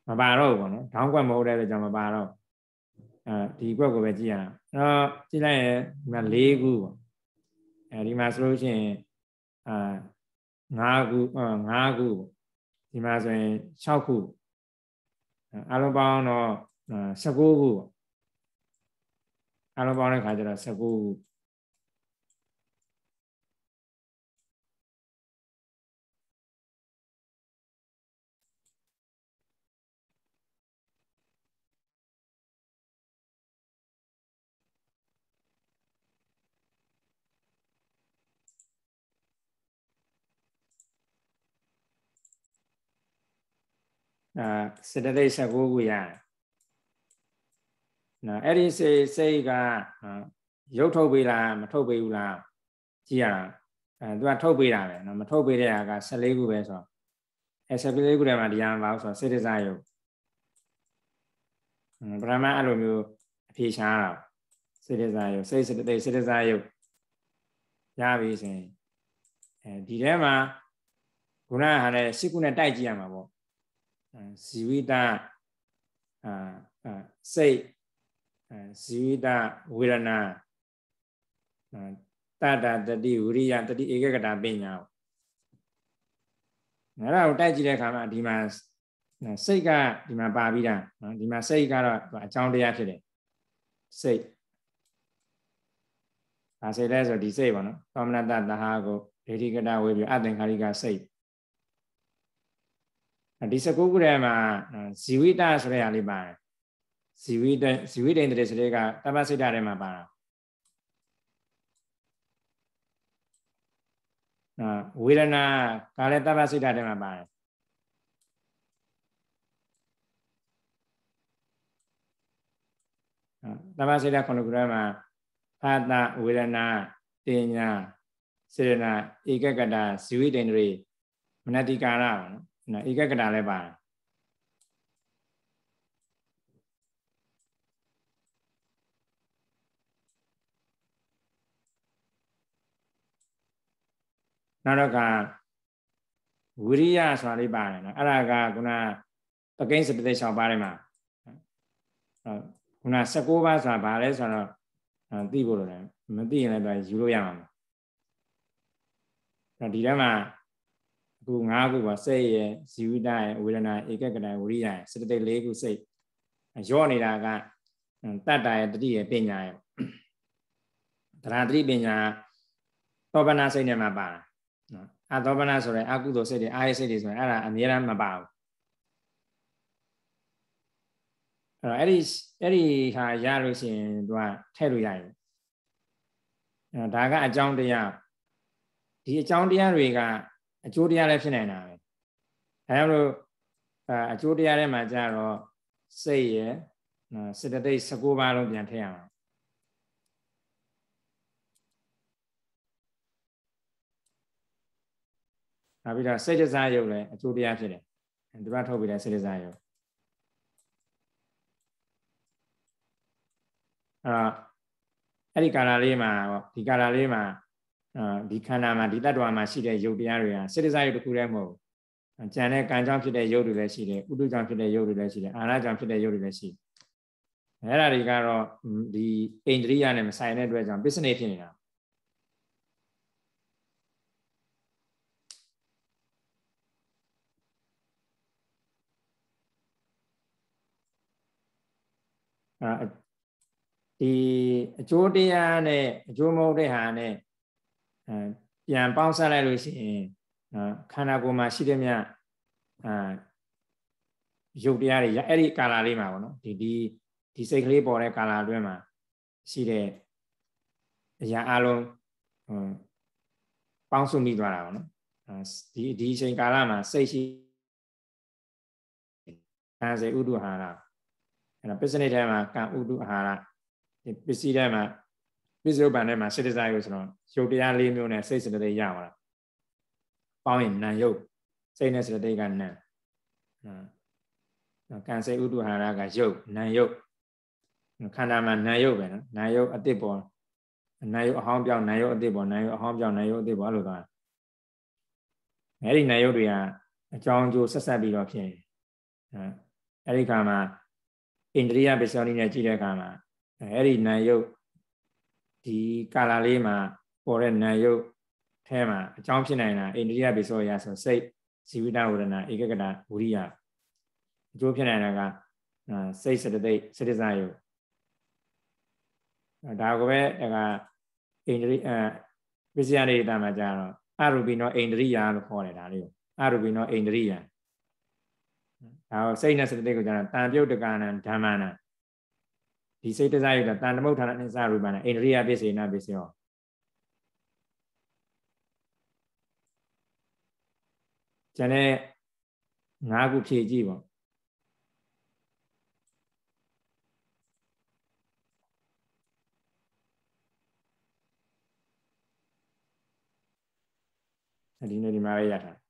မပါတော့ဘူးပေါ့နော်ဒေါင်းကွက်မဟုတ်တဲ့အတွက်ကြောင့်မပါတော့အဲဒီကွက်ကိုပဲကြည့်ရအောင်အဲ့တော့ကြည့်လိုက်ရင်ဒီမှာ၄ခုပေါ့အဲဒီမှာဆိုလို့ရှိရင်အာ5ခု5ခုဒီမှာဆိုရင်6ခုအလုံးပေါင်းတော့19ခုပေါ့အလုံးပေါင်းတဲ့ခါကျတော့19ခုအာစေတသိက်16ခုရတယ်နော်အဲ့ဒီစိတ်စိတ်ကရုပ်ထုတ်ပေးလားမထုတ်ပေးဘူးလားကြည့်ရတာအဲသူကထုတ်ပေးတာပဲနော်မထုတ်ပေးတဲ့ဟာက14ခုပဲဆိုတော့အဲ14ခုထဲမှာတရားမပါဘူးဆိုတော့စေတစာယုတ်ဗြဟ္မာအဲ့လိုမျိုးအဖြေရှားတာစေတစာယုတ်စိတ်စေတသိက်စေတစာယုတ်ရပြီဆိုရင်အဲဒီထဲမှာခုနကဟာလည်း၈ခုနဲ့တိုက်ကြည့်ရမှာပေါ့ជីវិតအစိတ်ជីវិတဝေဒနာတတတတိဝိရိယတတိဧကကတာပညာအဲ့ဒါကိုတိုက်ကြည့်တဲ့အခါမှာဒီမှာစိတ်ကဒီမှာပါပြီးတာနော်ဒီမှာစိတ်ကတော့အကြောင်းတရားဖြစ်တယ်စိတ်ဒါစိတ်လဲဆိုဒီစိတ်ပေါ့နော်သောမနတတဟာကိုဒေဋ္ဌိကတဝေပြအသင်္ခါရိကစိတ်ဒီ19ခုထဲမှာဇီဝိတဆိုတဲ့အရာလေးပါတယ်ဇီဝိတဇီဝိတိန်တဲ့ဆိုတဲ့ကတပ္ပစိတ်ဓာတ်ထဲမှာပါတာနော်ဝေဒနာကလည်းတပ္ပစိတ်ဓာတ်ထဲမှာပါတယ်တမစိတ်ဓာတ်ခုနှစ်ခုထဲမှာဖာတာဝေဒနာတင်ညာစေရနာဧကကတဇီဝိတ္တန္တရေမနတိကာရပါနော်နော်ဧကကတာလည်းပါနောက်တော့ကဝိရိယဆိုတာလေးပါတယ်နော်အဲ့ဒါကခုနပကိန်းစပတိဆောင်ပါတယ်မှာခုန16ပါးဆိုတာဘာလဲဆိုတော့သိဖို့လိုတယ်မသိရင်လည်းပဲယူလို့ရမှာနော်ဒီထဲမှာအခု၅ခုပါစိတ်ရယ်ဇီဝိတရယ်ဝေဒနာဧကကတရယ်ဝိရိယရယ်စတတိတ်၄ခုစိတ်ရော့နေတာကတတ္တရယ်တတိရယ်ပညာရယ်တရာတတိပညာသောပနာစိတ်နဲ့မှပါတာနော်အသောပနာဆိုရင်အကုသိုလ်စိတ်တွေအာရစိတ်တွေဆိုရင်အဲ့ဒါအများရန်မပါဘူးအဲ့တော့အဲ့ဒီအဲ့ဒီဟာရလို့ရှိရင်သူကထည့်လို့ရရင်အဲ့ဒါကအကြောင်းတရားဒီအကြောင်းတရားတွေကအကျိုးတရားလည်းဖြစ်နိုင်တာပဲဒါကြောင့်မလို့အကျိုးတရားထဲမှာကျတော့စိတ်ရယ်စေတသိက်19ပါးလုံးပြန်ထည့်ရအောင်နောက်ပြီးတော့စိတ်ကြစားရုပ်လည်းအကျိုးတရားဖြစ်တယ်ဒီဘက်ထုတ်ပြီးတဲ့စိတ်ကြစားရုပ်အဲ့အဲ့ဒီကာလလေးမှာပေါ့ဒီကာလလေးမှာဒီခန္ဓာမှာဒီတ attva မှာရှိတဲ့ယုတ်တရားတွေဟာစေတစာယုတ်တစ်ခုတည်းမဟုတ်ဘူးကြံတဲ့ကံကြောင့်ဖြစ်တဲ့ယုတ်တွေလည်းရှိတယ်ဥဒုကြောင့်ဖြစ်တဲ့ယုတ်တွေလည်းရှိတယ်အာရကြောင့်ဖြစ်တဲ့ယုတ်တွေလည်းရှိတယ်အဲ့ဒါတွေကတော့ဒီအိန္ဒြိယနဲ့မဆိုင်တဲ့အတွက်ကြောင့်ပစ္စနေဖြစ်နေတာအဲဒီအကျိုးတရားနဲ့အကျိုးမဟုတ်တဲ့ဟာနဲ့ပြန်ပေါင်းစပ်လိုက်လို့ရှိရင်ခန္ဓာကိုယ်မှာရှိတဲ့မြတ်ရုပ်တရားတွေအဲ့ဒီကာလာလေးမှာပေါ့နော်ဒီဒီဒီစိတ်ကလေးပေါ်တဲ့ကာလာအတွင်းမှာရှိတဲ့အရာအလုံးပေါင်းစုမိသွားတာပေါ့နော်ဒီဒီအချိန်ကာလမှာစိတ်ရှိခံစေဥဒ္ဒဟာရအဲ့ဒါပစ္စနိထဲမှာကံဥဒ္ဒဟာရပစ္စည်းထဲမှာပစ္စုပန်ထဲမှာစိတ္တဇာယုတ်ဆိုတော့ရုပ်တရား၄မျိုးနဲ့စိတ်စိတ္တိရပါလားပေါင်းရင်နာယုတ်စိတ်နဲ့စိတ္တိကနာကံစေဥတုဟာရကယုတ်နာယုတ်ခန္ဓာမှာနာယုတ်ပဲနော်နာယုတ်အတိတ်ပေါ်နာယုတ်အဟောင်းပြောင်းနာယုတ်အတိတ်ပေါ်နာယုတ်အဟောင်းပြောင်းနာယုတ်အတိတ်ပေါ်အဲ့လိုသွားအဲ့ဒီနာယုတ်တွေကအကြောင်းအကျိုးဆက်ဆက်ပြီးတော့ဖြစ်နေအဲ့ဒီခါမှာအိန္ဒြိယပစ္စယောနည်းနဲ့ကြည့်တဲ့အခါမှာအဲ့ဒီနာယုတ်ဒီကာလာလေးမှာပေါ်တဲ့နာယုတ်ထဲမှာအကြောင်းဖြစ်နိုင်တာအိန္ဒိယပိစောရဆိုစိတ်ဇီဝိတဝရဏဧကကတဝိရိယအကျိုးဖြစ်နိုင်တာကစိတ်စတသိက်စတစ္ဆာယုတ်ဒါကိုပဲအဲကအိန္ဒိအပစ္စယနေတမှာကြာတော့အရူဘီနောအိန္ဒိယလို့ခေါ်တယ်ဒါလေးကိုအရူဘီနောအိန္ဒိယဒါကိုစိတ်နဲ့စတသိက်ကိုကြာတော့တံပြုတ်တကာဏဓမ္မနာဒီစိတ်တစားယုတ်တာတန်တမုတ်ဌာနအနိစ္စရူပနာအိန္ဒြိယပစ္စေနပစ္စယောကျန်တဲ့၅ခုဖြည့်ကြည့်ပေါ့ဒီနေ့ဒီမှာပဲရတာ